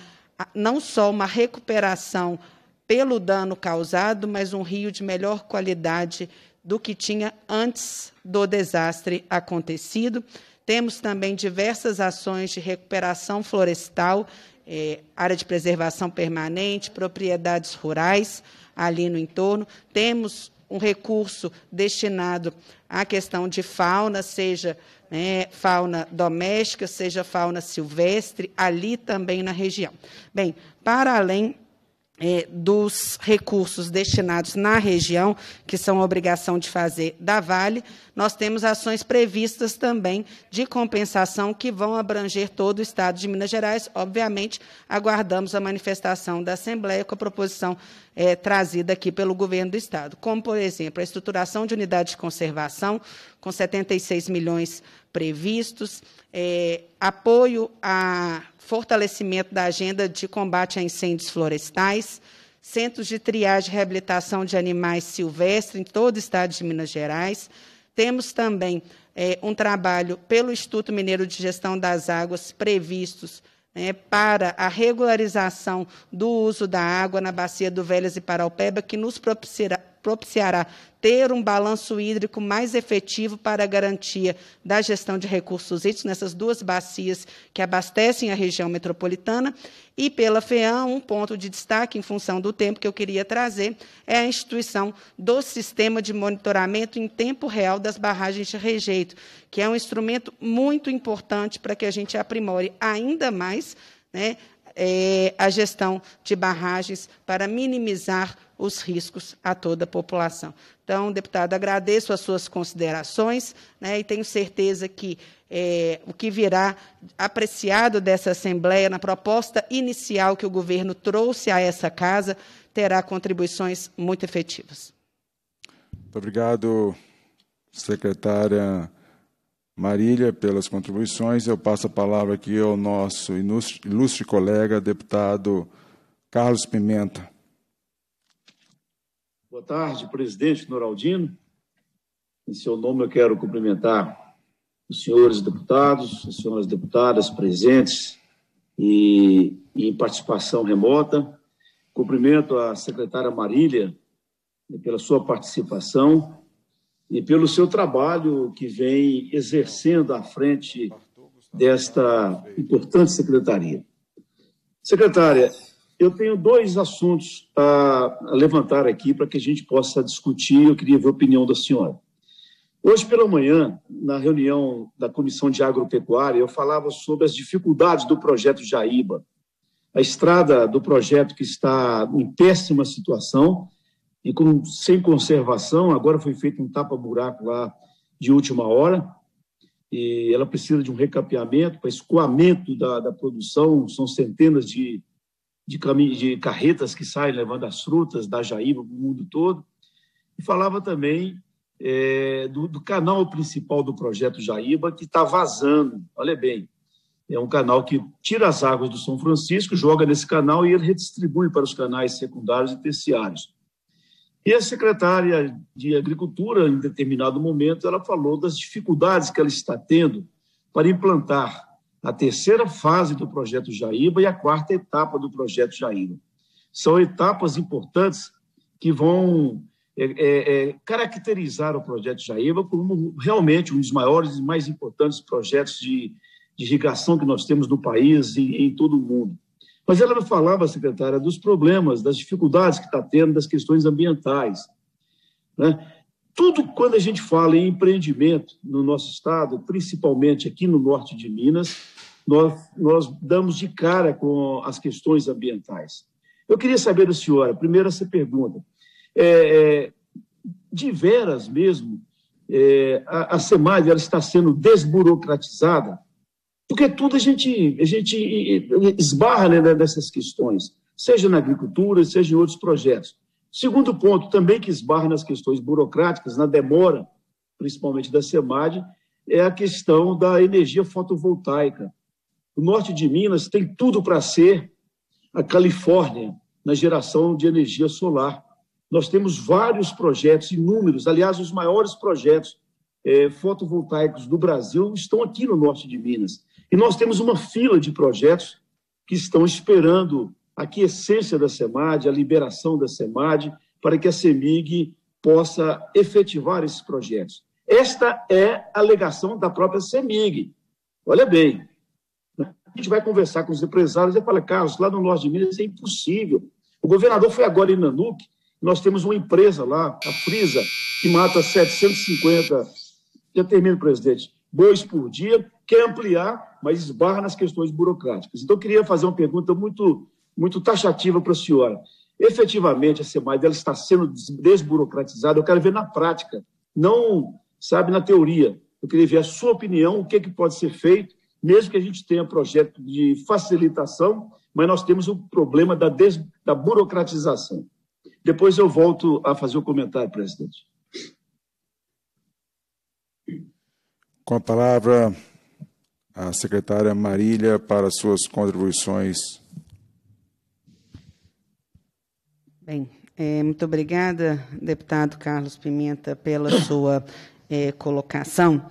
não só uma recuperação pelo dano causado, mas um rio de melhor qualidade do que tinha antes do desastre acontecido. Temos também diversas ações de recuperação florestal, é, área de preservação permanente, propriedades rurais ali no entorno. Temos um recurso destinado à questão de fauna, seja né, fauna doméstica, seja fauna silvestre, ali também na região. Bem, para além é, dos recursos destinados na região, que são a obrigação de fazer da Vale, nós temos ações previstas também de compensação que vão abranger todo o Estado de Minas Gerais. Obviamente, aguardamos a manifestação da Assembleia com a proposição é, trazida aqui pelo governo do Estado, como, por exemplo, a estruturação de unidades de conservação, com 76 milhões previstos, é, apoio a fortalecimento da agenda de combate a incêndios florestais, centros de triagem e reabilitação de animais silvestres em todo o estado de Minas Gerais. Temos também é, um trabalho pelo Instituto Mineiro de Gestão das Águas previstos né, para a regularização do uso da água na bacia do Velhas e Paraupeba, que nos propiciará, propiciará ter um balanço hídrico mais efetivo para a garantia da gestão de recursos hídricos nessas duas bacias que abastecem a região metropolitana. E pela FEAM, um ponto de destaque, em função do tempo que eu queria trazer, é a instituição do Sistema de Monitoramento em Tempo Real das Barragens de Rejeito, que é um instrumento muito importante para que a gente aprimore ainda mais né, é, a gestão de barragens para minimizar os riscos a toda a população. Então, deputado, agradeço as suas considerações né, e tenho certeza que é, o que virá apreciado dessa Assembleia, na proposta inicial que o governo trouxe a essa casa, terá contribuições muito efetivas. Muito obrigado, secretária Marília pelas contribuições. Eu passo a palavra aqui ao nosso ilustre, ilustre colega, deputado Carlos Pimenta. Boa tarde, presidente Noraldino. Em seu nome, eu quero cumprimentar os senhores deputados, as senhoras deputadas presentes e, e em participação remota. Cumprimento a secretária Marília pela sua participação e pelo seu trabalho que vem exercendo à frente desta importante secretaria. Secretária, eu tenho dois assuntos a levantar aqui para que a gente possa discutir. Eu queria ver a opinião da senhora. Hoje pela manhã, na reunião da Comissão de Agropecuária, eu falava sobre as dificuldades do projeto Jaíba, a estrada do projeto que está em péssima situação e com, sem conservação, agora foi feito um tapa-buraco lá de última hora, e ela precisa de um recapeamento para escoamento da, da produção, são centenas de, de, de carretas que saem levando as frutas da Jaíba para o mundo todo, e falava também é, do, do, canal principal do projeto Jaíba, que está vazando, olha bem, é um canal que tira as águas do São Francisco, joga nesse canal e ele redistribui para os canais secundários e terciários. E a secretária de Agricultura, em determinado momento, ela falou das dificuldades que ela está tendo para implantar a terceira fase do projeto Jaíba e a quarta etapa do projeto Jaíba. São etapas importantes que vão é, é, é caracterizar o projeto Jaíba como realmente um dos maiores e mais importantes projetos de, de irrigação que nós temos no país e em todo o mundo. Mas ela me falava, secretária, dos problemas, das dificuldades que está tendo, das questões ambientais. Né? Tudo quando a gente fala em empreendimento no nosso estado, principalmente aqui no norte de Minas, nós, nós damos de cara com as questões ambientais. Eu queria saber da senhora, primeiro essa pergunta, é, é, de veras mesmo, é, a, a SEMAD ela está sendo desburocratizada? porque tudo a gente, a gente esbarra né, nessas questões, seja na agricultura, seja em outros projetos. Segundo ponto, também que esbarra nas questões burocráticas, na demora, principalmente da SEMAD, é a questão da energia fotovoltaica. O norte de Minas tem tudo para ser a Califórnia na geração de energia solar. Nós temos vários projetos, inúmeros, aliás, os maiores projetos é, fotovoltaicos do Brasil estão aqui no norte de Minas. E nós temos uma fila de projetos que estão esperando a quiescência da SEMAD, a liberação da SEMAD, para que a CEMIG possa efetivar esses projetos. Esta é a alegação da própria CEMIG. Olha bem, né? a gente vai conversar com os empresários e fala, Carlos, lá no norte de Minas é impossível. O governador foi agora em Nanuque, nós temos uma empresa lá, a Frisa, que mata 750, já termino, presidente, bois por dia, quer ampliar mas esbarra nas questões burocráticas. Então, eu queria fazer uma pergunta muito, muito taxativa para a senhora. Efetivamente, a SEMAI está sendo desburocratizada, eu quero ver na prática, não, sabe, na teoria. Eu queria ver a sua opinião, o que, é que pode ser feito, mesmo que a gente tenha projeto de facilitação, mas nós temos o um problema da, des, da burocratização. Depois eu volto a fazer o um comentário, presidente. Com a palavra, a secretária Marília para suas contribuições. Bem, é, muito obrigada, deputado Carlos Pimenta, pela sua é, colocação.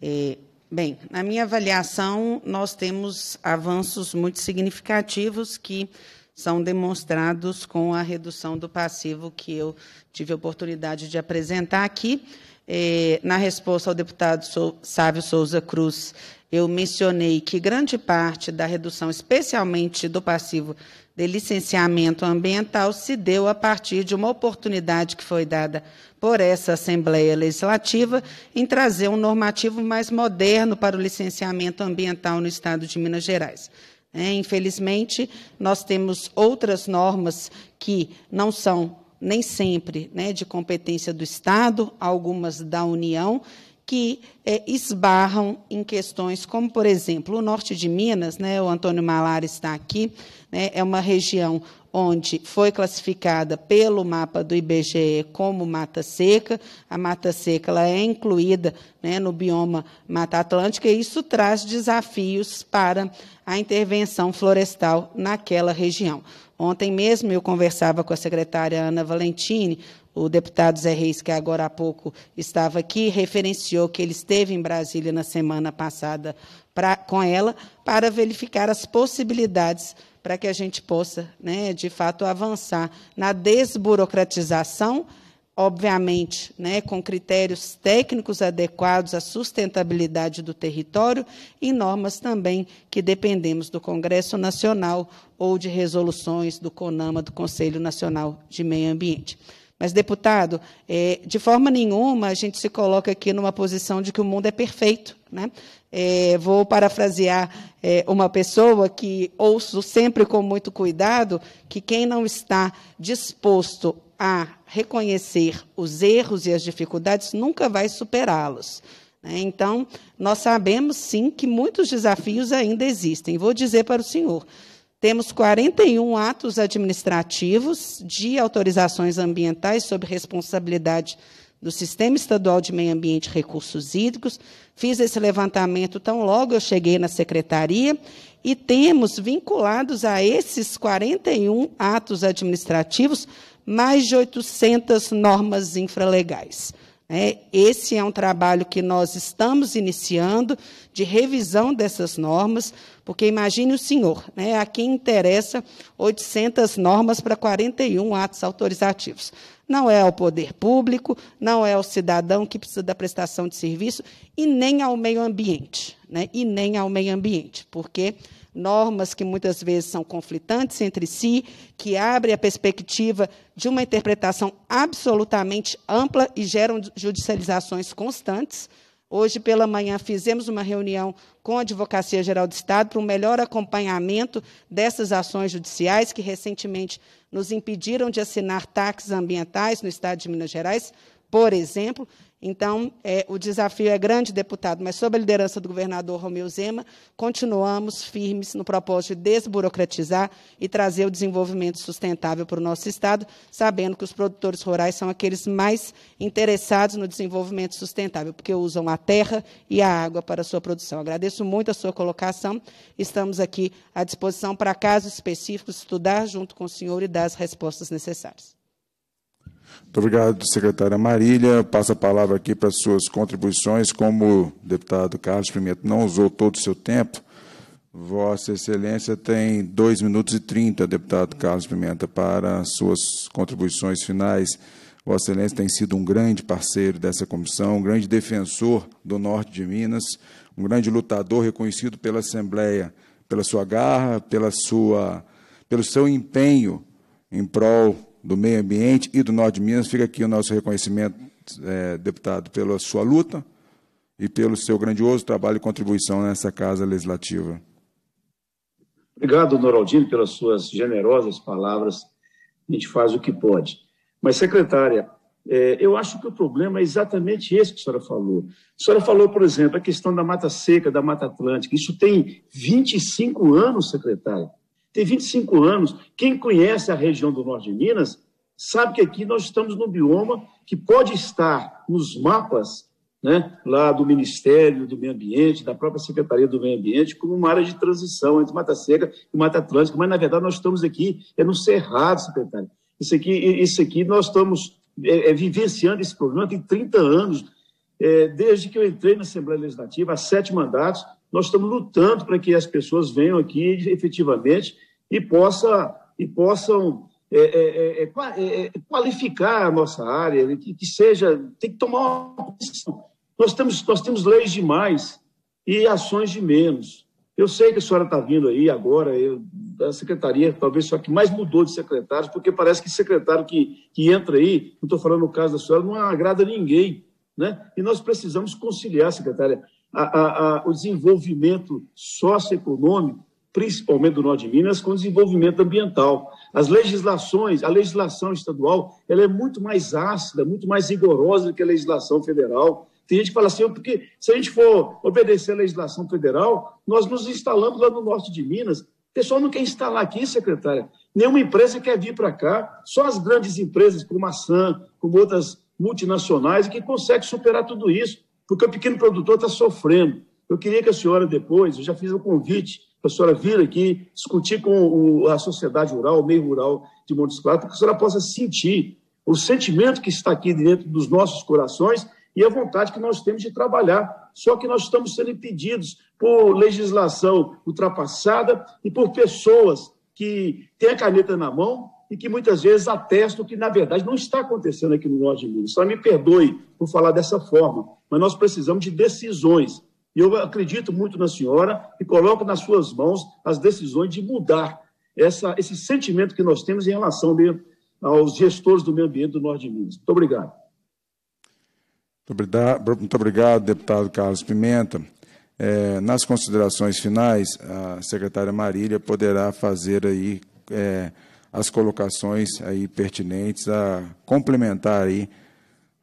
É, bem, na minha avaliação, nós temos avanços muito significativos que são demonstrados com a redução do passivo que eu tive a oportunidade de apresentar aqui. É, na resposta ao deputado Sávio Souza Cruz, eu mencionei que grande parte da redução, especialmente do passivo de licenciamento ambiental, se deu a partir de uma oportunidade que foi dada por essa Assembleia Legislativa em trazer um normativo mais moderno para o licenciamento ambiental no Estado de Minas Gerais. É, infelizmente, nós temos outras normas que não são nem sempre né, de competência do Estado, algumas da União, que é, esbarram em questões como, por exemplo, o norte de Minas, né, o Antônio Malar está aqui, né, é uma região onde foi classificada pelo mapa do IBGE como mata seca. A mata seca ela é incluída né, no bioma Mata Atlântica, e isso traz desafios para a intervenção florestal naquela região. Ontem mesmo eu conversava com a secretária Ana Valentini, o deputado Zé Reis, que agora há pouco estava aqui, referenciou que ele esteve em Brasília na semana passada pra, com ela para verificar as possibilidades para que a gente possa, né, de fato, avançar na desburocratização obviamente, né, com critérios técnicos adequados à sustentabilidade do território e normas também que dependemos do Congresso Nacional ou de resoluções do CONAMA, do Conselho Nacional de Meio Ambiente. Mas, deputado, é, de forma nenhuma a gente se coloca aqui numa posição de que o mundo é perfeito. Né? É, vou parafrasear é, uma pessoa que ouço sempre com muito cuidado que quem não está disposto a reconhecer os erros e as dificuldades, nunca vai superá-los. Né? Então, nós sabemos sim que muitos desafios ainda existem. Vou dizer para o senhor: temos 41 atos administrativos de autorizações ambientais sob responsabilidade do Sistema Estadual de Meio Ambiente e Recursos Hídricos. Fiz esse levantamento tão logo eu cheguei na secretaria e temos vinculados a esses 41 atos administrativos mais de 800 normas infralegais. É, esse é um trabalho que nós estamos iniciando de revisão dessas normas, porque imagine o senhor, né, a quem interessa 800 normas para 41 atos autorizativos. Não é ao poder público, não é ao cidadão que precisa da prestação de serviço e nem ao meio ambiente, né, e nem ao meio ambiente, porque normas que muitas vezes são conflitantes entre si, que abrem a perspectiva de uma interpretação absolutamente ampla e geram judicializações constantes. Hoje pela manhã fizemos uma reunião com a Advocacia Geral do Estado para um melhor acompanhamento dessas ações judiciais que recentemente nos impediram de assinar taxas ambientais no Estado de Minas Gerais, por exemplo. Então, é, o desafio é grande, deputado, mas sob a liderança do governador Romeu Zema, continuamos firmes no propósito de desburocratizar e trazer o desenvolvimento sustentável para o nosso Estado, sabendo que os produtores rurais são aqueles mais interessados no desenvolvimento sustentável, porque usam a terra e a água para a sua produção. Agradeço muito a sua colocação. Estamos aqui à disposição para casos específicos, estudar junto com o senhor e dar as respostas necessárias. Muito obrigado, secretária Marília. Passa a palavra aqui para suas contribuições. Como o deputado Carlos Pimenta não usou todo o seu tempo, Vossa Excelência tem 2 minutos e 30, deputado Carlos Pimenta, para suas contribuições finais. Vossa Excelência tem sido um grande parceiro dessa comissão, um grande defensor do norte de Minas, um grande lutador reconhecido pela Assembleia, pela sua garra, pela sua, pelo seu empenho em prol do Meio Ambiente e do Norte de Minas. Fica aqui o nosso reconhecimento, é, deputado, pela sua luta e pelo seu grandioso trabalho e contribuição nessa Casa Legislativa. Obrigado, Noraldino, pelas suas generosas palavras. A gente faz o que pode. Mas, secretária, é, eu acho que o problema é exatamente esse que a senhora falou. A senhora falou, por exemplo, a questão da mata seca, da mata atlântica. Isso tem 25 anos, secretária. Tem 25 anos. Quem conhece a região do norte de Minas sabe que aqui nós estamos num bioma que pode estar nos mapas né, lá do Ministério do Meio Ambiente, da própria Secretaria do Meio Ambiente, como uma área de transição entre Mata Seca e Mata Atlântica. Mas, na verdade, nós estamos aqui, é no Cerrado, secretário. Isso aqui, isso aqui nós estamos é, é, vivenciando esse problema tem 30 anos, é, desde que eu entrei na Assembleia Legislativa, há sete mandatos, nós estamos lutando para que as pessoas venham aqui efetivamente e, possa, e possam é, é, é, é, é qualificar a nossa área, né, que, que seja, tem que tomar uma posição. Nós temos, nós temos leis demais e ações de menos. Eu sei que a senhora está vindo aí agora, eu, da secretaria, talvez só que mais mudou de secretário porque parece que secretário que, que entra aí, não estou falando no caso da senhora, não agrada ninguém. Né? E nós precisamos conciliar, secretária, a, a, o desenvolvimento socioeconômico, principalmente do norte de Minas, com o desenvolvimento ambiental. As legislações, a legislação estadual, ela é muito mais ácida, muito mais rigorosa do que a legislação federal. Tem gente que fala assim, porque se a gente for obedecer a legislação federal, nós nos instalamos lá no norte de Minas. O pessoal não quer instalar aqui, secretária. Nenhuma empresa quer vir para cá. Só as grandes empresas, como a SAM, como outras multinacionais, é que conseguem superar tudo isso porque o pequeno produtor está sofrendo. Eu queria que a senhora depois, eu já fiz um convite para a senhora vir aqui discutir com a sociedade rural, o meio rural de Montes Claros, para que a senhora possa sentir o sentimento que está aqui dentro dos nossos corações e a vontade que nós temos de trabalhar. Só que nós estamos sendo impedidos por legislação ultrapassada e por pessoas que têm a caneta na mão, e que muitas vezes atesta o que, na verdade, não está acontecendo aqui no norte de Minas. Só me perdoe por falar dessa forma, mas nós precisamos de decisões. E eu acredito muito na senhora e coloco nas suas mãos as decisões de mudar essa, esse sentimento que nós temos em relação aos gestores do meio ambiente do norte de Minas. Muito obrigado. Muito obrigado, deputado Carlos Pimenta. É, nas considerações finais, a secretária Marília poderá fazer aí. É, as colocações aí pertinentes a complementar aí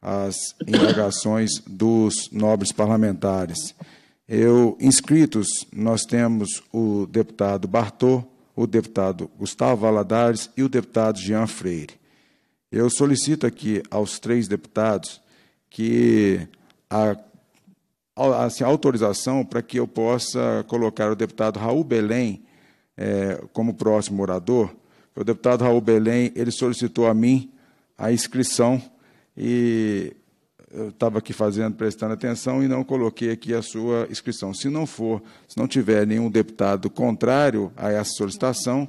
as indagações dos nobres parlamentares. Eu inscritos nós temos o deputado Bartô, o deputado Gustavo Valadares e o deputado Jean Freire. Eu solicito aqui aos três deputados que a, a, assim, autorização para que eu possa colocar o deputado Raul Belém eh, como próximo orador o deputado Raul Belém, ele solicitou a mim a inscrição e eu estava aqui fazendo, prestando atenção e não coloquei aqui a sua inscrição. Se não for, se não tiver nenhum deputado contrário a essa solicitação,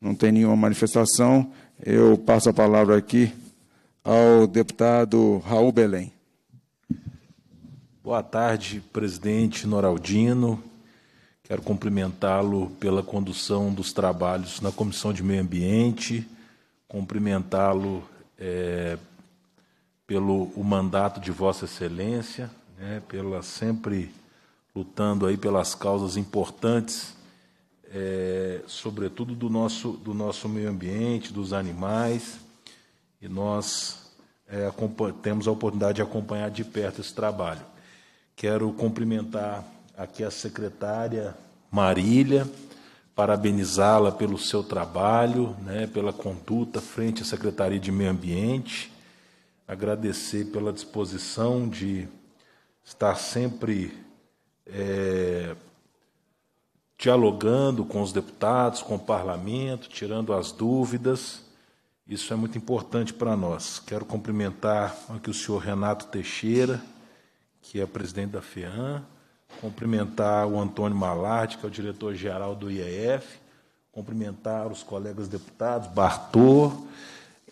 não tem nenhuma manifestação, eu passo a palavra aqui ao deputado Raul Belém. Boa tarde, presidente Noraldino, Quero cumprimentá-lo pela condução dos trabalhos na Comissão de Meio Ambiente, cumprimentá-lo é, pelo o mandato de Vossa Excelência, né, pela sempre lutando aí pelas causas importantes, é, sobretudo do nosso, do nosso meio ambiente, dos animais, e nós é, temos a oportunidade de acompanhar de perto esse trabalho. Quero cumprimentar aqui a secretária Marília, parabenizá-la pelo seu trabalho, né, pela conduta frente à Secretaria de Meio Ambiente, agradecer pela disposição de estar sempre é, dialogando com os deputados, com o parlamento, tirando as dúvidas. Isso é muito importante para nós. Quero cumprimentar aqui o senhor Renato Teixeira, que é presidente da FEAM, cumprimentar o Antônio Malarte, que é o diretor-geral do IEF, cumprimentar os colegas deputados, Bartô,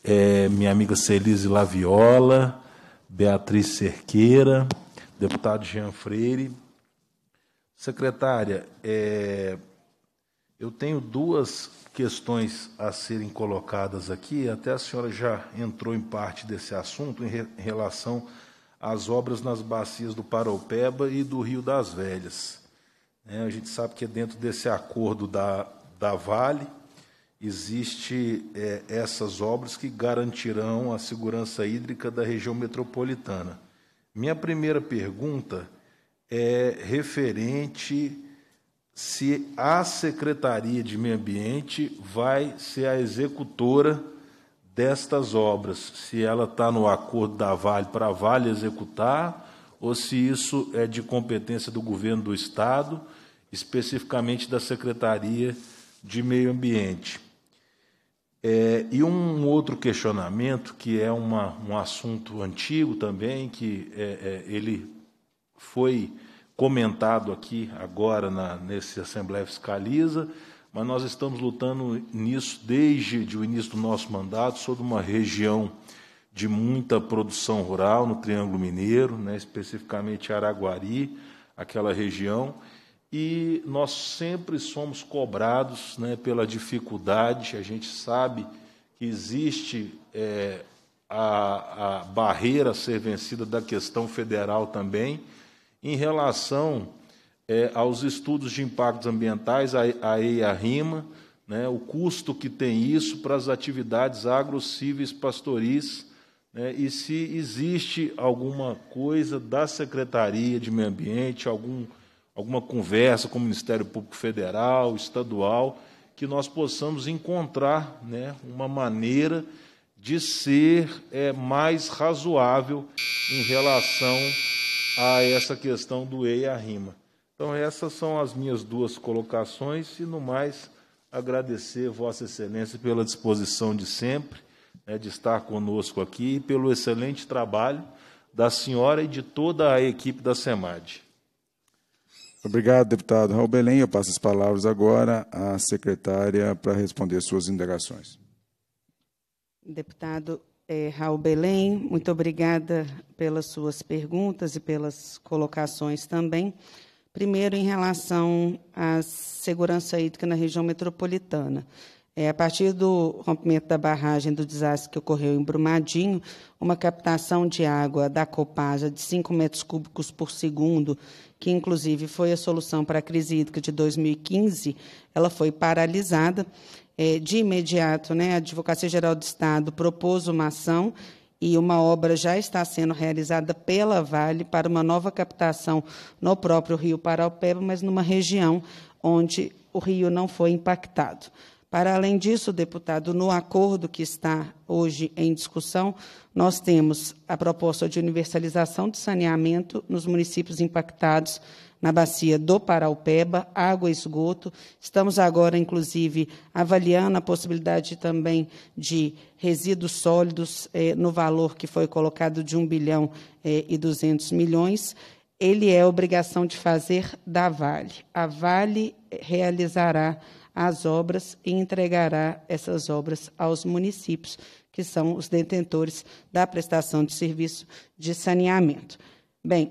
é, minha amiga Celise Laviola, Beatriz Cerqueira, deputado Jean Freire. Secretária, é, eu tenho duas questões a serem colocadas aqui, até a senhora já entrou em parte desse assunto em relação as obras nas bacias do Paropeba e do Rio das Velhas. É, a gente sabe que dentro desse acordo da, da Vale existe é, essas obras que garantirão a segurança hídrica da região metropolitana. Minha primeira pergunta é referente se a Secretaria de Meio Ambiente vai ser a executora destas obras, se ela está no acordo da Vale para a Vale executar, ou se isso é de competência do governo do Estado, especificamente da Secretaria de Meio Ambiente. É, e um outro questionamento, que é uma, um assunto antigo também, que é, é, ele foi comentado aqui agora na, nesse Assembleia Fiscaliza, mas nós estamos lutando nisso desde o início do nosso mandato, sobre uma região de muita produção rural no Triângulo Mineiro, né, especificamente Araguari, aquela região, e nós sempre somos cobrados né, pela dificuldade, a gente sabe que existe é, a, a barreira a ser vencida da questão federal também, em relação é, aos estudos de impactos ambientais, a, EIA-RIMA, né, o custo que tem isso para as atividades agrocíveis pastoris, né, e se existe alguma coisa da Secretaria de Meio Ambiente, algum, alguma conversa com o Ministério Público Federal, estadual, que nós possamos encontrar né, uma maneira de ser é, mais razoável em relação a essa questão do EIA-RIMA. Então, essas são as minhas duas colocações e, no mais, agradecer Vossa Excelência pela disposição de sempre, né, de estar conosco aqui e pelo excelente trabalho da senhora e de toda a equipe da SEMAD. Obrigado, deputado Raul Belém. Eu passo as palavras agora à secretária para responder suas indagações. Deputado é, Raul Belém, muito obrigada pelas suas perguntas e pelas colocações também. Primeiro, em relação à segurança hídrica na região metropolitana. É, a partir do rompimento da barragem do desastre que ocorreu em Brumadinho, uma captação de água da Copasa de 5 metros cúbicos por segundo, que inclusive foi a solução para a crise hídrica de 2015, ela foi paralisada. É, de imediato, né, a Advocacia Geral do Estado propôs uma ação e uma obra já está sendo realizada pela Vale para uma nova captação no próprio Rio Paraupeba, mas numa região onde o rio não foi impactado. Para além disso, deputado, no acordo que está hoje em discussão, nós temos a proposta de universalização de saneamento nos municípios impactados na bacia do Paraupeba, água e esgoto. Estamos agora, inclusive, avaliando a possibilidade também de resíduos sólidos eh, no valor que foi colocado de 1 bilhão eh, e 200 milhões. Ele é obrigação de fazer da Vale. A Vale realizará as obras e entregará essas obras aos municípios, que são os detentores da prestação de serviço de saneamento. Bem,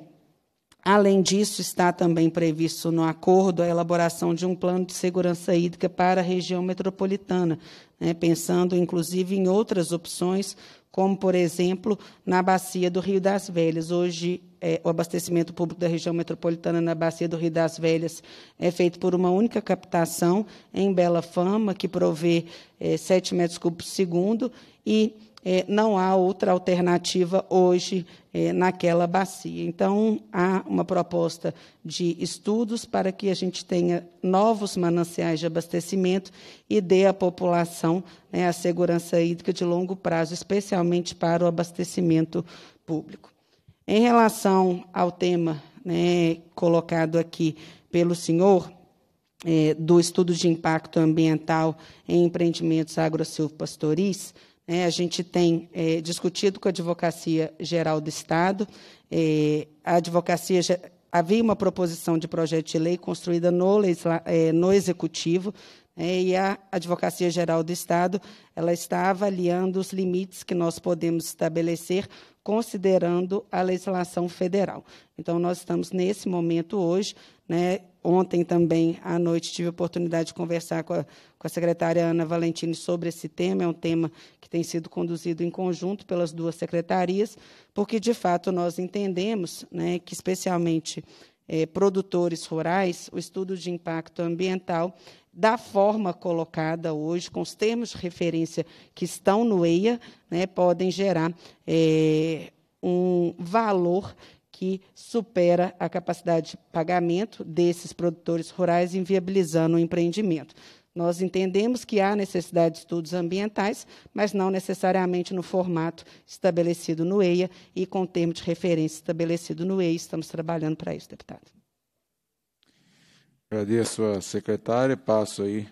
Além disso, está também previsto no acordo a elaboração de um plano de segurança hídrica para a região metropolitana, né, pensando inclusive em outras opções, como, por exemplo, na bacia do Rio das Velhas. Hoje, é, o abastecimento público da região metropolitana na bacia do Rio das Velhas é feito por uma única captação em Bela Fama, que provê é, 7 metros cúbicos por segundo, e é, não há outra alternativa hoje é, naquela bacia. Então, há uma proposta de estudos para que a gente tenha novos mananciais de abastecimento e dê à população né, a segurança hídrica de longo prazo, especialmente para o abastecimento público. Em relação ao tema né, colocado aqui pelo senhor, é, do estudo de impacto ambiental em empreendimentos agro é, a gente tem é, discutido com a Advocacia Geral do Estado. É, a advocacia havia uma proposição de projeto de lei construída no, é, no executivo né, e a Advocacia Geral do Estado ela está avaliando os limites que nós podemos estabelecer considerando a legislação federal. Então nós estamos nesse momento hoje, né, Ontem também à noite tive a oportunidade de conversar com a, com a secretária Ana Valentini sobre esse tema. É um tema que tem sido conduzido em conjunto pelas duas secretarias, porque de fato nós entendemos né, que, especialmente é, produtores rurais, o estudo de impacto ambiental da forma colocada hoje, com os termos de referência que estão no EIA, né, podem gerar é, um valor que supera a capacidade de pagamento desses produtores rurais, inviabilizando o empreendimento. Nós entendemos que há necessidade de estudos ambientais, mas não necessariamente no formato estabelecido no EIA e com o termo de referência estabelecido no EIA. Estamos trabalhando para isso, deputado. Agradeço a secretária. Passo aí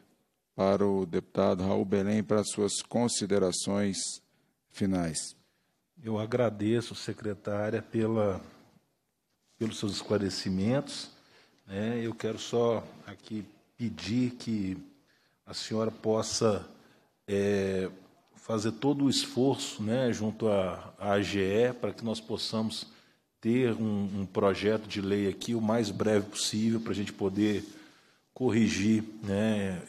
para o deputado Raul Belém para suas considerações finais. Eu agradeço, secretária, pela pelos seus esclarecimentos. Né? Eu quero só aqui pedir que a senhora possa é, fazer todo o esforço né, junto à, AGE para que nós possamos ter um, um, projeto de lei aqui o mais breve possível para a gente poder corrigir. Né?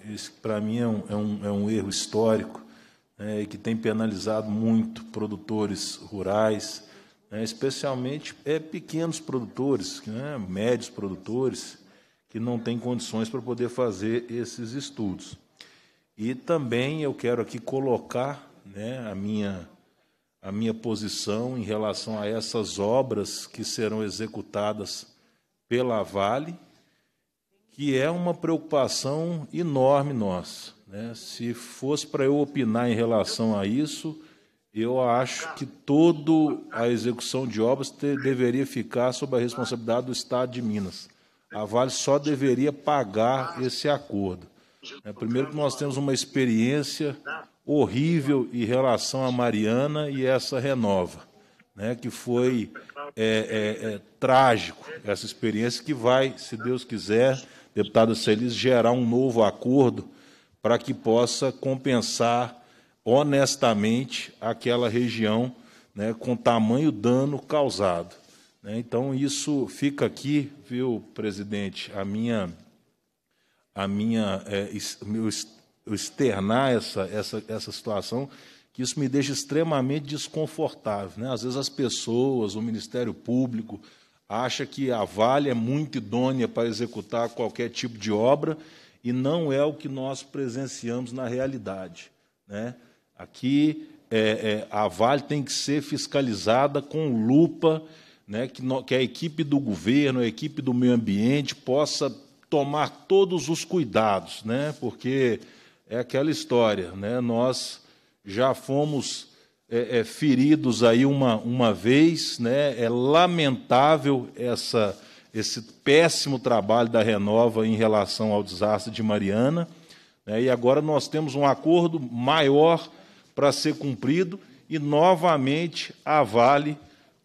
para mim, é um, é um, é um erro histórico né, que tem penalizado muito produtores rurais né, especialmente é, pequenos produtores, né, médios produtores, que não têm condições para poder fazer esses estudos. E também eu quero aqui colocar né, a, minha, a minha posição em relação a essas obras que serão executadas pela Vale, que é uma preocupação enorme nossa. Né? Se fosse para eu opinar em relação a isso, eu acho que toda a execução de obras deveria ficar sob a responsabilidade do Estado de Minas. A Vale só deveria pagar esse acordo. É, primeiro que nós temos uma experiência horrível em relação à Mariana e essa renova, né, que foi é, é, é trágico essa experiência que vai, se Deus quiser, deputado Celis, gerar um novo acordo para que possa compensar honestamente aquela região né, com tamanho dano causado. Né. Então, isso fica aqui, viu, presidente, a minha, a minha, é, meu, eu externar essa, essa, essa situação, que isso me deixa extremamente desconfortável. Né? Às vezes as pessoas, o Ministério Público, acha que a Vale é muito idônea para executar qualquer tipo de obra, e não é o que nós presenciamos na realidade. Né? Aqui é, é, a Vale tem que ser fiscalizada com lupa, né, que, no, que a equipe do governo, a equipe do meio ambiente possa tomar todos os cuidados, né, porque é aquela história, né, nós já fomos é, é, feridos aí uma, uma vez, né, é lamentável essa, esse péssimo trabalho da Renova em relação ao desastre de Mariana, né, e agora nós temos um acordo maior para ser cumprido e novamente avale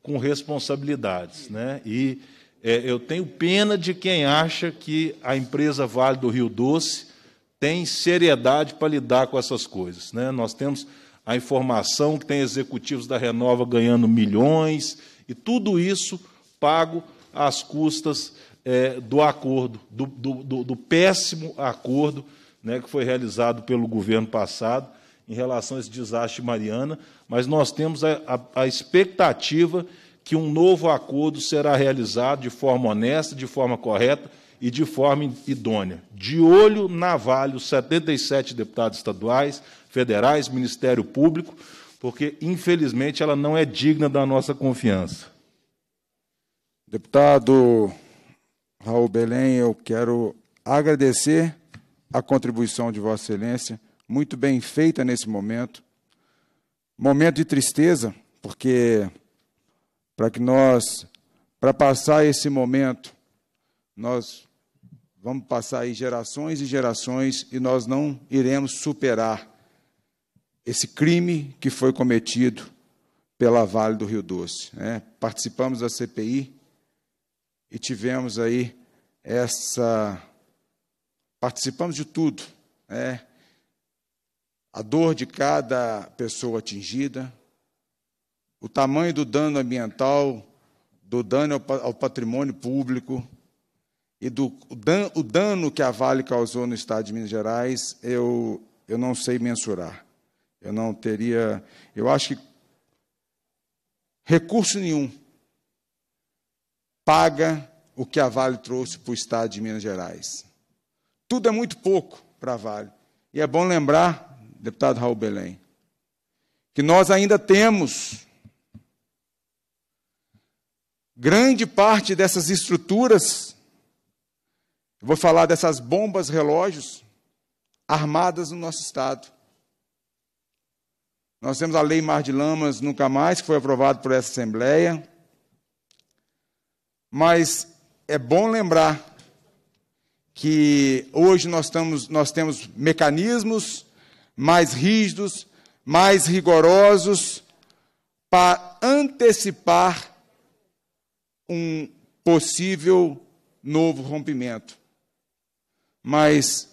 com responsabilidades. Né? E é, eu tenho pena de quem acha que a empresa Vale do Rio Doce tem seriedade para lidar com essas coisas. Né? Nós temos a informação que tem executivos da Renova ganhando milhões e tudo isso pago às custas é, do acordo, do, do, do, do péssimo acordo né, que foi realizado pelo governo passado em relação a esse desastre de Mariana, mas nós temos a, a, a expectativa que um novo acordo será realizado de forma honesta, de forma correta e de forma idônea. De olho na Vale, os 77 deputados estaduais, federais, Ministério Público, porque, infelizmente, ela não é digna da nossa confiança. Deputado Raul Belém, eu quero agradecer a contribuição de Vossa Excelência muito bem feita nesse momento. Momento de tristeza, porque para que nós, para passar esse momento, nós vamos passar aí gerações e gerações e nós não iremos superar esse crime que foi cometido pela Vale do Rio Doce. Né? Participamos da CPI e tivemos aí essa. Participamos de tudo. Né? a dor de cada pessoa atingida, o tamanho do dano ambiental, do dano ao patrimônio público e do o dano que a Vale causou no estado de Minas Gerais, eu, eu não sei mensurar. Eu não teria, eu acho que recurso nenhum paga o que a Vale trouxe para o estado de Minas Gerais. Tudo é muito pouco para a Vale. E é bom lembrar deputado Raul Belém, que nós ainda temos grande parte dessas estruturas, vou falar dessas bombas relógios, armadas no nosso Estado. Nós temos a Lei Mar de Lamas Nunca Mais, que foi aprovada por essa Assembleia. Mas é bom lembrar que hoje nós, estamos, nós temos mecanismos mais rígidos, mais rigorosos, para antecipar um possível novo rompimento. Mas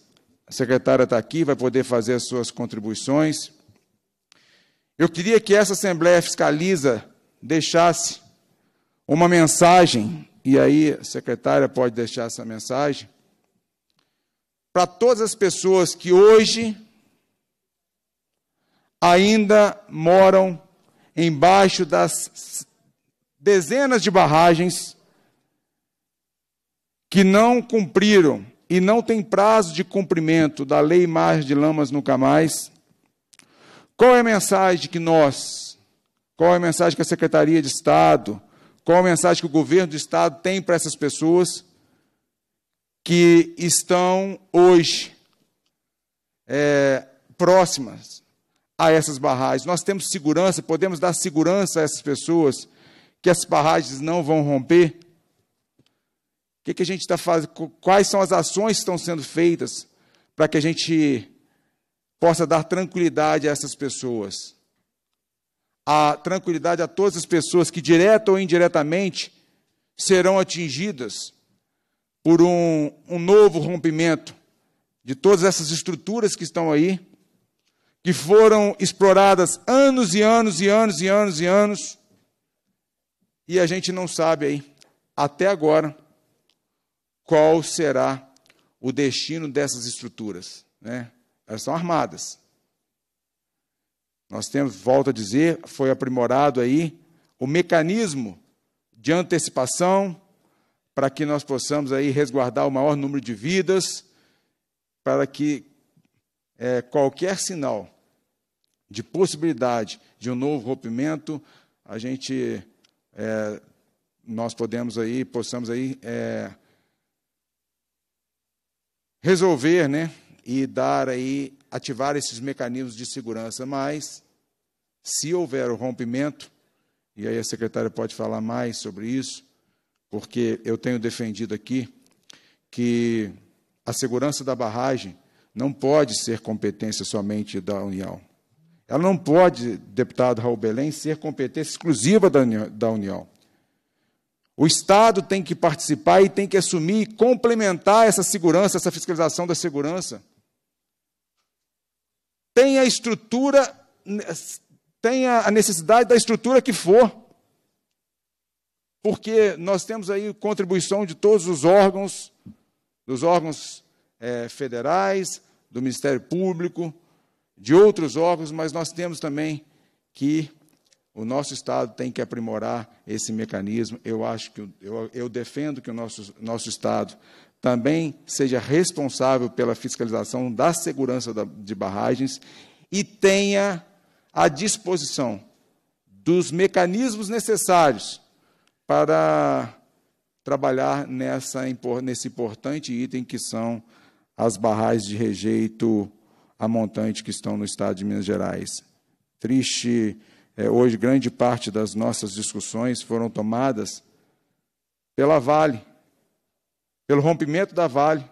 a secretária está aqui, vai poder fazer as suas contribuições. Eu queria que essa Assembleia Fiscaliza deixasse uma mensagem, e aí a secretária pode deixar essa mensagem, para todas as pessoas que hoje ainda moram embaixo das dezenas de barragens que não cumpriram e não tem prazo de cumprimento da lei mais de lamas nunca mais. Qual é a mensagem que nós, qual é a mensagem que a Secretaria de Estado, qual é a mensagem que o governo do estado tem para essas pessoas que estão hoje é, próximas a essas barragens. Nós temos segurança, podemos dar segurança a essas pessoas que as barragens não vão romper. O que, que a gente está fazendo? Quais são as ações que estão sendo feitas para que a gente possa dar tranquilidade a essas pessoas? A tranquilidade a todas as pessoas que, direta ou indiretamente, serão atingidas por um, um novo rompimento de todas essas estruturas que estão aí que foram exploradas anos e anos e anos e anos e anos, e a gente não sabe aí, até agora, qual será o destino dessas estruturas. Né? Elas são armadas. Nós temos, volto a dizer, foi aprimorado aí o mecanismo de antecipação para que nós possamos aí resguardar o maior número de vidas, para que é, qualquer sinal de possibilidade de um novo rompimento, a gente é, nós podemos aí, possamos aí é, resolver, né, e dar aí ativar esses mecanismos de segurança, mas se houver o rompimento, e aí a secretária pode falar mais sobre isso, porque eu tenho defendido aqui que a segurança da barragem não pode ser competência somente da União. Ela não pode, deputado Raul Belém, ser competência exclusiva da União. O Estado tem que participar e tem que assumir e complementar essa segurança, essa fiscalização da segurança. Tem a estrutura, tem a necessidade da estrutura que for. Porque nós temos aí contribuição de todos os órgãos, dos órgãos é, federais, do Ministério Público, de outros órgãos, mas nós temos também que o nosso Estado tem que aprimorar esse mecanismo. Eu acho que eu, eu defendo que o nosso, nosso Estado também seja responsável pela fiscalização da segurança da, de barragens e tenha à disposição dos mecanismos necessários para trabalhar nessa, nesse importante item que são as barragens de rejeito a montante que estão no estado de Minas Gerais. Triste, é, hoje grande parte das nossas discussões foram tomadas pela Vale, pelo rompimento da Vale.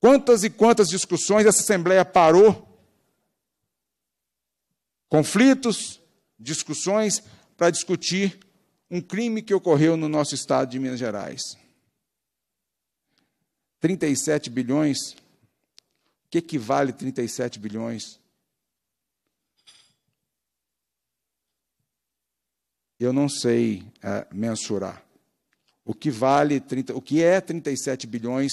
Quantas e quantas discussões essa Assembleia parou? Conflitos, discussões para discutir um crime que ocorreu no nosso estado de Minas Gerais. 37 bilhões, o que equivale 37 bilhões? Eu não sei é, mensurar. O que vale 30, o que é 37 bilhões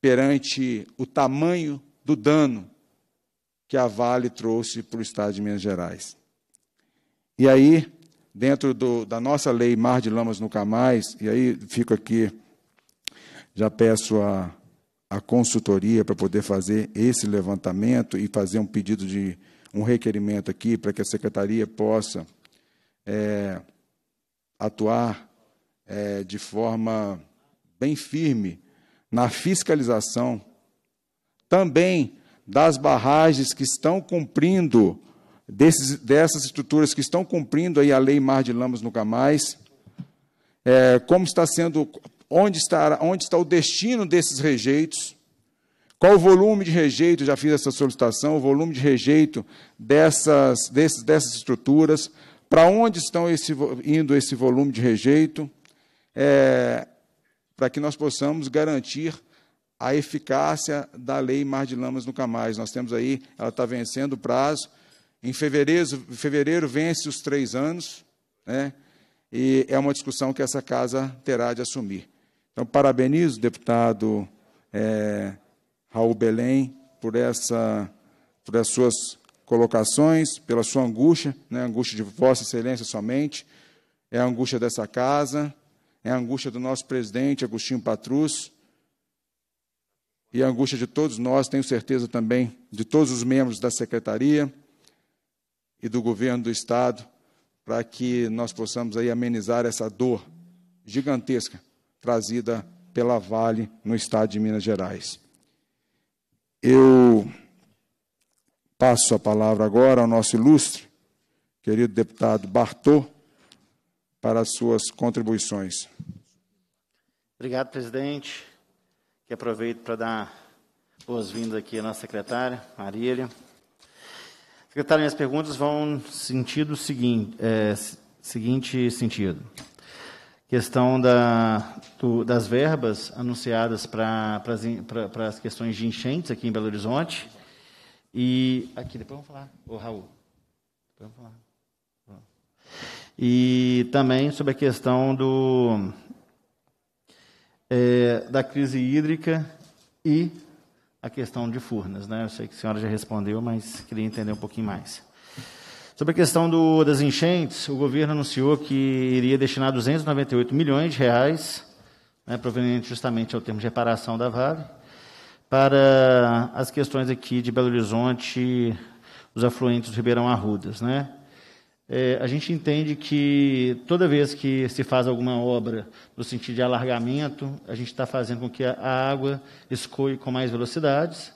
perante o tamanho do dano que a Vale trouxe para o Estado de Minas Gerais. E aí, dentro do, da nossa lei Mar de Lamas Nunca Mais, e aí fico aqui já peço a, a consultoria para poder fazer esse levantamento e fazer um pedido de um requerimento aqui para que a secretaria possa é, atuar é, de forma bem firme na fiscalização também das barragens que estão cumprindo, desses, dessas estruturas que estão cumprindo aí a Lei Mar de Lamas Nunca Mais, é, como está sendo onde, onde está o destino desses rejeitos, qual o volume de rejeito, já fiz essa solicitação, o volume de rejeito dessas, desses, dessas estruturas, para onde estão esse, indo esse volume de rejeito, é, para que nós possamos garantir a eficácia da lei Mar de Lamas Nunca Mais. Nós temos aí, ela está vencendo o prazo, em fevereiro, fevereiro vence os três anos, né? e é uma discussão que essa casa terá de assumir. Então, parabenizo o deputado é, Raul Belém por, essa, por essas suas colocações, pela sua angústia, né, angústia de Vossa Excelência somente, é a angústia dessa casa, é a angústia do nosso presidente, Agostinho Patrus, e a angústia de todos nós, tenho certeza também, de todos os membros da secretaria e do governo do Estado, para que nós possamos aí amenizar essa dor gigantesca trazida pela Vale no estado de Minas Gerais. Eu passo a palavra agora ao nosso ilustre, querido deputado Bartô, para as suas contribuições. Obrigado, presidente, que aproveito para dar boas-vindas aqui à nossa secretária, Marília. Secretária, minhas perguntas vão no sentido seguinte, eh, é, seguinte sentido questão da, do, das verbas anunciadas para as questões de enchentes aqui em Belo Horizonte. E aqui, depois vamos falar, o Raul. Depois vamos falar. E também sobre a questão do, é, da crise hídrica e a questão de Furnas. Né? Eu sei que a senhora já respondeu, mas queria entender um pouquinho mais. Sobre a questão do, das enchentes, o governo anunciou que iria destinar 298 milhões de reais, né, proveniente justamente ao termo de reparação da Vale, para as questões aqui de Belo Horizonte, os afluentes do Ribeirão Arrudas. Né? É, a gente entende que toda vez que se faz alguma obra no sentido de alargamento, a gente está fazendo com que a água escoe com mais velocidades,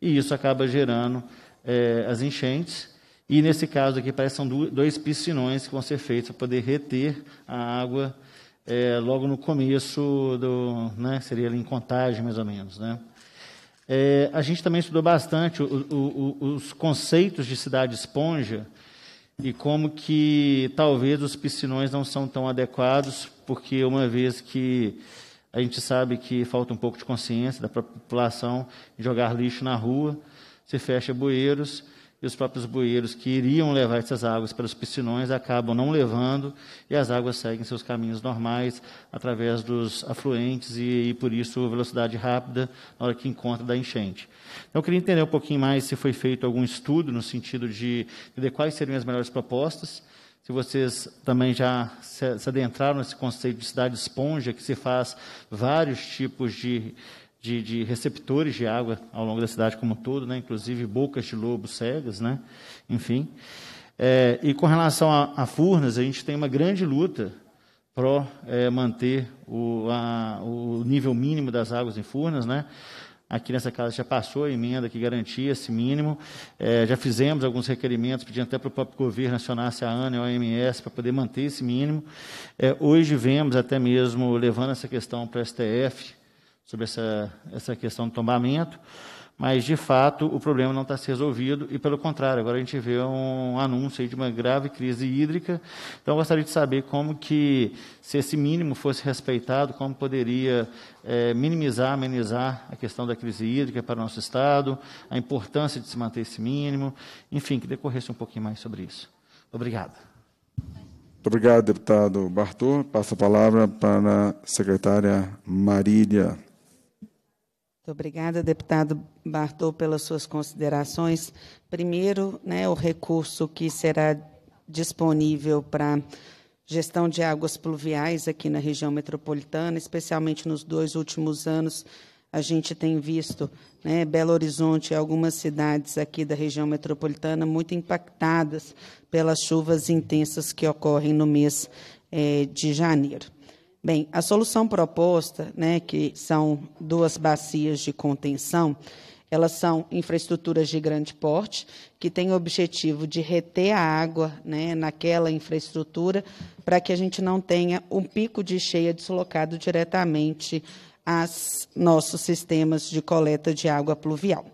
e isso acaba gerando é, as enchentes. E nesse caso aqui parece são dois piscinões que vão ser feitos para poder reter a água é, logo no começo do, né, seria ali em contagem mais ou menos, né? É, a gente também estudou bastante o, o, o, os conceitos de cidade esponja e como que talvez os piscinões não são tão adequados, porque uma vez que a gente sabe que falta um pouco de consciência da população em jogar lixo na rua, se fecha bueiros e os próprios bueiros que iriam levar essas águas para os piscinões acabam não levando e as águas seguem seus caminhos normais através dos afluentes e, e por isso velocidade rápida na hora que encontra da enchente. Então eu queria entender um pouquinho mais se foi feito algum estudo no sentido de entender quais seriam as melhores propostas, se vocês também já se adentraram nesse conceito de cidade esponja, que se faz vários tipos de de, de, receptores de água ao longo da cidade como um todo, né? inclusive bocas de lobo cegas, né? enfim. É, e com relação a, a, Furnas, a gente tem uma grande luta para é, manter o, a, o, nível mínimo das águas em Furnas. Né? Aqui nessa casa já passou a emenda que garantia esse mínimo. É, já fizemos alguns requerimentos, pedindo até para o próprio governo acionar-se a ANA e a OMS para poder manter esse mínimo. É, hoje vemos até mesmo, levando essa questão para o STF, sobre essa, essa questão do tombamento, mas de fato o problema não está se resolvido e pelo contrário, agora a gente vê um anúncio de uma grave crise hídrica. Então eu gostaria de saber como que, se esse mínimo fosse respeitado, como poderia é, minimizar, amenizar a questão da crise hídrica para o nosso Estado, a importância de se manter esse mínimo, enfim, que decorresse um pouquinho mais sobre isso. Obrigado. Muito obrigado, deputado Bartô. Passo a palavra para a secretária Marília. Obrigada, deputado Bartô, pelas suas considerações. Primeiro, né, o recurso que será disponível para gestão de águas pluviais aqui na região metropolitana, especialmente nos dois últimos anos, a gente tem visto né, Belo Horizonte e algumas cidades aqui da região metropolitana muito impactadas pelas chuvas intensas que ocorrem no mês é, de janeiro. Bem, a solução proposta, né, que são duas bacias de contenção, elas são infraestruturas de grande porte, que têm o objetivo de reter a água né, naquela infraestrutura, para que a gente não tenha um pico de cheia deslocado diretamente aos nossos sistemas de coleta de água pluvial.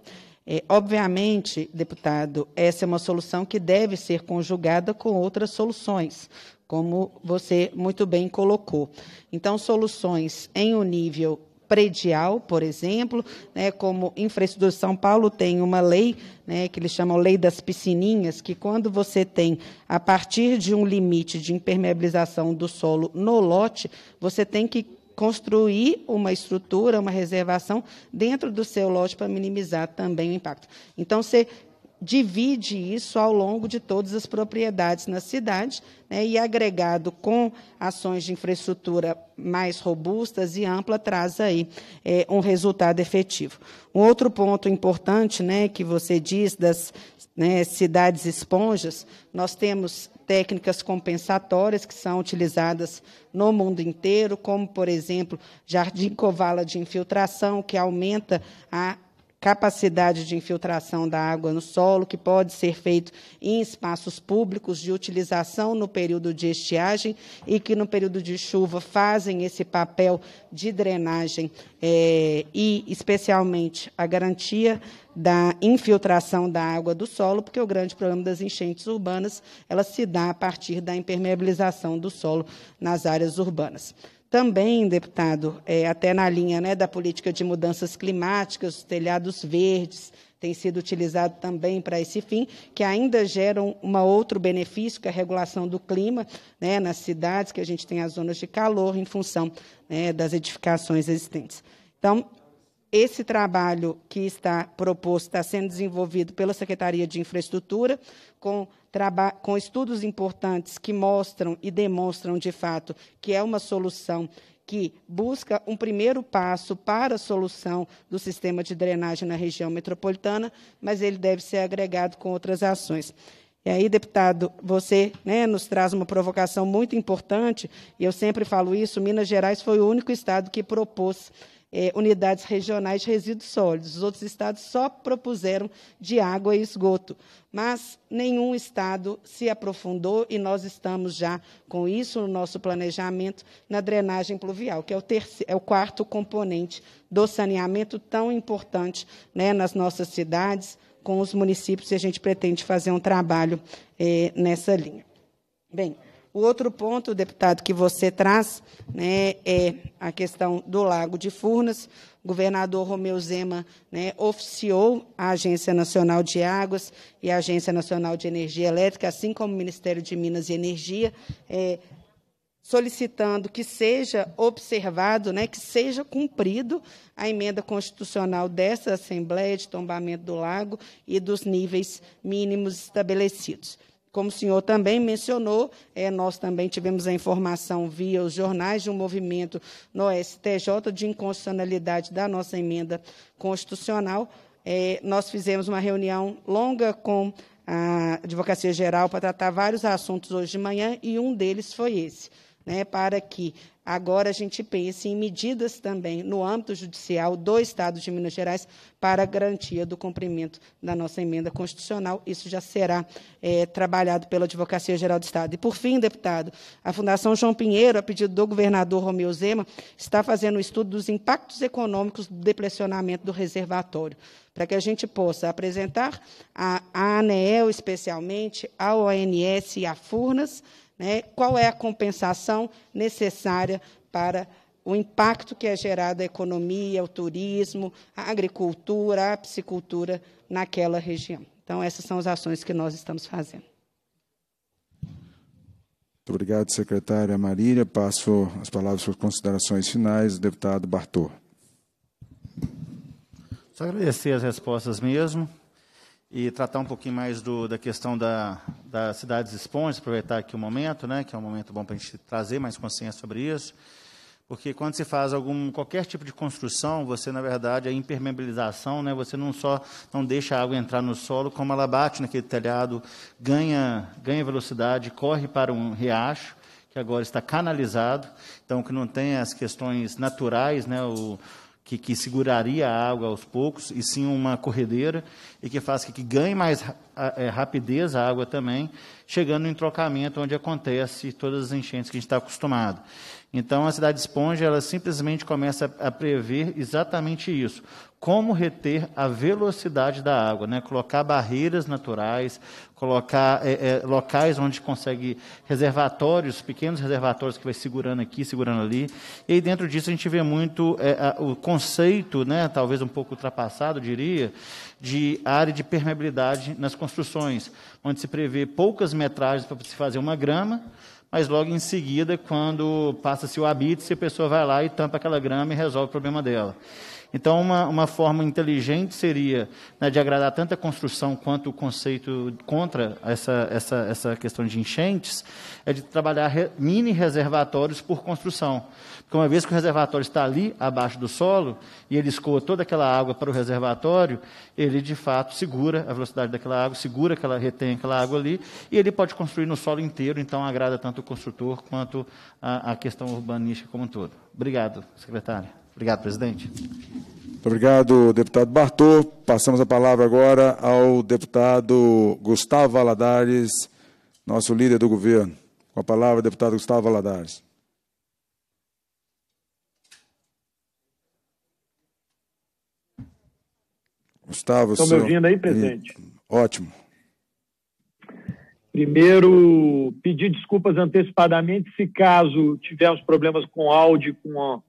É, obviamente, deputado, essa é uma solução que deve ser conjugada com outras soluções, como você muito bem colocou. Então, soluções em um nível predial, por exemplo, né, como infraestrutura de São Paulo tem uma lei né, que eles chamam lei das piscininhas, que quando você tem a partir de um limite de impermeabilização do solo no lote, você tem que construir uma estrutura, uma reservação dentro do seu lote para minimizar também o impacto. Então, você divide isso ao longo de todas as propriedades na cidade, né, e agregado com ações de infraestrutura mais robustas e ampla, traz aí é, um resultado efetivo. Um outro ponto importante né, que você diz das né, cidades esponjas, nós temos técnicas compensatórias que são utilizadas no mundo inteiro, como, por exemplo, jardim covala de infiltração, que aumenta a capacidade de infiltração da água no solo, que pode ser feito em espaços públicos de utilização no período de estiagem e que no período de chuva fazem esse papel de drenagem é, e, especialmente, a garantia da infiltração da água do solo, porque o grande problema das enchentes urbanas ela se dá a partir da impermeabilização do solo nas áreas urbanas também, deputado, é, até na linha né, da política de mudanças climáticas, telhados verdes têm sido utilizado também para esse fim, que ainda geram um outro benefício, que é a regulação do clima né, nas cidades, que a gente tem as zonas de calor em função né, das edificações existentes. Então, esse trabalho que está proposto está sendo desenvolvido pela Secretaria de Infraestrutura, com com estudos importantes que mostram e demonstram, de fato, que é uma solução que busca um primeiro passo para a solução do sistema de drenagem na região metropolitana, mas ele deve ser agregado com outras ações. E aí, deputado, você né, nos traz uma provocação muito importante, e eu sempre falo isso: Minas Gerais foi o único estado que propôs é, unidades regionais de resíduos sólidos. Os outros estados só propuseram de água e esgoto, mas nenhum estado se aprofundou e nós estamos já com isso no nosso planejamento na drenagem pluvial, que é o, terceiro, é o quarto componente do saneamento tão importante né, nas nossas cidades, com os municípios, e a gente pretende fazer um trabalho é, nessa linha. Bem, o outro ponto, deputado, que você traz né, é a questão do Lago de Furnas. O governador Romeu Zema né, oficiou a Agência Nacional de Águas e a Agência Nacional de Energia Elétrica, assim como o Ministério de Minas e Energia, é, solicitando que seja observado, né, que seja cumprido a emenda constitucional dessa Assembleia de tombamento do lago e dos níveis mínimos estabelecidos. Como o senhor também mencionou, é, nós também tivemos a informação via os jornais de um movimento no STJ de inconstitucionalidade da nossa emenda constitucional. É, nós fizemos uma reunião longa com a Advocacia Geral para tratar vários assuntos hoje de manhã e um deles foi esse né, para que agora a gente pense em medidas também no âmbito judicial do Estado de Minas Gerais para garantia do cumprimento da nossa emenda constitucional. Isso já será é, trabalhado pela Advocacia Geral do Estado. E, por fim, deputado, a Fundação João Pinheiro, a pedido do governador Romeu Zema, está fazendo um estudo dos impactos econômicos do deplecionamento do reservatório, para que a gente possa apresentar à ANEEL, especialmente, à ONS e à FURNAS, né? Qual é a compensação necessária para o impacto que é gerado à economia, ao turismo, à agricultura, à piscicultura naquela região. Então, essas são as ações que nós estamos fazendo. Muito obrigado, secretária Marília. Passo as palavras para as considerações finais do deputado Bartô. Só agradecer as respostas mesmo e tratar um pouquinho mais do, da questão da, das cidades esponjas, aproveitar aqui o momento, né, que é um momento bom para a gente trazer mais consciência sobre isso, porque quando se faz algum, qualquer tipo de construção, você, na verdade, a impermeabilização, né, você não só não deixa a água entrar no solo, como ela bate naquele telhado, ganha, ganha velocidade, corre para um riacho, que agora está canalizado, então que não tem as questões naturais, né, o, que, que, seguraria a água aos poucos, e sim uma corredeira, e que faz que, que ganhe mais é, rapidez a água também, chegando em trocamento onde acontece todas as enchentes que a gente está acostumado. Então, a cidade Esponja, ela simplesmente começa a prever exatamente isso como reter a velocidade da água, né? colocar barreiras naturais, colocar é, é, locais onde consegue reservatórios, pequenos reservatórios que vai segurando aqui, segurando ali. E aí dentro disso a gente vê muito é, a, o conceito, né, talvez um pouco ultrapassado, diria, de área de permeabilidade nas construções, onde se prevê poucas metragens para se fazer uma grama, mas logo em seguida, quando passa-se o habite, a pessoa vai lá e tampa aquela grama e resolve o problema dela. Então, uma, uma forma inteligente seria né, de agradar tanto a construção quanto o conceito contra essa, essa, essa questão de enchentes, é de trabalhar re, mini reservatórios por construção. Porque uma vez que o reservatório está ali, abaixo do solo, e ele escoa toda aquela água para o reservatório, ele de fato segura a velocidade daquela água, segura que ela retém aquela água ali, e ele pode construir no solo inteiro, então agrada tanto o construtor quanto a, a questão urbanística como um todo. Obrigado, secretária. Obrigado, presidente. Obrigado, deputado Bartô. Passamos a palavra agora ao deputado Gustavo Valadares, nosso líder do governo. Com a palavra, deputado Gustavo Valadares. Gustavo, Estão senhor... me ouvindo aí, presidente? Ótimo. Primeiro, pedir desculpas antecipadamente se caso tivermos problemas com áudio, com a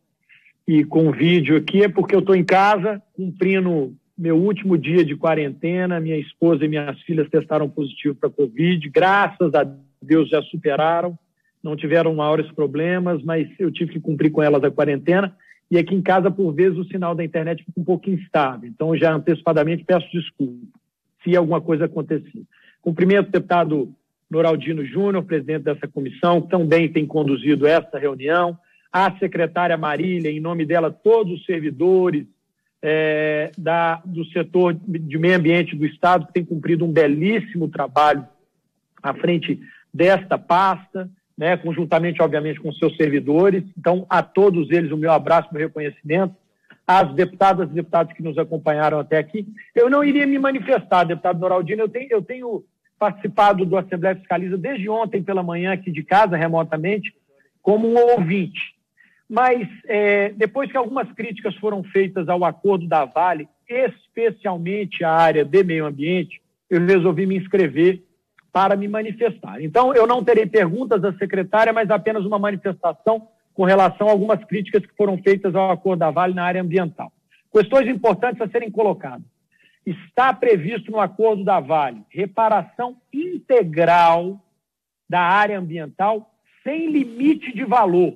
e com vídeo aqui é porque eu estou em casa, cumprindo meu último dia de quarentena. Minha esposa e minhas filhas testaram positivo para Covid. Graças a Deus já superaram, não tiveram maiores problemas, mas eu tive que cumprir com elas a quarentena. E aqui em casa, por vezes, o sinal da internet fica um pouco instável. Então, já antecipadamente peço desculpa se alguma coisa acontecer. Cumprimento o deputado Noraldino Júnior, presidente dessa comissão, que também tem conduzido essa reunião à secretária Marília, em nome dela, todos os servidores é, da, do setor de meio ambiente do Estado, que tem cumprido um belíssimo trabalho à frente desta pasta, né, conjuntamente, obviamente, com seus servidores. Então, a todos eles, o meu abraço, meu reconhecimento. As deputadas e deputados que nos acompanharam até aqui. Eu não iria me manifestar, deputado Noraldino, eu tenho, eu tenho participado do Assembleia Fiscaliza desde ontem pela manhã aqui de casa, remotamente, como um ouvinte. Mas é, depois que algumas críticas foram feitas ao acordo da Vale, especialmente à área de meio ambiente, eu resolvi me inscrever para me manifestar. Então, eu não terei perguntas da secretária, mas apenas uma manifestação com relação a algumas críticas que foram feitas ao acordo da Vale na área ambiental. Questões importantes a serem colocadas. Está previsto no acordo da Vale reparação integral da área ambiental sem limite de valor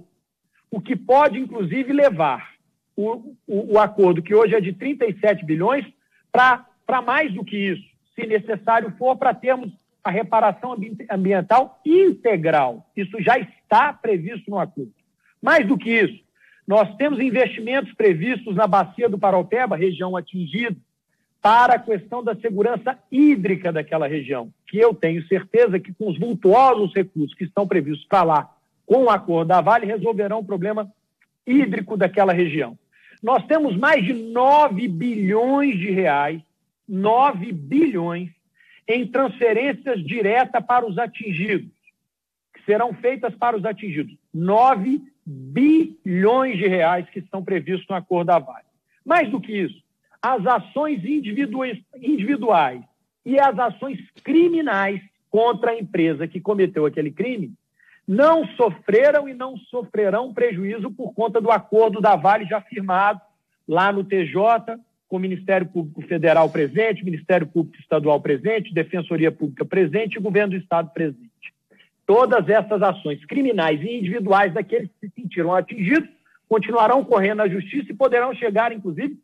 o que pode, inclusive, levar o, o, o acordo, que hoje é de 37 bilhões, para mais do que isso, se necessário for, para termos a reparação ambiental integral. Isso já está previsto no acordo. Mais do que isso, nós temos investimentos previstos na bacia do Paraupeba, região atingida, para a questão da segurança hídrica daquela região, que eu tenho certeza que com os vultuosos recursos que estão previstos para lá com o acordo da Vale, resolverão o problema hídrico daquela região. Nós temos mais de 9 bilhões de reais, 9 bilhões, em transferências diretas para os atingidos, que serão feitas para os atingidos. 9 bilhões de reais que estão previstos no acordo da Vale. Mais do que isso, as ações individuais e as ações criminais contra a empresa que cometeu aquele crime não sofreram e não sofrerão prejuízo por conta do acordo da Vale já firmado lá no TJ, com o Ministério Público Federal presente, Ministério Público Estadual presente, Defensoria Pública presente e Governo do Estado presente. Todas essas ações criminais e individuais daqueles que se sentiram atingidos continuarão correndo à justiça e poderão chegar, inclusive,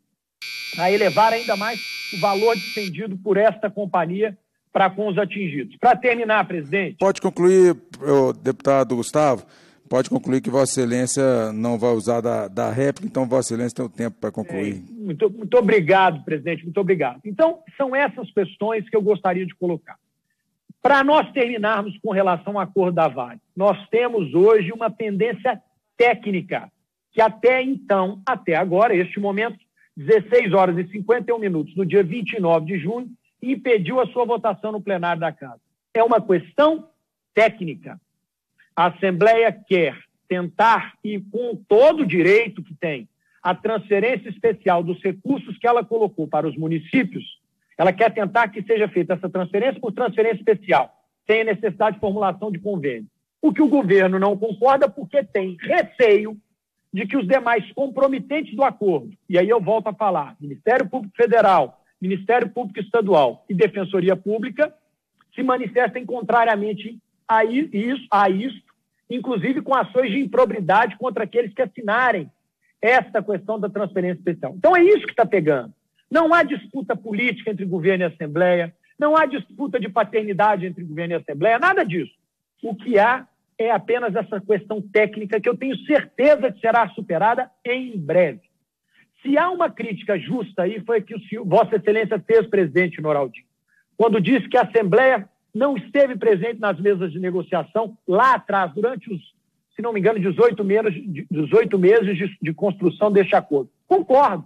a elevar ainda mais o valor defendido por esta companhia para com os atingidos. Para terminar, presidente. Pode concluir, deputado Gustavo. Pode concluir que Vossa Excelência não vai usar da, da réplica, então Vossa Excelência tem o tempo para concluir. É, muito, muito obrigado, presidente, muito obrigado. Então, são essas questões que eu gostaria de colocar. Para nós terminarmos com relação ao acordo da Vale, nós temos hoje uma tendência técnica, que até então, até agora, este momento, 16 horas e 51 minutos, no dia 29 de junho, e pediu a sua votação no plenário da Casa. É uma questão técnica. A Assembleia quer tentar, e com todo o direito que tem, a transferência especial dos recursos que ela colocou para os municípios, ela quer tentar que seja feita essa transferência por transferência especial, sem a necessidade de formulação de convênio. O que o governo não concorda porque tem receio de que os demais comprometentes do acordo, e aí eu volto a falar, Ministério Público Federal, Ministério Público Estadual e Defensoria Pública se manifestem contrariamente a isso, a isto, inclusive com ações de improbidade contra aqueles que assinarem esta questão da transferência especial. Então é isso que está pegando. Não há disputa política entre governo e Assembleia, não há disputa de paternidade entre governo e Assembleia, nada disso. O que há é apenas essa questão técnica que eu tenho certeza que será superada em breve. Se há uma crítica justa aí, foi que o senhor, Vossa Excelência fez presidente Noraldinho, quando disse que a Assembleia não esteve presente nas mesas de negociação lá atrás, durante os, se não me engano, 18 meses, 18 meses de, de construção deste acordo. Concordo.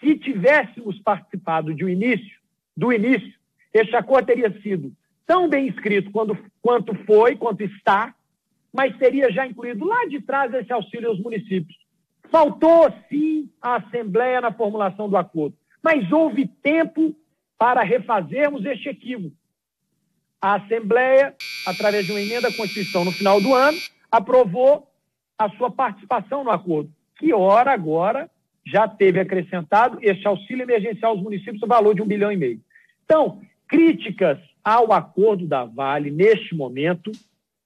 Se tivéssemos participado de um início, do início, este acordo teria sido tão bem escrito quando, quanto foi, quanto está, mas teria já incluído lá de trás esse auxílio aos municípios. Faltou, sim, a Assembleia na formulação do acordo, mas houve tempo para refazermos este equívoco. A Assembleia, através de uma emenda à Constituição no final do ano, aprovou a sua participação no acordo, que, ora, agora, já teve acrescentado este auxílio emergencial aos municípios, no valor de um bilhão e meio. Então, críticas ao acordo da Vale, neste momento,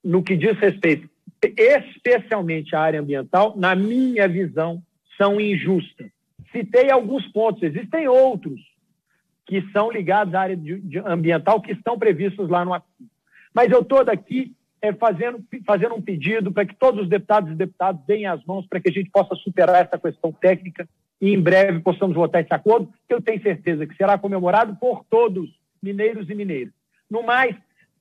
no que diz respeito especialmente a área ambiental, na minha visão, são injustas. Citei alguns pontos, existem outros que são ligados à área de, de ambiental que estão previstos lá no artigo. Mas eu estou daqui é, fazendo, fazendo um pedido para que todos os deputados e deputadas deem as mãos para que a gente possa superar essa questão técnica e em breve possamos votar esse acordo, que eu tenho certeza que será comemorado por todos, mineiros e mineiras. No mais,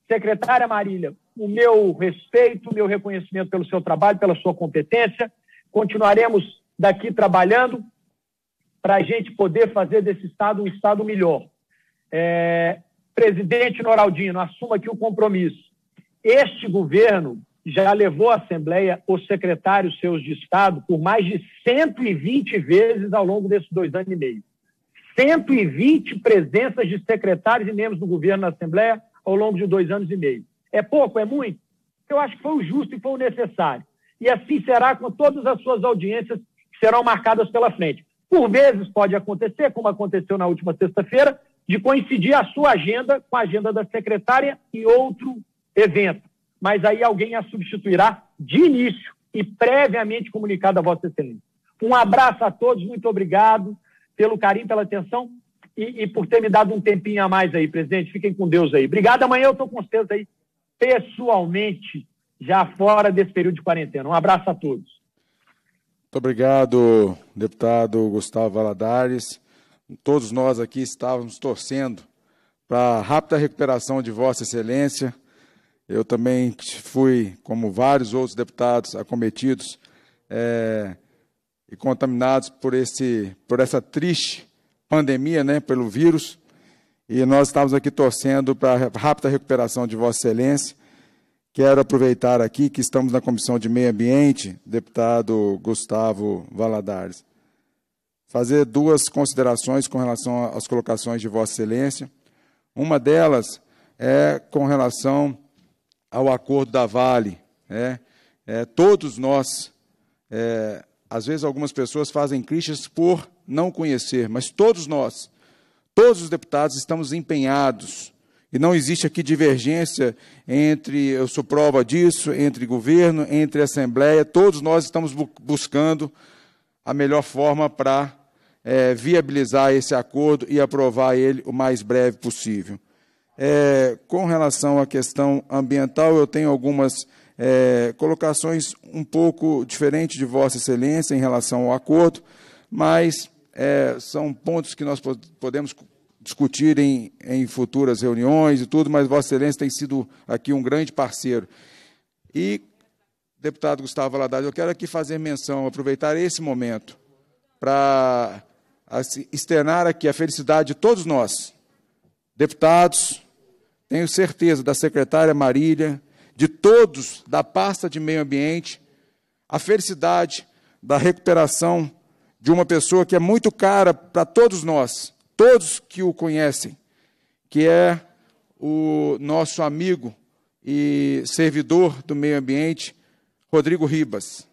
secretária Marília, o meu respeito, o meu reconhecimento pelo seu trabalho, pela sua competência. Continuaremos daqui trabalhando para a gente poder fazer desse Estado um Estado melhor. É, presidente Noraldino, assuma aqui o compromisso. Este governo já levou à Assembleia os secretários seus de Estado por mais de 120 vezes ao longo desses dois anos e meio. 120 presenças de secretários e membros do governo na Assembleia ao longo de dois anos e meio. É pouco? É muito? Eu acho que foi o justo e foi o necessário. E assim será com todas as suas audiências que serão marcadas pela frente. Por vezes pode acontecer, como aconteceu na última sexta-feira, de coincidir a sua agenda com a agenda da secretária e outro evento. Mas aí alguém a substituirá de início e previamente comunicado a Vossa Excelência. Um abraço a todos, muito obrigado pelo carinho, pela atenção e, e por ter me dado um tempinho a mais aí, presidente. Fiquem com Deus aí. Obrigado, amanhã eu estou com vocês aí pessoalmente já fora desse período de quarentena. Um abraço a todos. Muito obrigado, deputado Gustavo Valadares. Todos nós aqui estávamos torcendo para a rápida recuperação de Vossa Excelência. Eu também fui, como vários outros deputados, acometidos é, e contaminados por, esse, por essa triste pandemia, né, pelo vírus e nós estamos aqui torcendo para a rápida recuperação de Vossa Excelência. Quero aproveitar aqui que estamos na Comissão de Meio Ambiente, deputado Gustavo Valadares, fazer duas considerações com relação às colocações de Vossa Excelência. Uma delas é com relação ao acordo da Vale. Né? É, todos nós, é, às vezes algumas pessoas fazem críticas por não conhecer, mas todos nós Todos os deputados estamos empenhados e não existe aqui divergência entre, eu sou prova disso, entre governo, entre Assembleia, todos nós estamos buscando a melhor forma para é, viabilizar esse acordo e aprovar ele o mais breve possível. É, com relação à questão ambiental, eu tenho algumas é, colocações um pouco diferentes de Vossa Excelência em relação ao acordo, mas é, são pontos que nós podemos discutir em, em futuras reuniões e tudo, mas Vossa Excelência tem sido aqui um grande parceiro. E, deputado Gustavo Valadares, eu quero aqui fazer menção, aproveitar esse momento para assim, externar aqui a felicidade de todos nós, deputados, tenho certeza, da secretária Marília, de todos da pasta de meio ambiente, a felicidade da recuperação de uma pessoa que é muito cara para todos nós, todos que o conhecem, que é o nosso amigo e servidor do meio ambiente, Rodrigo Ribas.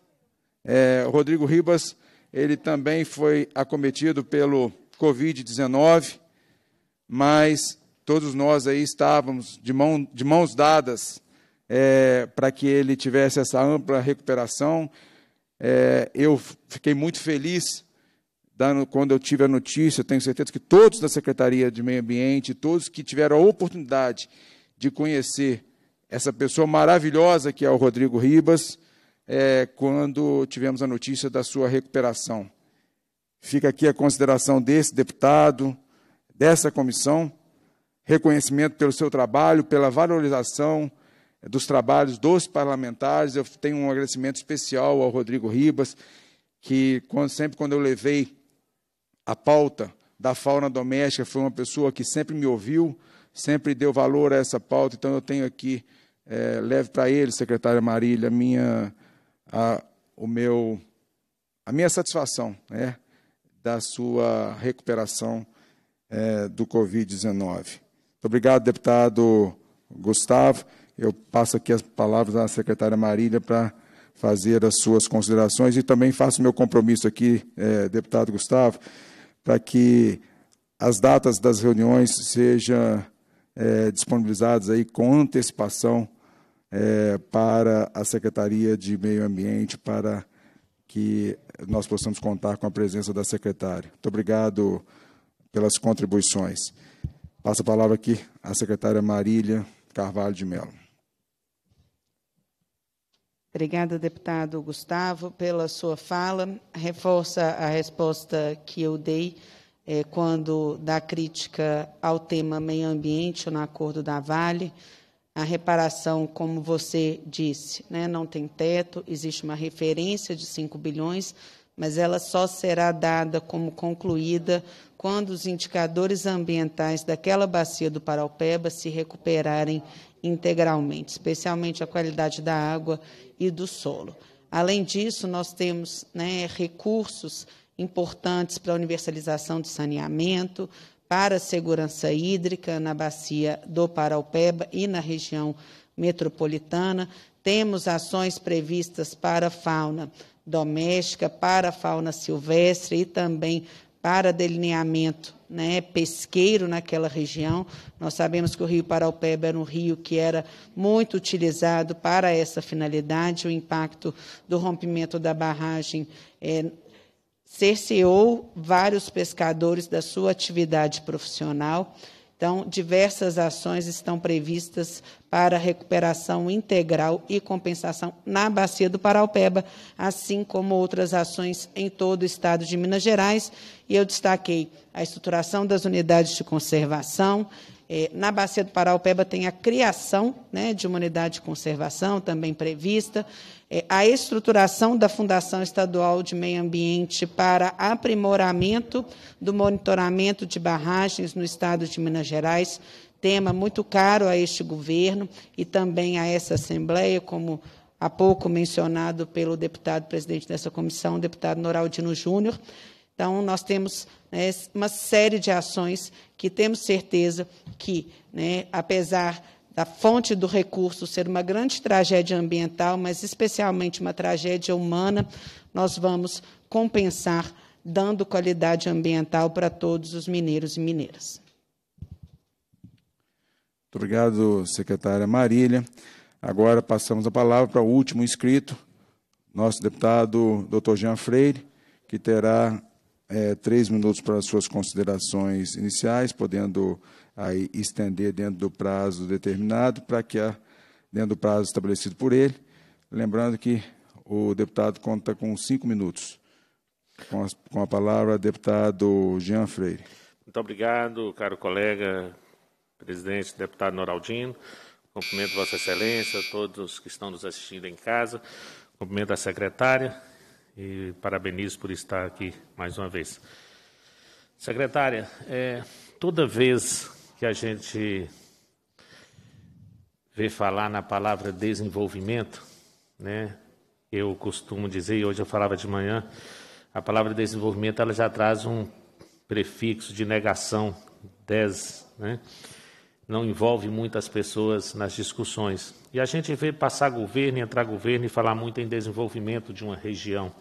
É, Rodrigo Ribas, ele também foi acometido pelo Covid-19, mas todos nós aí estávamos de, mão, de mãos dadas é, para que ele tivesse essa ampla recuperação é, eu fiquei muito feliz dando, quando eu tive a notícia. tenho certeza que todos da Secretaria de Meio Ambiente, todos que tiveram a oportunidade de conhecer essa pessoa maravilhosa que é o Rodrigo Ribas, é, quando tivemos a notícia da sua recuperação. Fica aqui a consideração desse deputado, dessa comissão, reconhecimento pelo seu trabalho, pela valorização é dos trabalhos dos parlamentares. Eu tenho um agradecimento especial ao Rodrigo Ribas, que quando, sempre quando eu levei a pauta da fauna doméstica, foi uma pessoa que sempre me ouviu, sempre deu valor a essa pauta. Então eu tenho aqui, é, leve para ele, secretária Marília, minha, a, o meu, a minha satisfação né, da sua recuperação é, do Covid-19. Muito obrigado, deputado Gustavo. Eu passo aqui as palavras à secretária Marília para fazer as suas considerações e também faço meu compromisso aqui, é, deputado Gustavo, para que as datas das reuniões sejam é, disponibilizadas aí com antecipação é, para a Secretaria de Meio Ambiente, para que nós possamos contar com a presença da secretária. Muito obrigado pelas contribuições. Passa a palavra aqui à secretária Marília Carvalho de Mello. Obrigada, deputado Gustavo, pela sua fala. Reforça a resposta que eu dei é, quando da crítica ao tema meio ambiente no acordo da Vale. A reparação, como você disse, né, não tem teto, existe uma referência de 5 bilhões, mas ela só será dada como concluída quando os indicadores ambientais daquela bacia do Paraupeba se recuperarem integralmente, especialmente a qualidade da água e do solo. Além disso, nós temos né, recursos importantes para a universalização do saneamento, para a segurança hídrica na bacia do Paraupeba e na região metropolitana. Temos ações previstas para a fauna doméstica, para a fauna silvestre e também para delineamento né, pesqueiro naquela região. Nós sabemos que o rio Paraupeba era um rio que era muito utilizado para essa finalidade. O impacto do rompimento da barragem é, cerceou vários pescadores da sua atividade profissional. Então, diversas ações estão previstas para recuperação integral e compensação na bacia do Paraupeba, assim como outras ações em todo o estado de Minas Gerais. E eu destaquei a estruturação das unidades de conservação. É, na bacia do Paraupeba tem a criação né, de uma unidade de conservação também prevista. É, a estruturação da Fundação Estadual de Meio Ambiente para aprimoramento do monitoramento de barragens no estado de Minas Gerais, tema muito caro a este governo e também a essa Assembleia, como há pouco mencionado pelo deputado presidente dessa comissão, o deputado Noraldino Júnior. Então, nós temos né, uma série de ações que temos certeza que, né, apesar da fonte do recurso ser uma grande tragédia ambiental, mas especialmente uma tragédia humana, nós vamos compensar dando qualidade ambiental para todos os mineiros e mineiras. Muito obrigado, secretária Marília. Agora passamos a palavra para o último inscrito, nosso deputado Dr. Jean Freire, que terá é, três minutos para suas considerações iniciais, podendo aí estender dentro do prazo determinado para que a, dentro do prazo estabelecido por ele. Lembrando que o deputado conta com cinco minutos. Com a, com a palavra, deputado Jean Freire. Muito obrigado, caro colega, presidente, deputado Noraldino. Cumprimento Vossa Excelência, todos que estão nos assistindo em casa. Cumprimento a secretária e parabenizo por estar aqui mais uma vez. Secretária, é, toda vez que a gente vê falar na palavra desenvolvimento, né? Eu costumo dizer, e hoje eu falava de manhã, a palavra desenvolvimento ela já traz um prefixo de negação, des, né? Não envolve muitas pessoas nas discussões. E a gente vê passar governo, entrar governo e falar muito em desenvolvimento de uma região.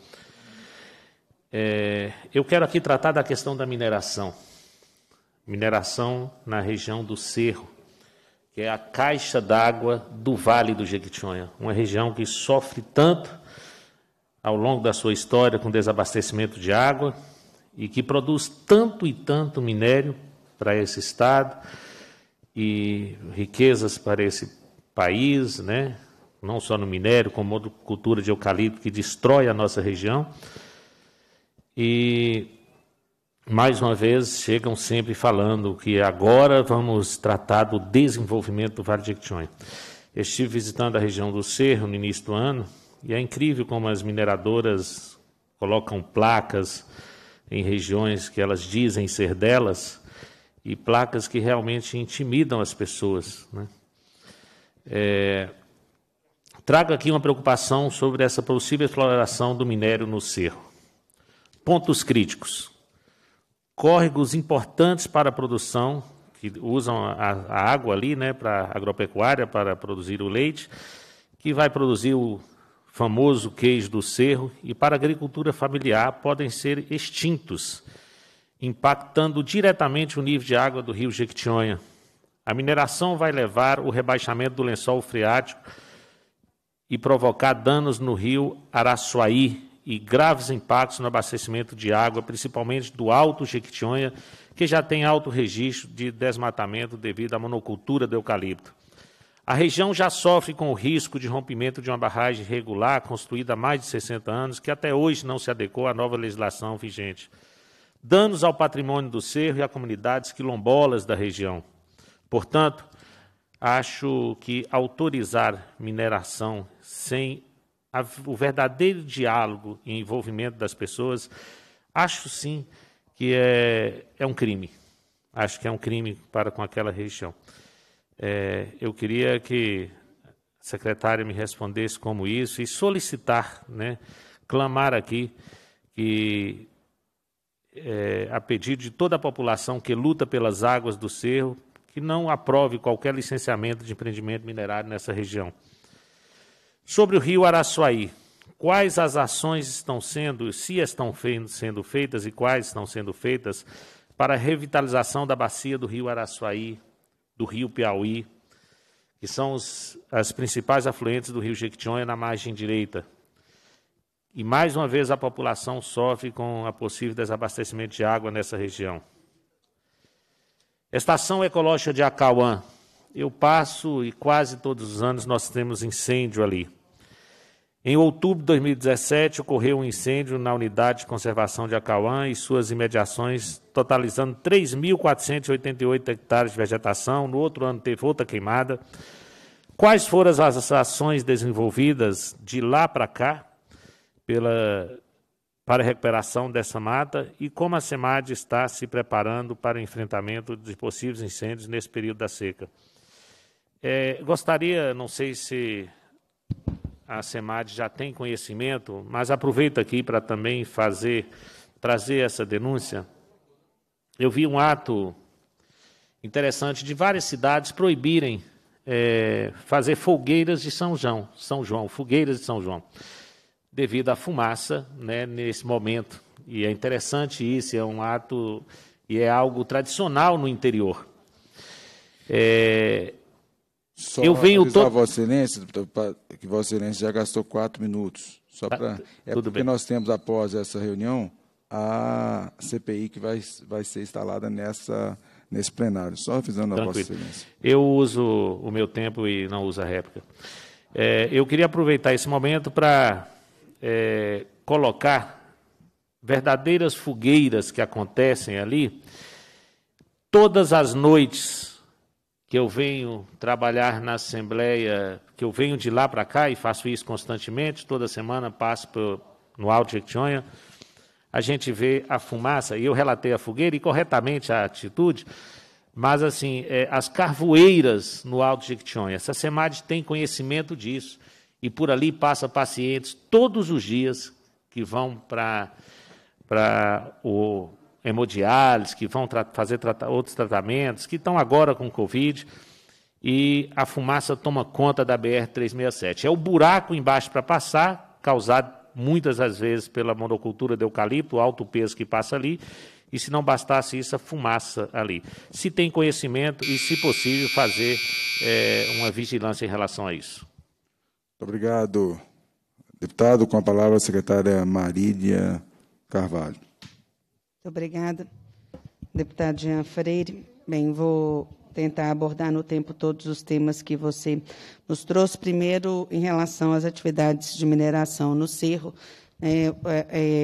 É, eu quero aqui tratar da questão da mineração mineração na região do Cerro, que é a caixa d'água do Vale do Jequitinhonha, uma região que sofre tanto ao longo da sua história com desabastecimento de água e que produz tanto e tanto minério para esse estado e riquezas para esse país, né? Não só no minério, como outra cultura de eucalipto que destrói a nossa região. E mais uma vez, chegam sempre falando que agora vamos tratar do desenvolvimento do Vale de Jequitinhonha. estive visitando a região do Cerro no início do ano e é incrível como as mineradoras colocam placas em regiões que elas dizem ser delas e placas que realmente intimidam as pessoas. Né? É, trago aqui uma preocupação sobre essa possível exploração do minério no cerro. Pontos críticos córregos importantes para a produção, que usam a, a água ali né, para agropecuária, para produzir o leite, que vai produzir o famoso queijo do cerro, e para a agricultura familiar podem ser extintos, impactando diretamente o nível de água do rio Jequitinhonha. A mineração vai levar o rebaixamento do lençol freático e provocar danos no rio Araçuaí, e graves impactos no abastecimento de água, principalmente do Alto Jequitinhonha, que já tem alto registro de desmatamento devido à monocultura do eucalipto. A região já sofre com o risco de rompimento de uma barragem regular construída há mais de 60 anos, que até hoje não se adequou à nova legislação vigente. Danos ao patrimônio do cerro e a comunidades quilombolas da região. Portanto, acho que autorizar mineração sem a, o verdadeiro diálogo e envolvimento das pessoas, acho sim que é, é um crime. Acho que é um crime para com aquela região. É, eu queria que a secretária me respondesse como isso e solicitar, né, clamar aqui que, é, a pedido de toda a população que luta pelas águas do cerro, que não aprove qualquer licenciamento de empreendimento minerário nessa região. Sobre o rio Araçuaí, quais as ações estão sendo, se estão sendo feitas e quais estão sendo feitas para a revitalização da bacia do rio Araçuaí, do rio Piauí, que são os, as principais afluentes do rio Jequitinhonha na margem direita. E mais uma vez a população sofre com a possível desabastecimento de água nessa região. Estação Ecológica de Acauã. Eu passo e quase todos os anos nós temos incêndio ali. Em outubro de 2017, ocorreu um incêndio na unidade de conservação de Acauã e suas imediações, totalizando 3.488 hectares de vegetação. No outro ano, teve outra queimada. Quais foram as ações desenvolvidas de lá para cá pela, para a recuperação dessa mata e como a SEMAD está se preparando para o enfrentamento de possíveis incêndios nesse período da seca? É, gostaria, não sei se a SEMAD já tem conhecimento, mas aproveito aqui para também fazer, trazer essa denúncia. Eu vi um ato interessante de várias cidades proibirem é, fazer fogueiras de São João, São João, fogueiras de São João, devido à fumaça né, nesse momento. E é interessante isso, é um ato e é algo tradicional no interior. É, só eu venho todo... Vossa Excelência, que Vossa Excelência já gastou quatro minutos. Só tá, pra... é porque bem. nós temos, após essa reunião, a CPI que vai, vai ser instalada nessa, nesse plenário. Só avisando a Vossa Excelência. Eu uso o meu tempo e não uso a réplica. É, eu queria aproveitar esse momento para é, colocar verdadeiras fogueiras que acontecem ali todas as noites que eu venho trabalhar na Assembleia, que eu venho de lá para cá e faço isso constantemente, toda semana passo por, no Alto Jequitinhonha, a gente vê a fumaça, e eu relatei a fogueira e corretamente a atitude, mas assim, é, as carvoeiras no Alto Jequitinhonha, essa SEMAD tem conhecimento disso, e por ali passa pacientes todos os dias que vão para para o hemodiálise, que vão tra fazer outros tratamentos, que estão agora com Covid, e a fumaça toma conta da BR-367. É o buraco embaixo para passar, causado muitas das vezes pela monocultura de eucalipto, o alto peso que passa ali, e se não bastasse isso, a fumaça ali. Se tem conhecimento e, se possível, fazer é, uma vigilância em relação a isso. Muito obrigado, deputado. Com a palavra a secretária Marília Carvalho. Muito obrigada, deputado Jean Freire. Bem, vou tentar abordar no tempo todos os temas que você nos trouxe. Primeiro, em relação às atividades de mineração no Cerro, né, é,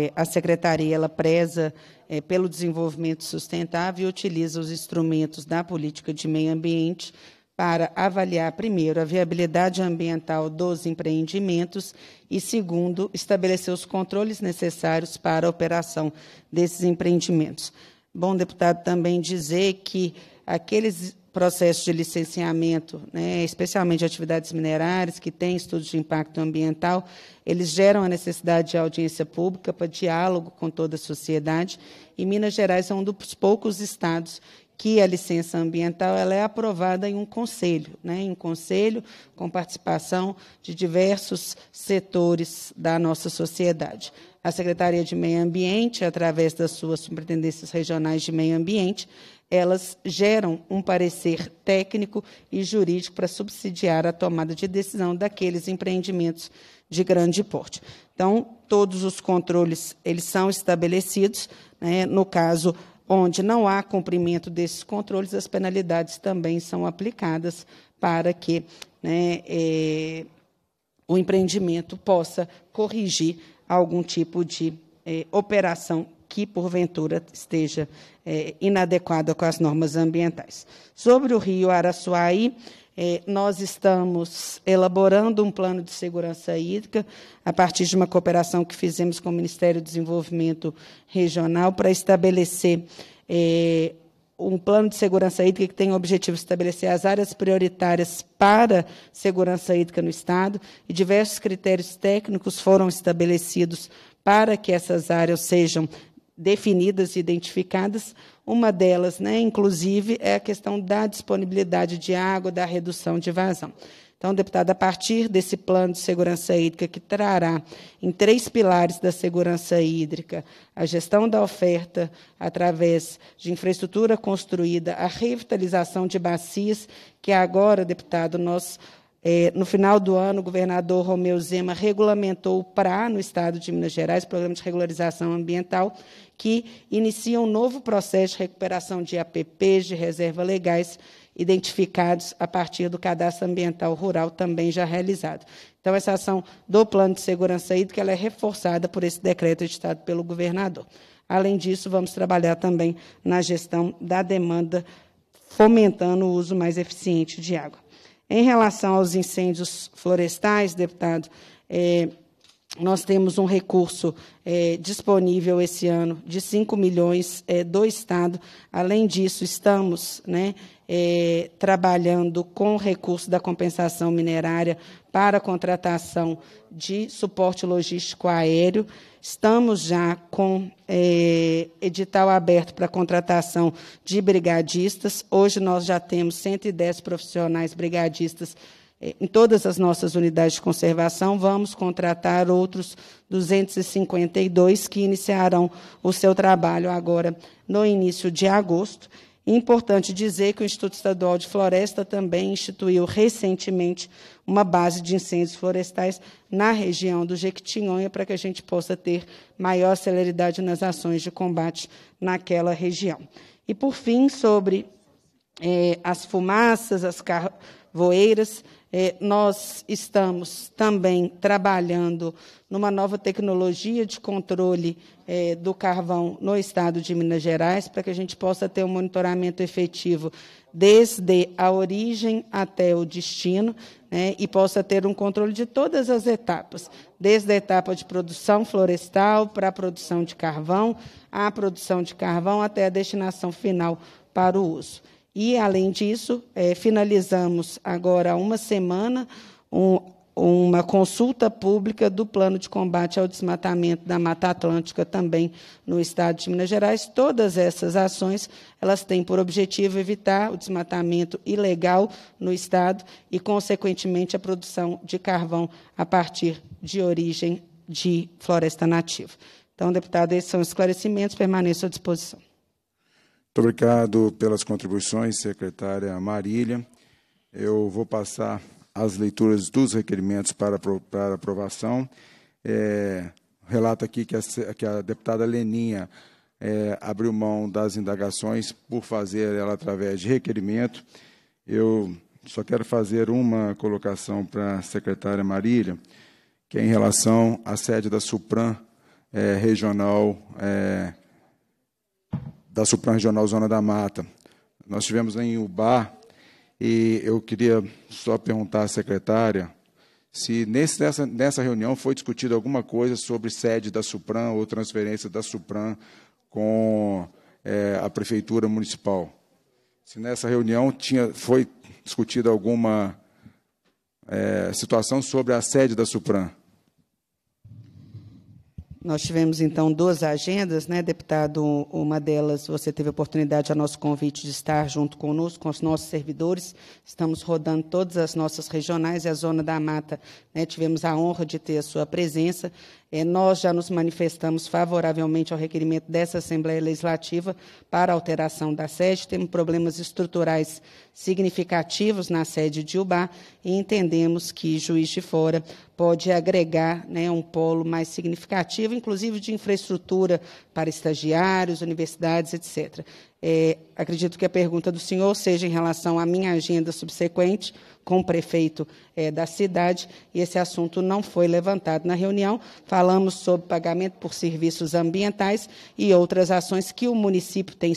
é, a secretaria ela preza é, pelo desenvolvimento sustentável e utiliza os instrumentos da política de meio ambiente para avaliar, primeiro, a viabilidade ambiental dos empreendimentos e, segundo, estabelecer os controles necessários para a operação desses empreendimentos. Bom, deputado, também dizer que aqueles processos de licenciamento, né, especialmente de atividades minerárias, que têm estudos de impacto ambiental, eles geram a necessidade de audiência pública para diálogo com toda a sociedade, e Minas Gerais é um dos poucos estados que a licença ambiental ela é aprovada em um conselho, né? em um conselho com participação de diversos setores da nossa sociedade. A Secretaria de Meio Ambiente, através das suas superintendências regionais de meio ambiente, elas geram um parecer técnico e jurídico para subsidiar a tomada de decisão daqueles empreendimentos de grande porte. Então, todos os controles eles são estabelecidos, né? no caso onde não há cumprimento desses controles, as penalidades também são aplicadas para que né, é, o empreendimento possa corrigir algum tipo de é, operação que, porventura, esteja é, inadequada com as normas ambientais. Sobre o rio Araçuaí, é, nós estamos elaborando um plano de segurança hídrica a partir de uma cooperação que fizemos com o Ministério do Desenvolvimento Regional para estabelecer é, um plano de segurança hídrica que tem o objetivo de estabelecer as áreas prioritárias para segurança hídrica no Estado e diversos critérios técnicos foram estabelecidos para que essas áreas sejam definidas e identificadas. Uma delas, né, inclusive, é a questão da disponibilidade de água, da redução de vazão. Então, deputado, a partir desse plano de segurança hídrica que trará em três pilares da segurança hídrica a gestão da oferta através de infraestrutura construída, a revitalização de bacias, que agora, deputado, nós é, no final do ano, o governador Romeu Zema regulamentou o PRA no estado de Minas Gerais, Programa de Regularização Ambiental, que inicia um novo processo de recuperação de APPs de reserva legais identificados a partir do cadastro ambiental rural também já realizado. Então, essa ação do Plano de Segurança Hídrica ela é reforçada por esse decreto editado pelo governador. Além disso, vamos trabalhar também na gestão da demanda, fomentando o uso mais eficiente de água. Em relação aos incêndios florestais, deputado, eh, nós temos um recurso é, disponível esse ano de 5 milhões é, do Estado. Além disso, estamos né, é, trabalhando com o recurso da compensação minerária para a contratação de suporte logístico aéreo. Estamos já com é, edital aberto para contratação de brigadistas. Hoje nós já temos 110 profissionais brigadistas é, em todas as nossas unidades de conservação, vamos contratar outros 252 que iniciarão o seu trabalho agora no início de agosto. Importante dizer que o Instituto Estadual de Floresta também instituiu recentemente uma base de incêndios florestais na região do Jequitinhonha para que a gente possa ter maior celeridade nas ações de combate naquela região. E, por fim, sobre eh, as fumaças, as carvoeiras, é, nós estamos também trabalhando numa nova tecnologia de controle é, do carvão no estado de Minas Gerais, para que a gente possa ter um monitoramento efetivo desde a origem até o destino, né, e possa ter um controle de todas as etapas, desde a etapa de produção florestal para a produção de carvão, a produção de carvão até a destinação final para o uso. E, além disso, é, finalizamos agora há uma semana um, uma consulta pública do plano de combate ao desmatamento da Mata Atlântica também no estado de Minas Gerais. Todas essas ações, elas têm por objetivo evitar o desmatamento ilegal no estado e consequentemente a produção de carvão a partir de origem de floresta nativa. Então, deputado, esses são esclarecimentos, permaneço à disposição. Muito obrigado pelas contribuições, secretária Marília. Eu vou passar as leituras dos requerimentos para, para aprovação. É, relato aqui que a, que a deputada Leninha é, abriu mão das indagações por fazer ela através de requerimento. Eu só quero fazer uma colocação para a secretária Marília, que é em relação à sede da Supran é, regional é, da Suprarregional Zona da Mata. Nós tivemos em Ubar e eu queria só perguntar à secretária se nesse, nessa, nessa reunião foi discutida alguma coisa sobre sede da Supran ou transferência da Supran com é, a Prefeitura Municipal. Se nessa reunião tinha, foi discutida alguma é, situação sobre a sede da Supran. Nós tivemos, então, duas agendas, né, deputado? Uma delas, você teve a oportunidade, a nosso convite, de estar junto conosco, com os nossos servidores. Estamos rodando todas as nossas regionais e a Zona da Mata. Né, tivemos a honra de ter a sua presença. É, nós já nos manifestamos favoravelmente ao requerimento dessa Assembleia Legislativa para alteração da sede. Temos problemas estruturais significativos na sede de Ubá e entendemos que Juiz de Fora pode agregar né, um polo mais significativo, inclusive de infraestrutura para estagiários, universidades, etc. É, acredito que a pergunta do senhor seja em relação à minha agenda subsequente com o prefeito é, da cidade, e esse assunto não foi levantado na reunião. Falamos sobre pagamento por serviços ambientais e outras ações que o município tem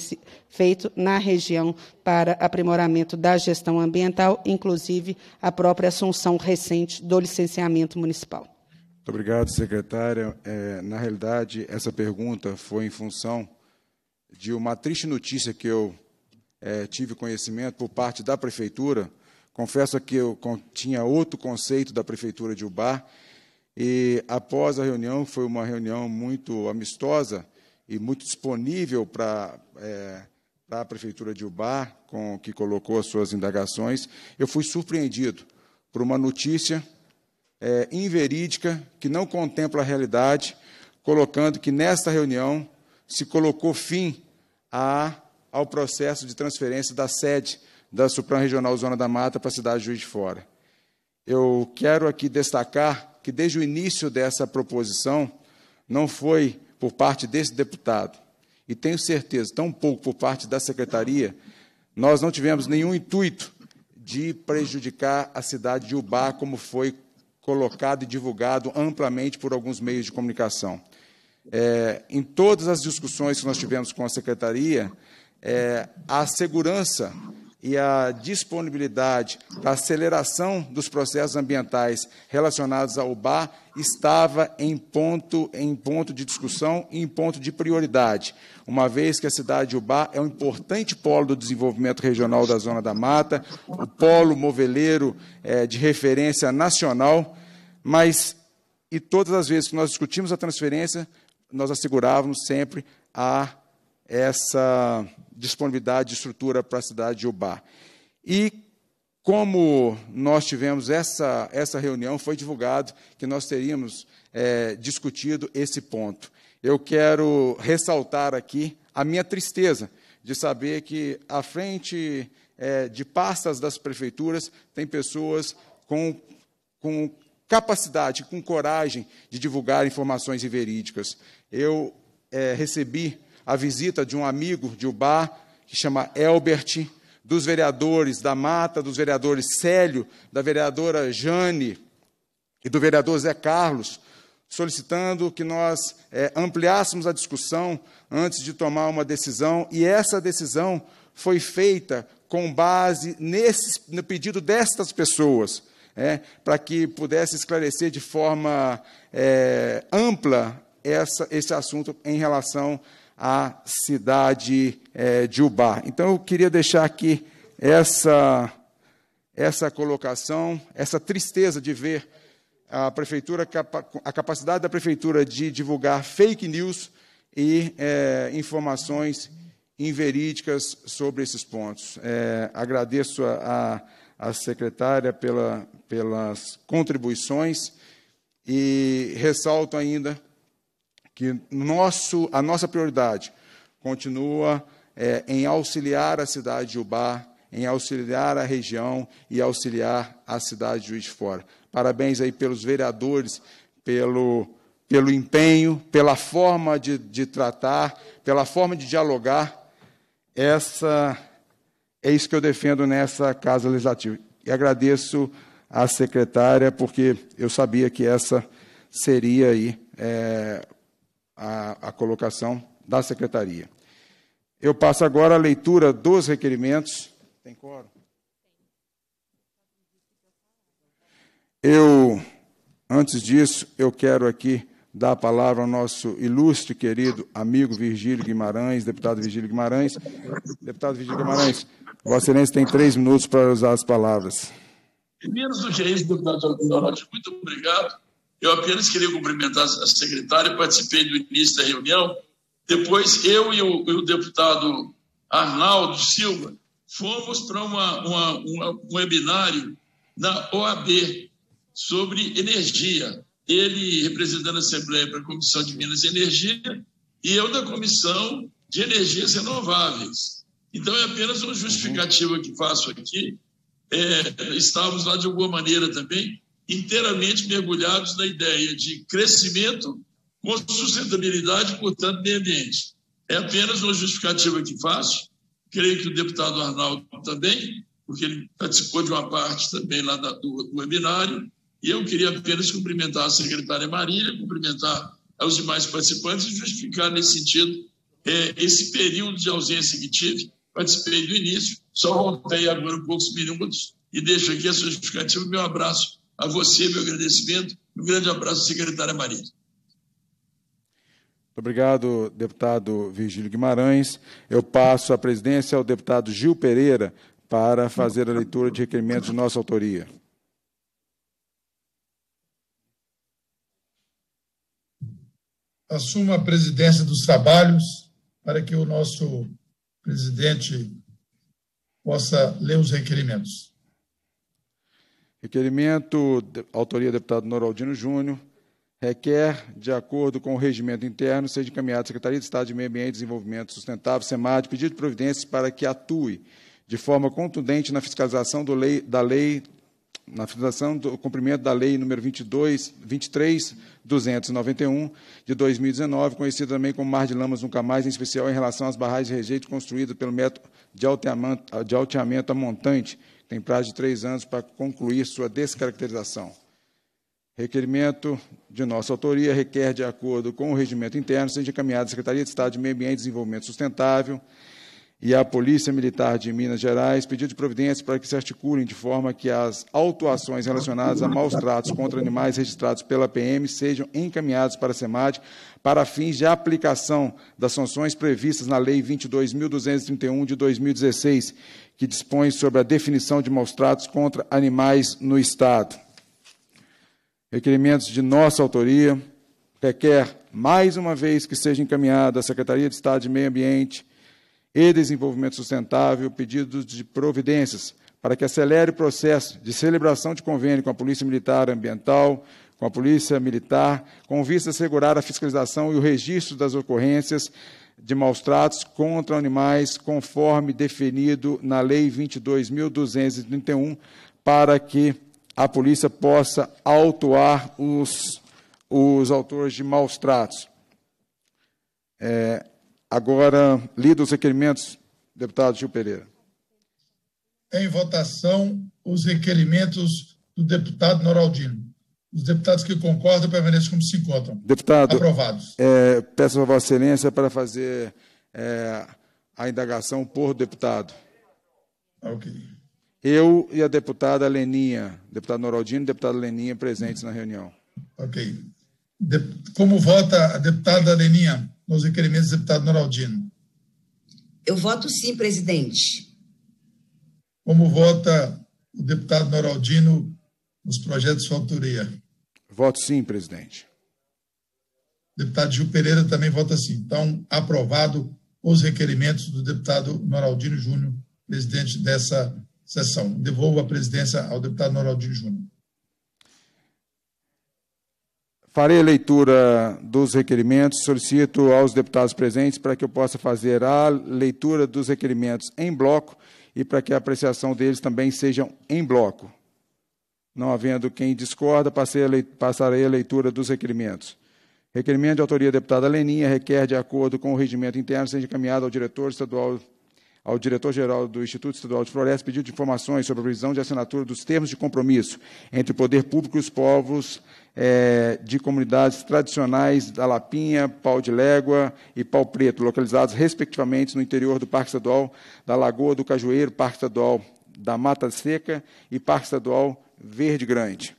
feito na região para aprimoramento da gestão ambiental, inclusive a própria assunção recente do licenciamento municipal. Muito obrigado, secretária. É, na realidade, essa pergunta foi em função de uma triste notícia que eu é, tive conhecimento por parte da prefeitura. Confesso que eu tinha outro conceito da prefeitura de Ubar e após a reunião foi uma reunião muito amistosa e muito disponível para é, a prefeitura de Ubar, com que colocou as suas indagações. Eu fui surpreendido por uma notícia é, inverídica que não contempla a realidade, colocando que nesta reunião se colocou fim a, ao processo de transferência da sede da Suprema Regional Zona da Mata para a cidade de Juiz de Fora. Eu quero aqui destacar que desde o início dessa proposição não foi por parte desse deputado e tenho certeza, tão pouco por parte da secretaria, nós não tivemos nenhum intuito de prejudicar a cidade de Ubá como foi colocado e divulgado amplamente por alguns meios de comunicação é, em todas as discussões que nós tivemos com a secretaria, é, a segurança e a disponibilidade para aceleração dos processos ambientais relacionados ao bar estava em ponto, em ponto de discussão e em ponto de prioridade, uma vez que a cidade de Ubá é um importante polo do desenvolvimento regional da Zona da Mata, o polo moveleiro é, de referência nacional, mas, e todas as vezes que nós discutimos a transferência, nós assegurávamos sempre a essa disponibilidade de estrutura para a cidade de Ubá. E como nós tivemos essa, essa reunião, foi divulgado que nós teríamos é, discutido esse ponto. Eu quero ressaltar aqui a minha tristeza de saber que à frente é, de pastas das prefeituras tem pessoas com, com capacidade, com coragem de divulgar informações inverídicas eu é, recebi a visita de um amigo de Ubá, que chama Elbert, dos vereadores da Mata, dos vereadores Célio, da vereadora Jane e do vereador Zé Carlos, solicitando que nós é, ampliássemos a discussão antes de tomar uma decisão, e essa decisão foi feita com base nesse, no pedido destas pessoas, é, para que pudesse esclarecer de forma é, ampla essa, esse assunto em relação à cidade é, de Ubá. Então, eu queria deixar aqui essa, essa colocação, essa tristeza de ver a prefeitura a capacidade da prefeitura de divulgar fake news e é, informações inverídicas sobre esses pontos. É, agradeço a, a, secretária pela, pelas contribuições e ressalto ainda que nosso, a nossa prioridade continua é, em auxiliar a cidade de Ubar, em auxiliar a região e auxiliar a cidade de Juiz de Fora. Parabéns aí pelos vereadores, pelo, pelo empenho, pela forma de, de tratar, pela forma de dialogar. Essa é isso que eu defendo nessa Casa Legislativa. E agradeço à secretária, porque eu sabia que essa seria aí é, a, a colocação da secretaria. Eu passo agora a leitura dos requerimentos. Tem quórum? Eu, antes disso, eu quero aqui dar a palavra ao nosso ilustre, querido amigo Virgílio Guimarães, deputado Virgílio Guimarães. Deputado Virgílio Guimarães, Vossa Excelência tem três minutos para usar as palavras. Em do deputado muito obrigado. Eu apenas queria cumprimentar a secretária, participei do início da reunião. Depois, eu e o, e o deputado Arnaldo Silva fomos para uma, uma, uma, um webinário na OAB sobre energia. Ele representando a Assembleia para a Comissão de Minas e Energia e eu da Comissão de Energias Renováveis. Então, é apenas uma justificativa que faço aqui. É, estávamos lá, de alguma maneira, também inteiramente mergulhados na ideia de crescimento com sustentabilidade e, portanto, meio ambiente. É apenas uma justificativa que faço. Creio que o deputado Arnaldo também, porque ele participou de uma parte também lá do, do webinário. E eu queria apenas cumprimentar a secretária Marília, cumprimentar aos demais participantes e justificar nesse sentido é, esse período de ausência que tive. Participei do início, só voltei agora poucos minutos e deixo aqui a justificativa. Meu abraço a você meu agradecimento. Um grande abraço, secretária Maria. Muito obrigado, deputado Virgílio Guimarães. Eu passo a presidência ao deputado Gil Pereira para fazer a leitura de requerimentos de nossa autoria. Assumo a presidência dos trabalhos para que o nosso presidente possa ler os requerimentos. Requerimento, autoria do deputado Noraldino Júnior, requer, de acordo com o regimento interno, seja encaminhado à Secretaria de Estado de Meio Ambiente e Desenvolvimento Sustentável, SEMAD, pedido de providências para que atue de forma contundente na fiscalização do lei, da lei na finalização do cumprimento da Lei nº 22, 23.291, de 2019, conhecida também como Mar de Lamas Nunca Mais, em especial em relação às barragens de rejeito construídas pelo método de alteamento, de alteamento a montante, tem prazo de três anos para concluir sua descaracterização. Requerimento de nossa autoria requer, de acordo com o regimento interno, seja encaminhado à Secretaria de Estado de Meio Ambiente e Desenvolvimento Sustentável e à Polícia Militar de Minas Gerais pedido de providências para que se articulem de forma que as autuações relacionadas a maus tratos contra animais registrados pela PM sejam encaminhadas para a SEMAD para fins de aplicação das sanções previstas na Lei 22.231 de 2016, que dispõe sobre a definição de maus tratos contra animais no Estado. Requerimentos de nossa autoria requer, mais uma vez, que seja encaminhada à Secretaria de Estado de Meio Ambiente e Desenvolvimento Sustentável pedidos de providências para que acelere o processo de celebração de convênio com a Polícia Militar Ambiental, com a Polícia Militar, com vista a assegurar a fiscalização e o registro das ocorrências de maus tratos contra animais, conforme definido na Lei 22.231, para que a polícia possa autuar os, os autores de maus tratos. É, agora, lido os requerimentos, deputado Gil Pereira. Em votação, os requerimentos do deputado Noraldino. Os deputados que concordam permaneçam como se encontram. Deputado. Aprovados. É, peço a Vossa Excelência para fazer é, a indagação por deputado. Ah, ok. Eu e a deputada Leninha, deputado Noraldino e deputada Leninha presentes na reunião. Ok. De, como vota a deputada Leninha nos requerimentos do deputado Noraldino? Eu voto sim, presidente. Como vota o deputado Noraldino os projetos de sua autoria. Voto sim, presidente. Deputado Gil Pereira também vota sim. Então, aprovado os requerimentos do deputado Noraldino Júnior, presidente dessa sessão. Devolvo a presidência ao deputado Noraldino Júnior. Farei a leitura dos requerimentos. Solicito aos deputados presentes para que eu possa fazer a leitura dos requerimentos em bloco e para que a apreciação deles também seja em bloco. Não havendo quem discorda, passarei a leitura dos requerimentos. Requerimento de autoria da deputada Leninha requer, de acordo com o regimento interno, seja encaminhado ao diretor estadual ao diretor-geral do Instituto Estadual de Floresta pedido de informações sobre a revisão de assinatura dos termos de compromisso entre o poder público e os povos é, de comunidades tradicionais da Lapinha, Pau de Légua e Pau Preto, localizados respectivamente no interior do Parque Estadual da Lagoa do Cajueiro, Parque Estadual da Mata Seca e Parque Estadual Verde Grande.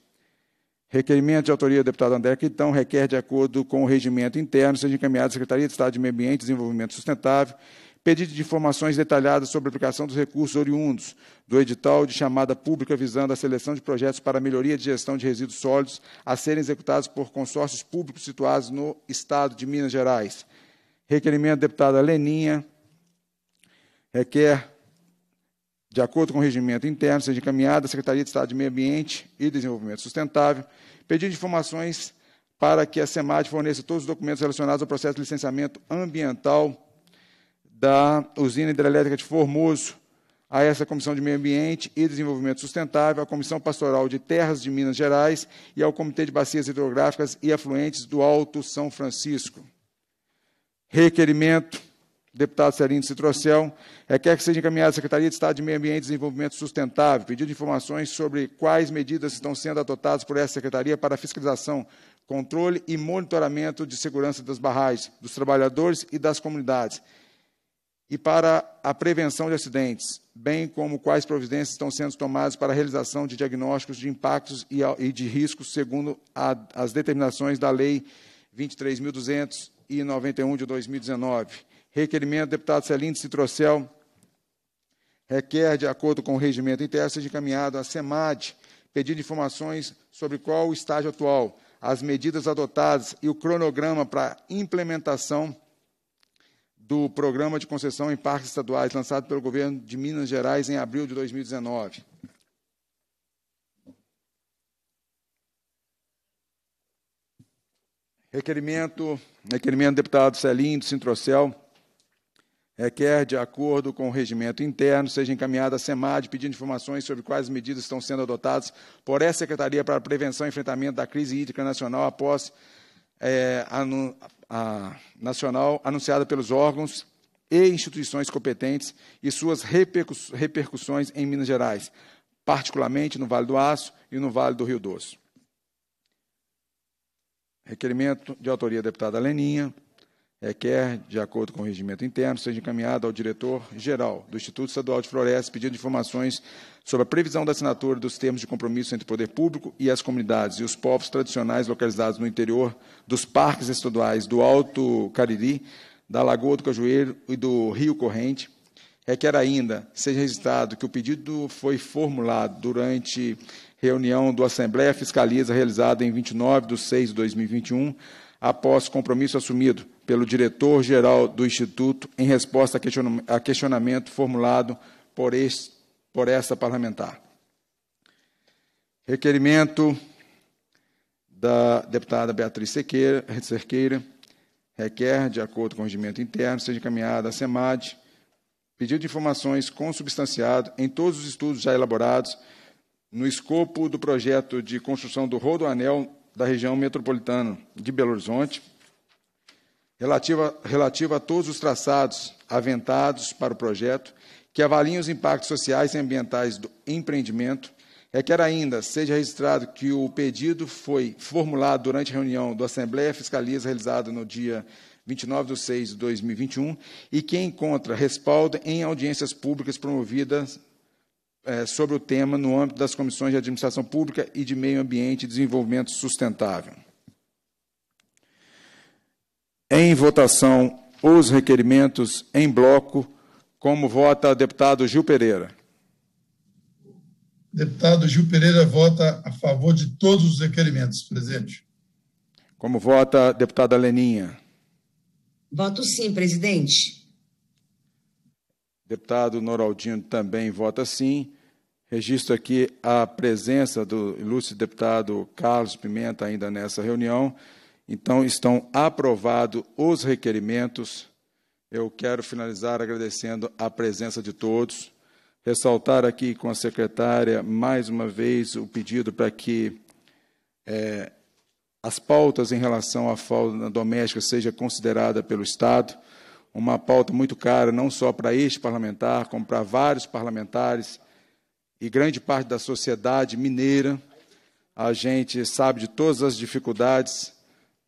Requerimento de autoria do deputado André Quitão requer, de acordo com o regimento interno, seja encaminhado à Secretaria de Estado de Meio Ambiente e Desenvolvimento Sustentável, pedido de informações detalhadas sobre a aplicação dos recursos oriundos do edital de chamada pública visando a seleção de projetos para melhoria de gestão de resíduos sólidos a serem executados por consórcios públicos situados no Estado de Minas Gerais. Requerimento da deputada Leninha requer de acordo com o regimento interno, seja encaminhada à Secretaria de Estado de Meio Ambiente e Desenvolvimento Sustentável, pedido de informações para que a SEMAD forneça todos os documentos relacionados ao processo de licenciamento ambiental da usina hidrelétrica de Formoso a essa Comissão de Meio Ambiente e Desenvolvimento Sustentável, à Comissão Pastoral de Terras de Minas Gerais e ao Comitê de Bacias Hidrográficas e Afluentes do Alto São Francisco. Requerimento deputado Celino Citrocel, requer é, que seja encaminhada à Secretaria de Estado de Meio Ambiente e Desenvolvimento Sustentável, pedido de informações sobre quais medidas estão sendo adotadas por essa Secretaria para fiscalização, controle e monitoramento de segurança das barragens, dos trabalhadores e das comunidades, e para a prevenção de acidentes, bem como quais providências estão sendo tomadas para a realização de diagnósticos de impactos e de riscos, segundo a, as determinações da Lei 23.291 de 2019 Requerimento, deputado de Citrocel, requer, de acordo com o regimento interno, seja encaminhado à SEMAD, pedindo informações sobre qual o estágio atual, as medidas adotadas e o cronograma para implementação do programa de concessão em parques estaduais lançado pelo governo de Minas Gerais em abril de 2019. Requerimento, requerimento do deputado Celim, do Sintrocel, requer, de acordo com o regimento interno, seja encaminhada à SEMAD pedindo informações sobre quais medidas estão sendo adotadas por essa Secretaria para a prevenção e enfrentamento da crise hídrica nacional após é, a, nacional anunciada pelos órgãos e instituições competentes e suas repercussões em Minas Gerais, particularmente no Vale do Aço e no Vale do Rio Doce. Requerimento de autoria da deputada Leninha, requer, de acordo com o regimento interno, seja encaminhado ao diretor-geral do Instituto Estadual de Florestas pedindo informações sobre a previsão da assinatura dos termos de compromisso entre o poder público e as comunidades e os povos tradicionais localizados no interior dos parques estaduais do Alto Cariri, da Lagoa do Cajueiro e do Rio Corrente. Requer ainda seja registrado que o pedido foi formulado durante reunião do Assembleia Fiscaliza realizada em 29 de 6 de 2021, após compromisso assumido pelo diretor-geral do Instituto em resposta a questionamento formulado por, este, por esta parlamentar. Requerimento da deputada Beatriz Cerqueira, Cerqueira requer, de acordo com o regimento interno, seja encaminhada à SEMAD, pedido de informações consubstanciado em todos os estudos já elaborados no escopo do projeto de construção do Rodoanel da região metropolitana de Belo Horizonte, relativa, relativa a todos os traçados aventados para o projeto, que avaliem os impactos sociais e ambientais do empreendimento, requer é ainda seja registrado que o pedido foi formulado durante a reunião do Assembleia Fiscaliza realizada no dia 29 de 6 de 2021 e que encontra respaldo em audiências públicas promovidas é, sobre o tema no âmbito das comissões de administração pública e de meio ambiente e desenvolvimento sustentável. Em votação, os requerimentos em bloco, como vota deputado Gil Pereira. Deputado Gil Pereira vota a favor de todos os requerimentos, presidente. Como vota deputada Leninha? Voto sim, presidente. Deputado Noraldinho também vota sim. Registro aqui a presença do ilustre deputado Carlos Pimenta ainda nessa reunião. Então, estão aprovados os requerimentos. Eu quero finalizar agradecendo a presença de todos, ressaltar aqui com a secretária, mais uma vez, o pedido para que é, as pautas em relação à fauna doméstica seja considerada pelo Estado, uma pauta muito cara, não só para este parlamentar, como para vários parlamentares e grande parte da sociedade mineira. A gente sabe de todas as dificuldades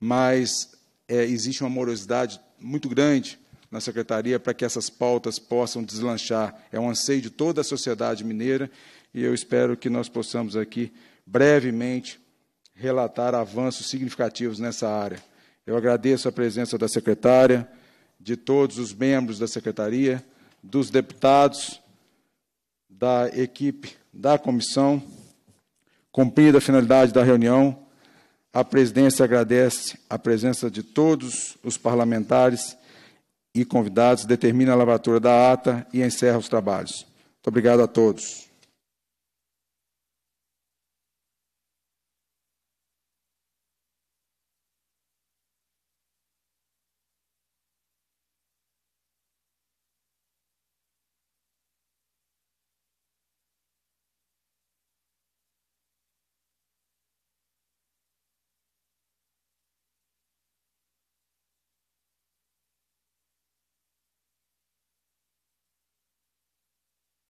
mas é, existe uma morosidade muito grande na secretaria para que essas pautas possam deslanchar. É um anseio de toda a sociedade mineira e eu espero que nós possamos aqui brevemente relatar avanços significativos nessa área. Eu agradeço a presença da secretária, de todos os membros da secretaria, dos deputados, da equipe da comissão. Cumprida a finalidade da reunião, a presidência agradece a presença de todos os parlamentares e convidados, determina a lavratura da ata e encerra os trabalhos. Muito obrigado a todos.